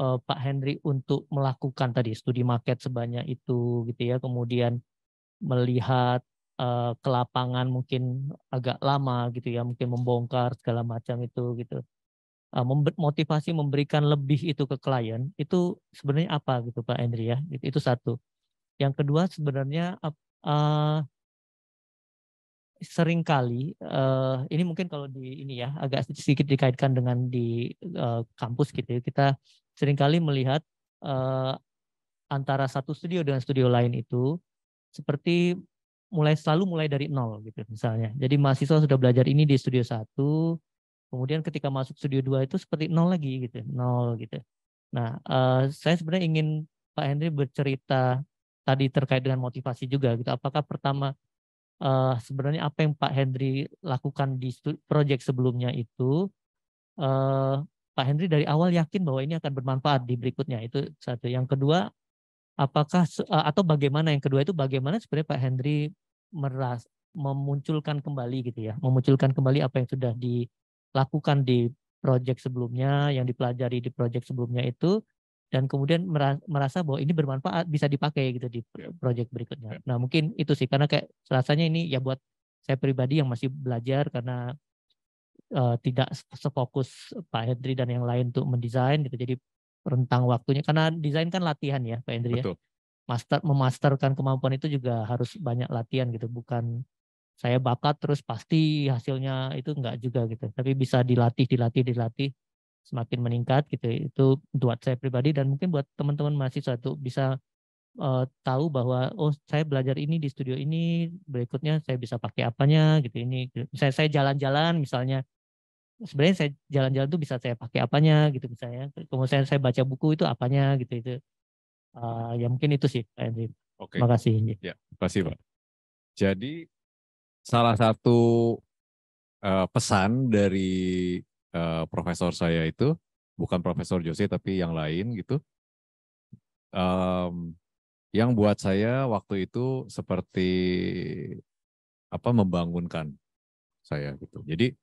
A: eh, Pak Henry untuk melakukan tadi studi market sebanyak itu gitu ya kemudian melihat eh, ke lapangan mungkin agak lama gitu ya mungkin membongkar segala macam itu gitu eh, motivasi memberikan lebih itu ke klien itu sebenarnya apa gitu Pak Henry ya itu satu yang kedua sebenarnya uh, seringkali uh, ini mungkin kalau di ini ya agak sedikit dikaitkan dengan di uh, kampus gitu ya kita seringkali melihat uh, antara satu studio dengan studio lain itu seperti mulai selalu mulai dari nol gitu misalnya jadi mahasiswa sudah belajar ini di studio satu kemudian ketika masuk studio dua itu seperti nol lagi gitu nol gitu nah uh, saya sebenarnya ingin Pak Henry bercerita tadi terkait dengan motivasi juga gitu. Apakah pertama uh, sebenarnya apa yang Pak Hendri lakukan di proyek sebelumnya itu uh, Pak Hendri dari awal yakin bahwa ini akan bermanfaat di berikutnya itu satu. Yang kedua apakah uh, atau bagaimana yang kedua itu bagaimana sebenarnya Pak Hendri meras memunculkan kembali gitu ya, memunculkan kembali apa yang sudah dilakukan di proyek sebelumnya, yang dipelajari di proyek sebelumnya itu dan kemudian merasa bahwa ini bermanfaat bisa dipakai gitu di ya. project berikutnya. Ya. Nah mungkin itu sih karena kayak rasanya ini ya buat saya pribadi yang masih belajar karena uh, tidak sefokus Pak Hendri dan yang lain untuk mendesain gitu. Jadi rentang waktunya karena desain kan latihan ya Pak Hendri ya. Master memasterkan kemampuan itu juga harus banyak latihan gitu, bukan saya bakat terus pasti hasilnya itu enggak juga gitu. Tapi bisa dilatih, dilatih, dilatih semakin meningkat gitu itu buat saya pribadi dan mungkin buat teman-teman mahasiswa tuh bisa uh, tahu bahwa oh saya belajar ini di studio ini berikutnya saya bisa pakai apanya gitu ini gitu. misalnya saya jalan-jalan misalnya sebenarnya saya jalan-jalan tuh bisa saya pakai apanya gitu misalnya kemudian saya baca buku itu apanya gitu itu uh, ya mungkin itu sih Pak Henry. Oke. Terima kasih.
D: Ya, terima kasih Pak. Jadi salah satu uh, pesan dari uh, profesor saya itu bukan profesor Jose tapi yang lain gitu um, yang buat saya waktu itu seperti apa membangunkan saya gitu jadi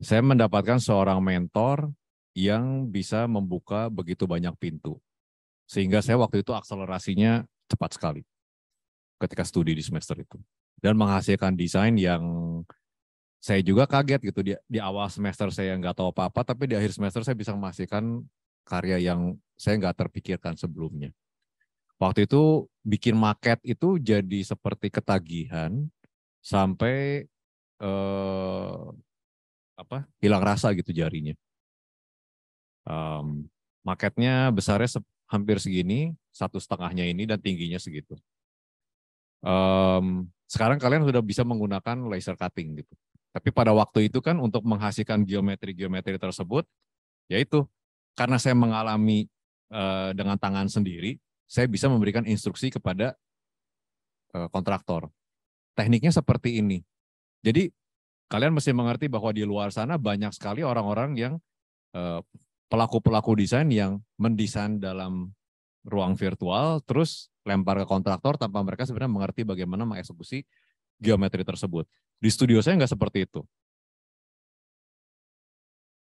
D: saya mendapatkan seorang mentor yang bisa membuka begitu banyak pintu sehingga saya waktu itu akselerasinya cepat sekali ketika studi di semester itu dan menghasilkan desain yang saya juga kaget gitu di, di awal semester saya nggak tahu apa-apa, tapi di akhir semester saya bisa memastikan karya yang saya nggak terpikirkan sebelumnya. Waktu itu bikin maket itu jadi seperti ketagihan sampai eh, apa hilang rasa gitu jarinya. Um, maketnya besarnya se hampir segini, satu setengahnya ini dan tingginya segitu. Um, sekarang kalian sudah bisa menggunakan laser cutting gitu tapi pada waktu itu kan untuk menghasilkan geometri-geometri tersebut, yaitu karena saya mengalami uh, dengan tangan sendiri, saya bisa memberikan instruksi kepada uh, kontraktor. Tekniknya seperti ini. Jadi kalian mesti mengerti bahwa di luar sana banyak sekali orang-orang yang eh, pelaku-pelaku desain yang mendesain dalam ruang virtual, terus lempar ke kontraktor tanpa mereka sebenarnya mengerti bagaimana mengeksekusi geometri tersebut. Di studio saya nggak seperti itu.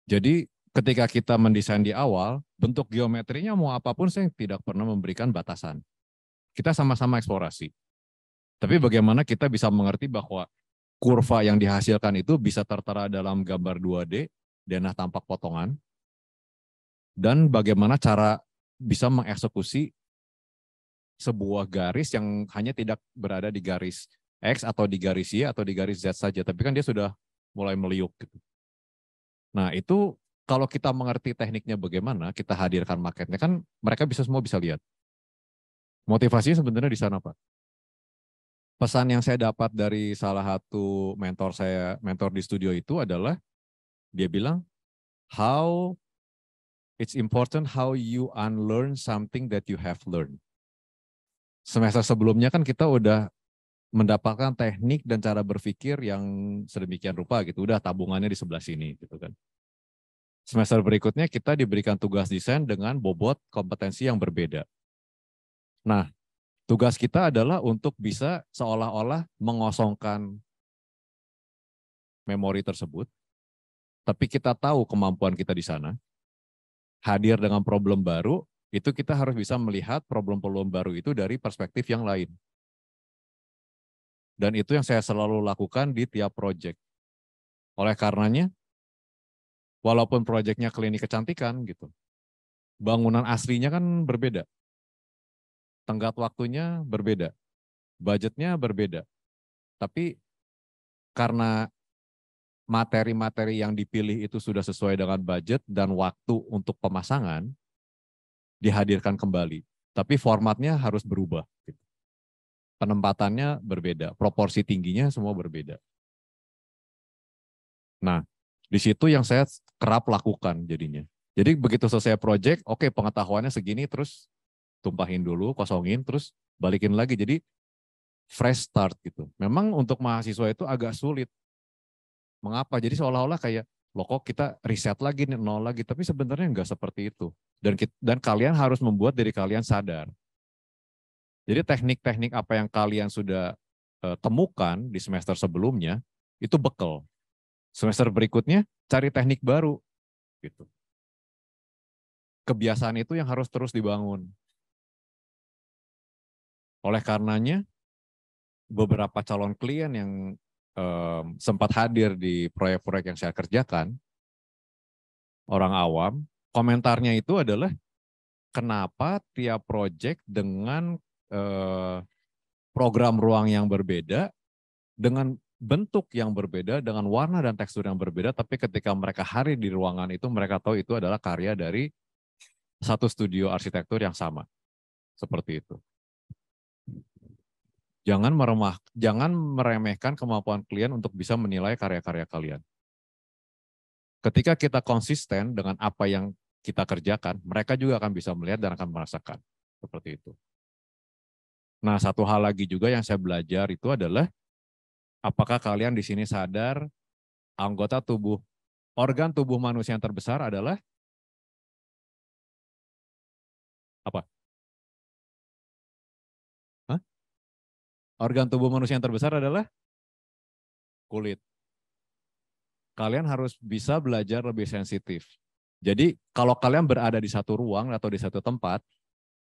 D: Jadi ketika kita mendesain di awal, bentuk geometrinya mau apapun saya tidak pernah memberikan batasan. Kita sama-sama eksplorasi. Tapi bagaimana kita bisa mengerti bahwa kurva yang dihasilkan itu bisa tertera dalam gambar 2D, denah tampak potongan, dan bagaimana cara bisa mengeksekusi sebuah garis yang hanya tidak berada di garis X atau di garis Y atau di garis Z saja, tapi kan dia sudah mulai meliuk gitu. Nah, itu kalau kita mengerti tekniknya bagaimana, kita hadirkan marketnya kan mereka bisa semua bisa lihat. Motivasinya sebenarnya di sana, Pak. Pesan yang saya dapat dari salah satu mentor saya, mentor di studio itu adalah dia bilang how it's important how you unlearn something that you have learned. Semester sebelumnya kan kita udah mendapatkan teknik dan cara berpikir yang sedemikian rupa gitu. Udah tabungannya di sebelah sini gitu kan. Semester berikutnya kita diberikan tugas desain dengan bobot kompetensi yang berbeda. Nah, tugas kita adalah untuk bisa seolah-olah mengosongkan memori tersebut, tapi kita tahu kemampuan kita di sana. Hadir dengan problem baru, itu kita harus bisa melihat problem-problem baru itu dari perspektif yang lain. Dan itu yang saya selalu lakukan di tiap project. Oleh karenanya, walaupun projectnya klinik kecantikan gitu, bangunan aslinya kan berbeda. Tenggat waktunya berbeda. Budgetnya berbeda. Tapi karena materi-materi yang dipilih itu sudah sesuai dengan budget dan waktu untuk pemasangan, dihadirkan kembali. Tapi formatnya harus berubah. Gitu penempatannya berbeda, proporsi tingginya semua berbeda. Nah, di situ yang saya kerap lakukan jadinya. Jadi begitu selesai project, oke okay, pengetahuannya segini, terus tumpahin dulu, kosongin, terus balikin lagi. Jadi fresh start gitu. Memang untuk mahasiswa itu agak sulit. Mengapa? Jadi seolah-olah kayak loh kok kita riset lagi nih nol lagi tapi sebenarnya nggak seperti itu dan kita, dan kalian harus membuat diri kalian sadar jadi teknik-teknik apa yang kalian sudah eh, temukan di semester sebelumnya itu bekal. Semester berikutnya cari teknik baru
C: gitu. Kebiasaan itu yang harus terus dibangun. Oleh karenanya beberapa calon klien yang
D: um, sempat hadir di proyek-proyek yang saya kerjakan orang awam, komentarnya itu adalah kenapa tiap proyek dengan Eh, program ruang yang berbeda dengan bentuk yang berbeda dengan warna dan tekstur yang berbeda tapi ketika mereka hari di ruangan itu mereka tahu itu adalah karya dari satu studio arsitektur yang sama seperti itu jangan meremah jangan meremehkan kemampuan klien untuk bisa menilai karya-karya kalian ketika kita konsisten dengan apa yang kita kerjakan mereka juga akan bisa melihat dan akan merasakan seperti itu Nah, satu hal lagi juga yang saya belajar itu adalah
C: apakah kalian di sini sadar anggota tubuh organ tubuh manusia yang terbesar adalah apa? Hah? Organ tubuh manusia yang terbesar adalah kulit. Kalian harus bisa belajar lebih sensitif.
D: Jadi kalau kalian berada di satu ruang atau di satu tempat,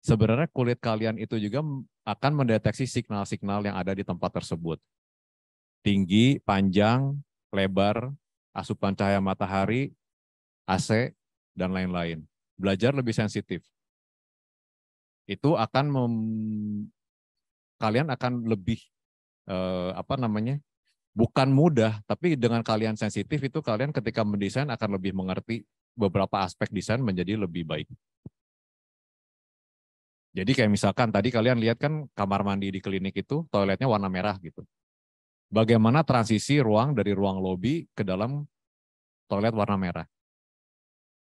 D: sebenarnya kulit kalian itu juga akan mendeteksi signal-signal yang ada di tempat tersebut. Tinggi, panjang, lebar, asupan cahaya matahari, AC, dan lain-lain. Belajar lebih sensitif. Itu akan mem... kalian akan lebih eh, apa namanya? bukan mudah, tapi dengan kalian sensitif itu kalian ketika mendesain akan lebih mengerti beberapa aspek desain menjadi lebih baik. Jadi kayak misalkan tadi kalian lihat kan kamar mandi di klinik itu toiletnya warna merah gitu. Bagaimana transisi ruang dari ruang lobi ke dalam toilet warna merah?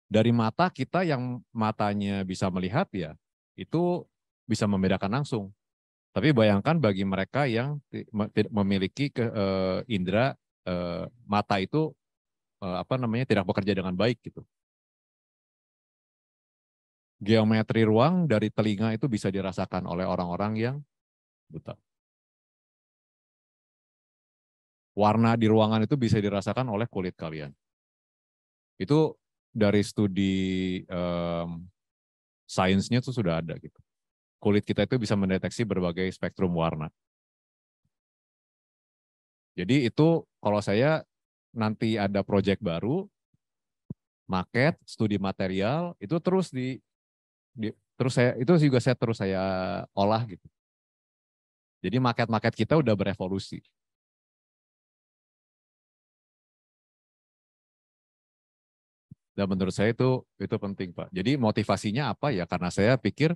D: Dari mata kita yang matanya bisa melihat ya, itu bisa membedakan langsung. Tapi bayangkan bagi mereka yang memiliki ke, e, indera e, mata itu e, apa namanya tidak bekerja dengan baik gitu
C: geometri ruang dari telinga itu bisa dirasakan oleh orang-orang yang buta. Warna di ruangan itu bisa dirasakan oleh kulit kalian. Itu
D: dari studi um, sainsnya itu sudah ada gitu. Kulit kita itu bisa mendeteksi berbagai spektrum warna. Jadi itu kalau saya nanti ada proyek baru, market, studi material, itu terus di terus saya itu juga saya terus saya
C: olah gitu. Jadi market-market kita udah berevolusi. Dan menurut saya itu itu penting Pak. Jadi motivasinya apa ya? Karena saya pikir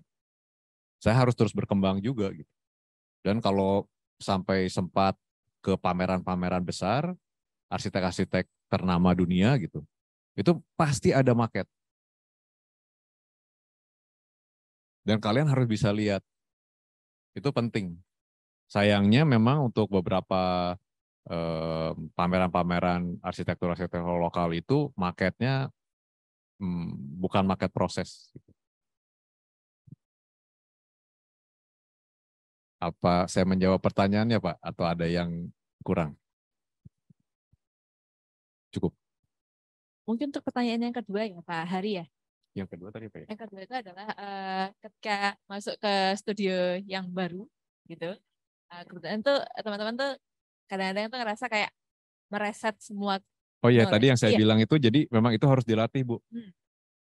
D: saya harus terus berkembang juga gitu. Dan kalau sampai sempat ke
C: pameran-pameran besar, arsitek-arsitek ternama dunia gitu, itu pasti ada market. Dan kalian harus bisa lihat. Itu penting. Sayangnya memang untuk beberapa
D: pameran eh, pameran-pameran arsitektur-arsitektur lokal itu marketnya
C: hmm, bukan market proses. Apa saya menjawab pertanyaannya Pak? Atau ada yang kurang? Cukup. Mungkin untuk pertanyaan yang
B: kedua ya Pak Hari ya.
C: Yang kedua tadi apa ya? Yang kedua itu adalah
B: uh, ketika masuk ke studio yang baru gitu. Uh, kebetulan tuh teman-teman tuh kadang-kadang tuh ngerasa kayak mereset semua.
D: Oh iya, tadi kan? yang saya iya. bilang itu jadi memang itu harus dilatih, Bu. Hmm.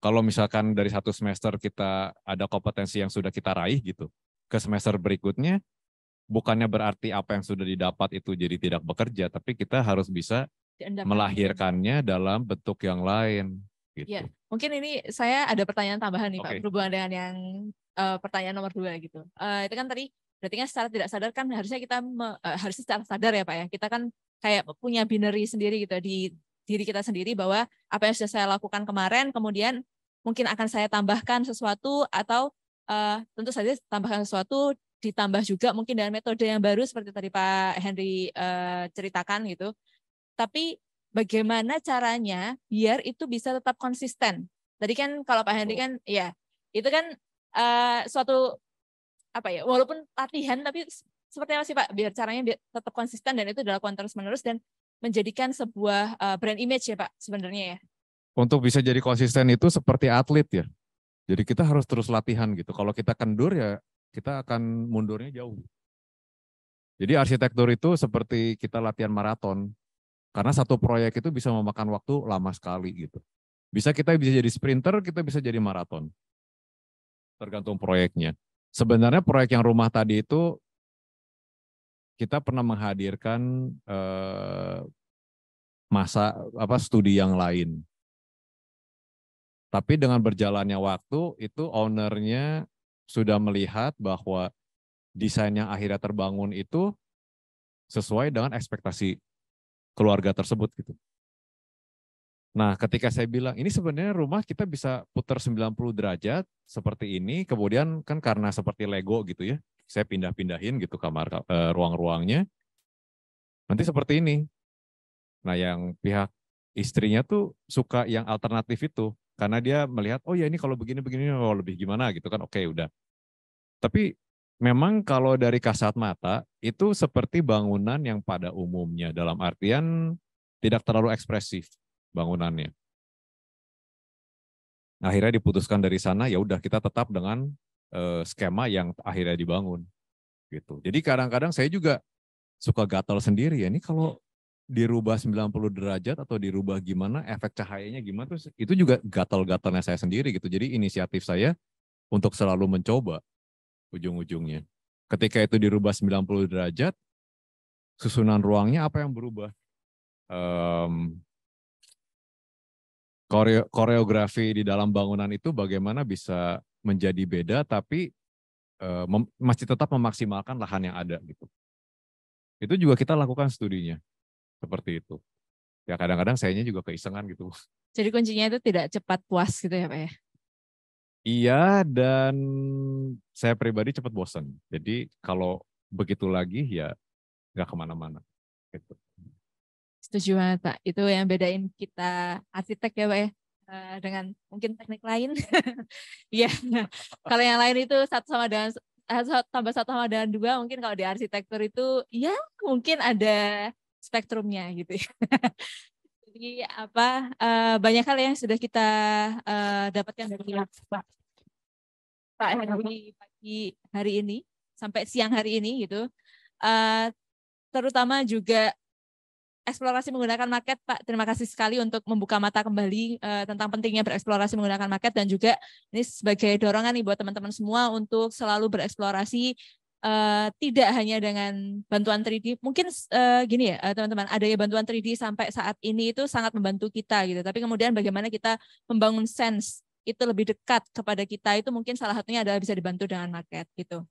D: Kalau misalkan dari satu semester kita ada kompetensi yang sudah kita raih gitu, ke semester berikutnya bukannya berarti apa yang sudah didapat itu jadi tidak bekerja, tapi kita harus bisa
B: melahirkannya
D: dalam bentuk yang lain gitu.
B: Yeah. Mungkin ini saya ada pertanyaan tambahan nih okay. Pak berhubungan dengan yang uh, pertanyaan nomor dua gitu. Uh, itu kan tadi berarti kan secara tidak sadar kan harusnya kita me, uh, eh, harusnya secara sadar ya Pak ya. Kita kan kayak punya binary sendiri gitu di diri kita sendiri bahwa apa yang sudah saya lakukan kemarin kemudian mungkin akan saya tambahkan sesuatu atau uh, tentu saja tambahkan sesuatu ditambah juga mungkin dengan metode yang baru seperti tadi Pak Henry uh, ceritakan gitu. Tapi bagaimana caranya biar itu bisa tetap konsisten. Tadi kan kalau Pak Henry kan ya itu kan uh, suatu apa ya walaupun latihan tapi seperti apa sih Pak biar caranya biar tetap konsisten dan itu dilakukan terus-menerus dan menjadikan sebuah uh, brand image ya Pak sebenarnya ya.
D: Untuk bisa jadi konsisten itu seperti atlet ya. Jadi kita harus terus latihan gitu. Kalau kita kendur ya kita akan mundurnya jauh. Jadi arsitektur itu seperti kita latihan maraton. Karena satu proyek itu bisa memakan waktu lama sekali gitu. Bisa kita bisa jadi sprinter, kita bisa jadi maraton. Tergantung proyeknya. Sebenarnya proyek yang rumah tadi itu kita pernah menghadirkan eh, masa apa studi yang lain. Tapi dengan berjalannya waktu itu ownernya sudah melihat bahwa desain yang akhirnya terbangun itu sesuai dengan ekspektasi keluarga tersebut gitu. Nah, ketika saya bilang ini sebenarnya rumah kita bisa putar 90 derajat seperti ini, kemudian kan karena seperti Lego gitu ya, saya pindah-pindahin gitu kamar eh, ruang-ruangnya. Nanti seperti ini. Nah, yang pihak istrinya tuh suka yang alternatif itu karena dia melihat oh ya ini kalau begini begini oh lebih gimana gitu kan oke okay, udah. Tapi memang kalau dari kasat mata itu seperti bangunan yang pada umumnya dalam artian tidak terlalu ekspresif bangunannya. Akhirnya diputuskan dari sana ya udah kita tetap dengan eh, skema yang akhirnya dibangun gitu. Jadi kadang-kadang saya juga suka gatal sendiri ya ini kalau dirubah 90 derajat atau dirubah gimana efek cahayanya gimana terus itu juga gatal-gatalnya saya sendiri gitu. Jadi inisiatif saya untuk selalu mencoba ujung-ujungnya. Ketika itu dirubah 90 derajat, susunan ruangnya apa yang berubah? Um, koreo koreografi di dalam bangunan itu bagaimana bisa menjadi beda tapi uh, masih tetap memaksimalkan lahan yang ada gitu. Itu juga kita lakukan studinya seperti itu. Ya kadang-kadang sayanya juga keisengan gitu.
B: Jadi kuncinya itu tidak cepat puas gitu ya Pak ya?
D: Iya, dan saya pribadi cepat bosan. Jadi kalau begitu lagi ya nggak kemana-mana. Gitu.
B: Setuju banget Pak. Itu yang bedain kita arsitek ya Pak ya eh, dengan mungkin teknik lain. Iya. kalau yang lain itu satu sama dengan tambah satu sama dengan dua mungkin kalau di arsitektur itu ya mungkin ada spektrumnya gitu ya. Jadi apa uh, banyak hal yang sudah kita uh, dapatkan dari Pak Pak Henry pagi hari ini sampai siang hari ini gitu. Uh, terutama juga eksplorasi menggunakan market Pak. Terima kasih sekali untuk membuka mata kembali uh, tentang pentingnya bereksplorasi menggunakan market dan juga ini sebagai dorongan nih buat teman-teman semua untuk selalu bereksplorasi Eh, tidak hanya dengan bantuan 3D. Mungkin uh, gini ya eh, teman-teman, uh, adanya bantuan 3D sampai saat ini itu sangat membantu kita gitu. Tapi kemudian bagaimana kita membangun sense itu lebih dekat kepada kita itu mungkin salah satunya adalah bisa dibantu dengan market gitu.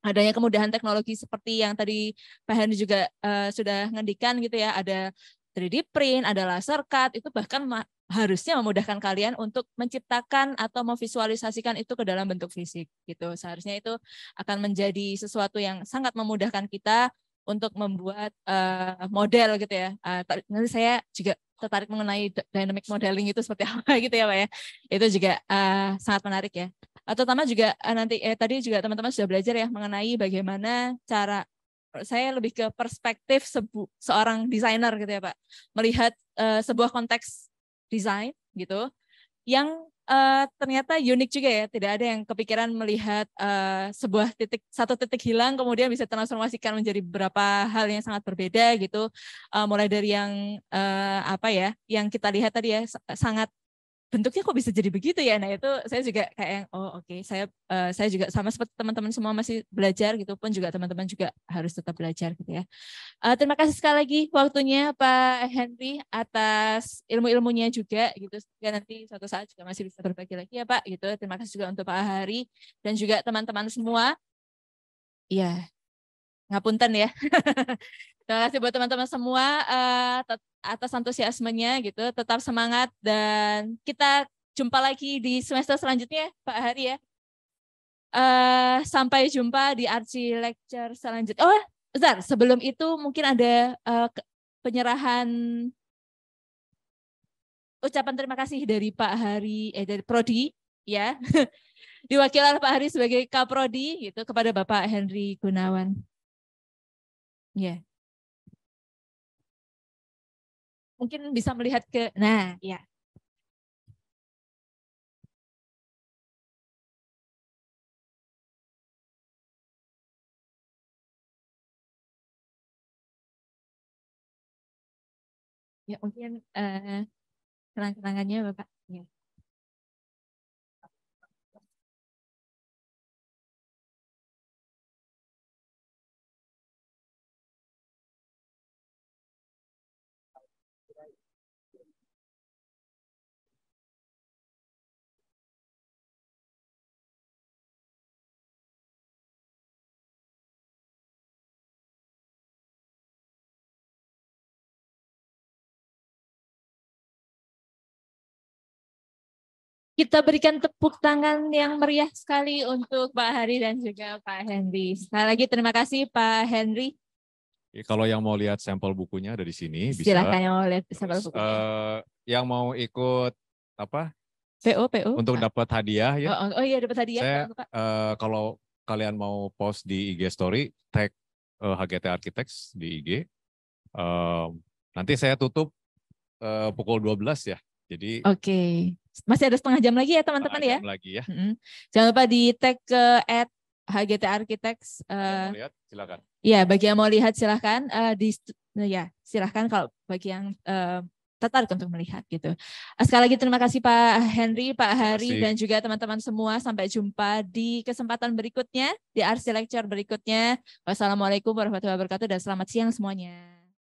B: Adanya kemudahan teknologi seperti yang tadi Pak Henry juga uh, sudah ngendikan gitu ya, ada 3D print, ada laser cut, itu bahkan harusnya memudahkan kalian untuk menciptakan atau memvisualisasikan itu ke dalam bentuk fisik gitu. Seharusnya itu akan menjadi sesuatu yang sangat memudahkan kita untuk membuat uh, model gitu ya. Uh, nanti saya juga tertarik mengenai dynamic modeling itu seperti apa gitu ya Pak ya. Itu juga uh, sangat menarik ya. Uh, terutama juga uh, nanti eh, tadi juga teman-teman sudah belajar ya mengenai bagaimana cara saya lebih ke perspektif seorang desainer gitu ya Pak. Melihat uh, sebuah konteks design gitu yang uh, ternyata unik juga ya tidak ada yang kepikiran melihat uh, sebuah titik satu titik hilang kemudian bisa transformasikan menjadi beberapa hal yang sangat berbeda gitu uh, mulai dari yang uh, apa ya yang kita lihat tadi ya sangat bentuknya kok bisa jadi begitu ya nah itu saya juga kayak yang oh oke okay. saya uh, saya juga sama seperti teman-teman semua masih belajar gitu pun juga teman-teman juga harus tetap belajar gitu ya uh, terima kasih sekali lagi waktunya Pak Henry atas ilmu-ilmunya juga gitu sehingga nanti suatu saat juga masih bisa berbagi lagi ya Pak gitu terima kasih juga untuk Pak Hari dan juga teman-teman semua yeah ngapunten ya. Terima kasih buat teman-teman semua uh, atas antusiasmenya gitu. Tetap semangat dan kita jumpa lagi di semester selanjutnya Pak Hari ya. Uh, sampai jumpa di archi Lecture selanjutnya. Oh, Zar, Sebelum itu mungkin ada uh, penyerahan ucapan terima kasih dari Pak Hari eh dari Prodi ya. Diwakili Pak Hari sebagai Kaprodi gitu
C: kepada Bapak Henry Gunawan. Ya. Mungkin bisa melihat ke nah, ya. Ya, mungkin uh, eh, kenang-kenangannya Bapak. Kita berikan tepuk tangan yang meriah sekali untuk Pak Hari dan juga
B: Pak Henry. Sekali lagi terima kasih Pak Henry.
D: Kalau yang mau lihat sampel bukunya ada di sini. Bisa. Silahkan yang
B: mau lihat sampel bukunya.
D: Uh, yang mau ikut apa?
B: PO, PO. Untuk
D: dapat hadiah ya. Oh, oh,
B: oh iya dapat hadiah. Saya,
D: uh, kalau kalian mau post di IG Story, tag uh, eh, HGT Architects di IG. Uh, nanti saya tutup uh, pukul 12 ya. Jadi Oke.
C: Okay.
B: Masih ada setengah jam lagi ya teman-teman ya.
D: lagi ya. Mm-hmm.
B: Jangan lupa di tag ke at HGT Architects. Uh, lihat, silakan. Ya, bagi yang mau lihat silahkan. Uh, di eh, ya silahkan kalau bagi yang uh, tertarik untuk melihat gitu. Sekali lagi terima kasih Pak Henry, Pak Hari dan juga teman-teman semua. Sampai jumpa di kesempatan berikutnya di RC Lecture berikutnya. Wassalamualaikum warahmatullahi wabarakatuh dan selamat siang semuanya.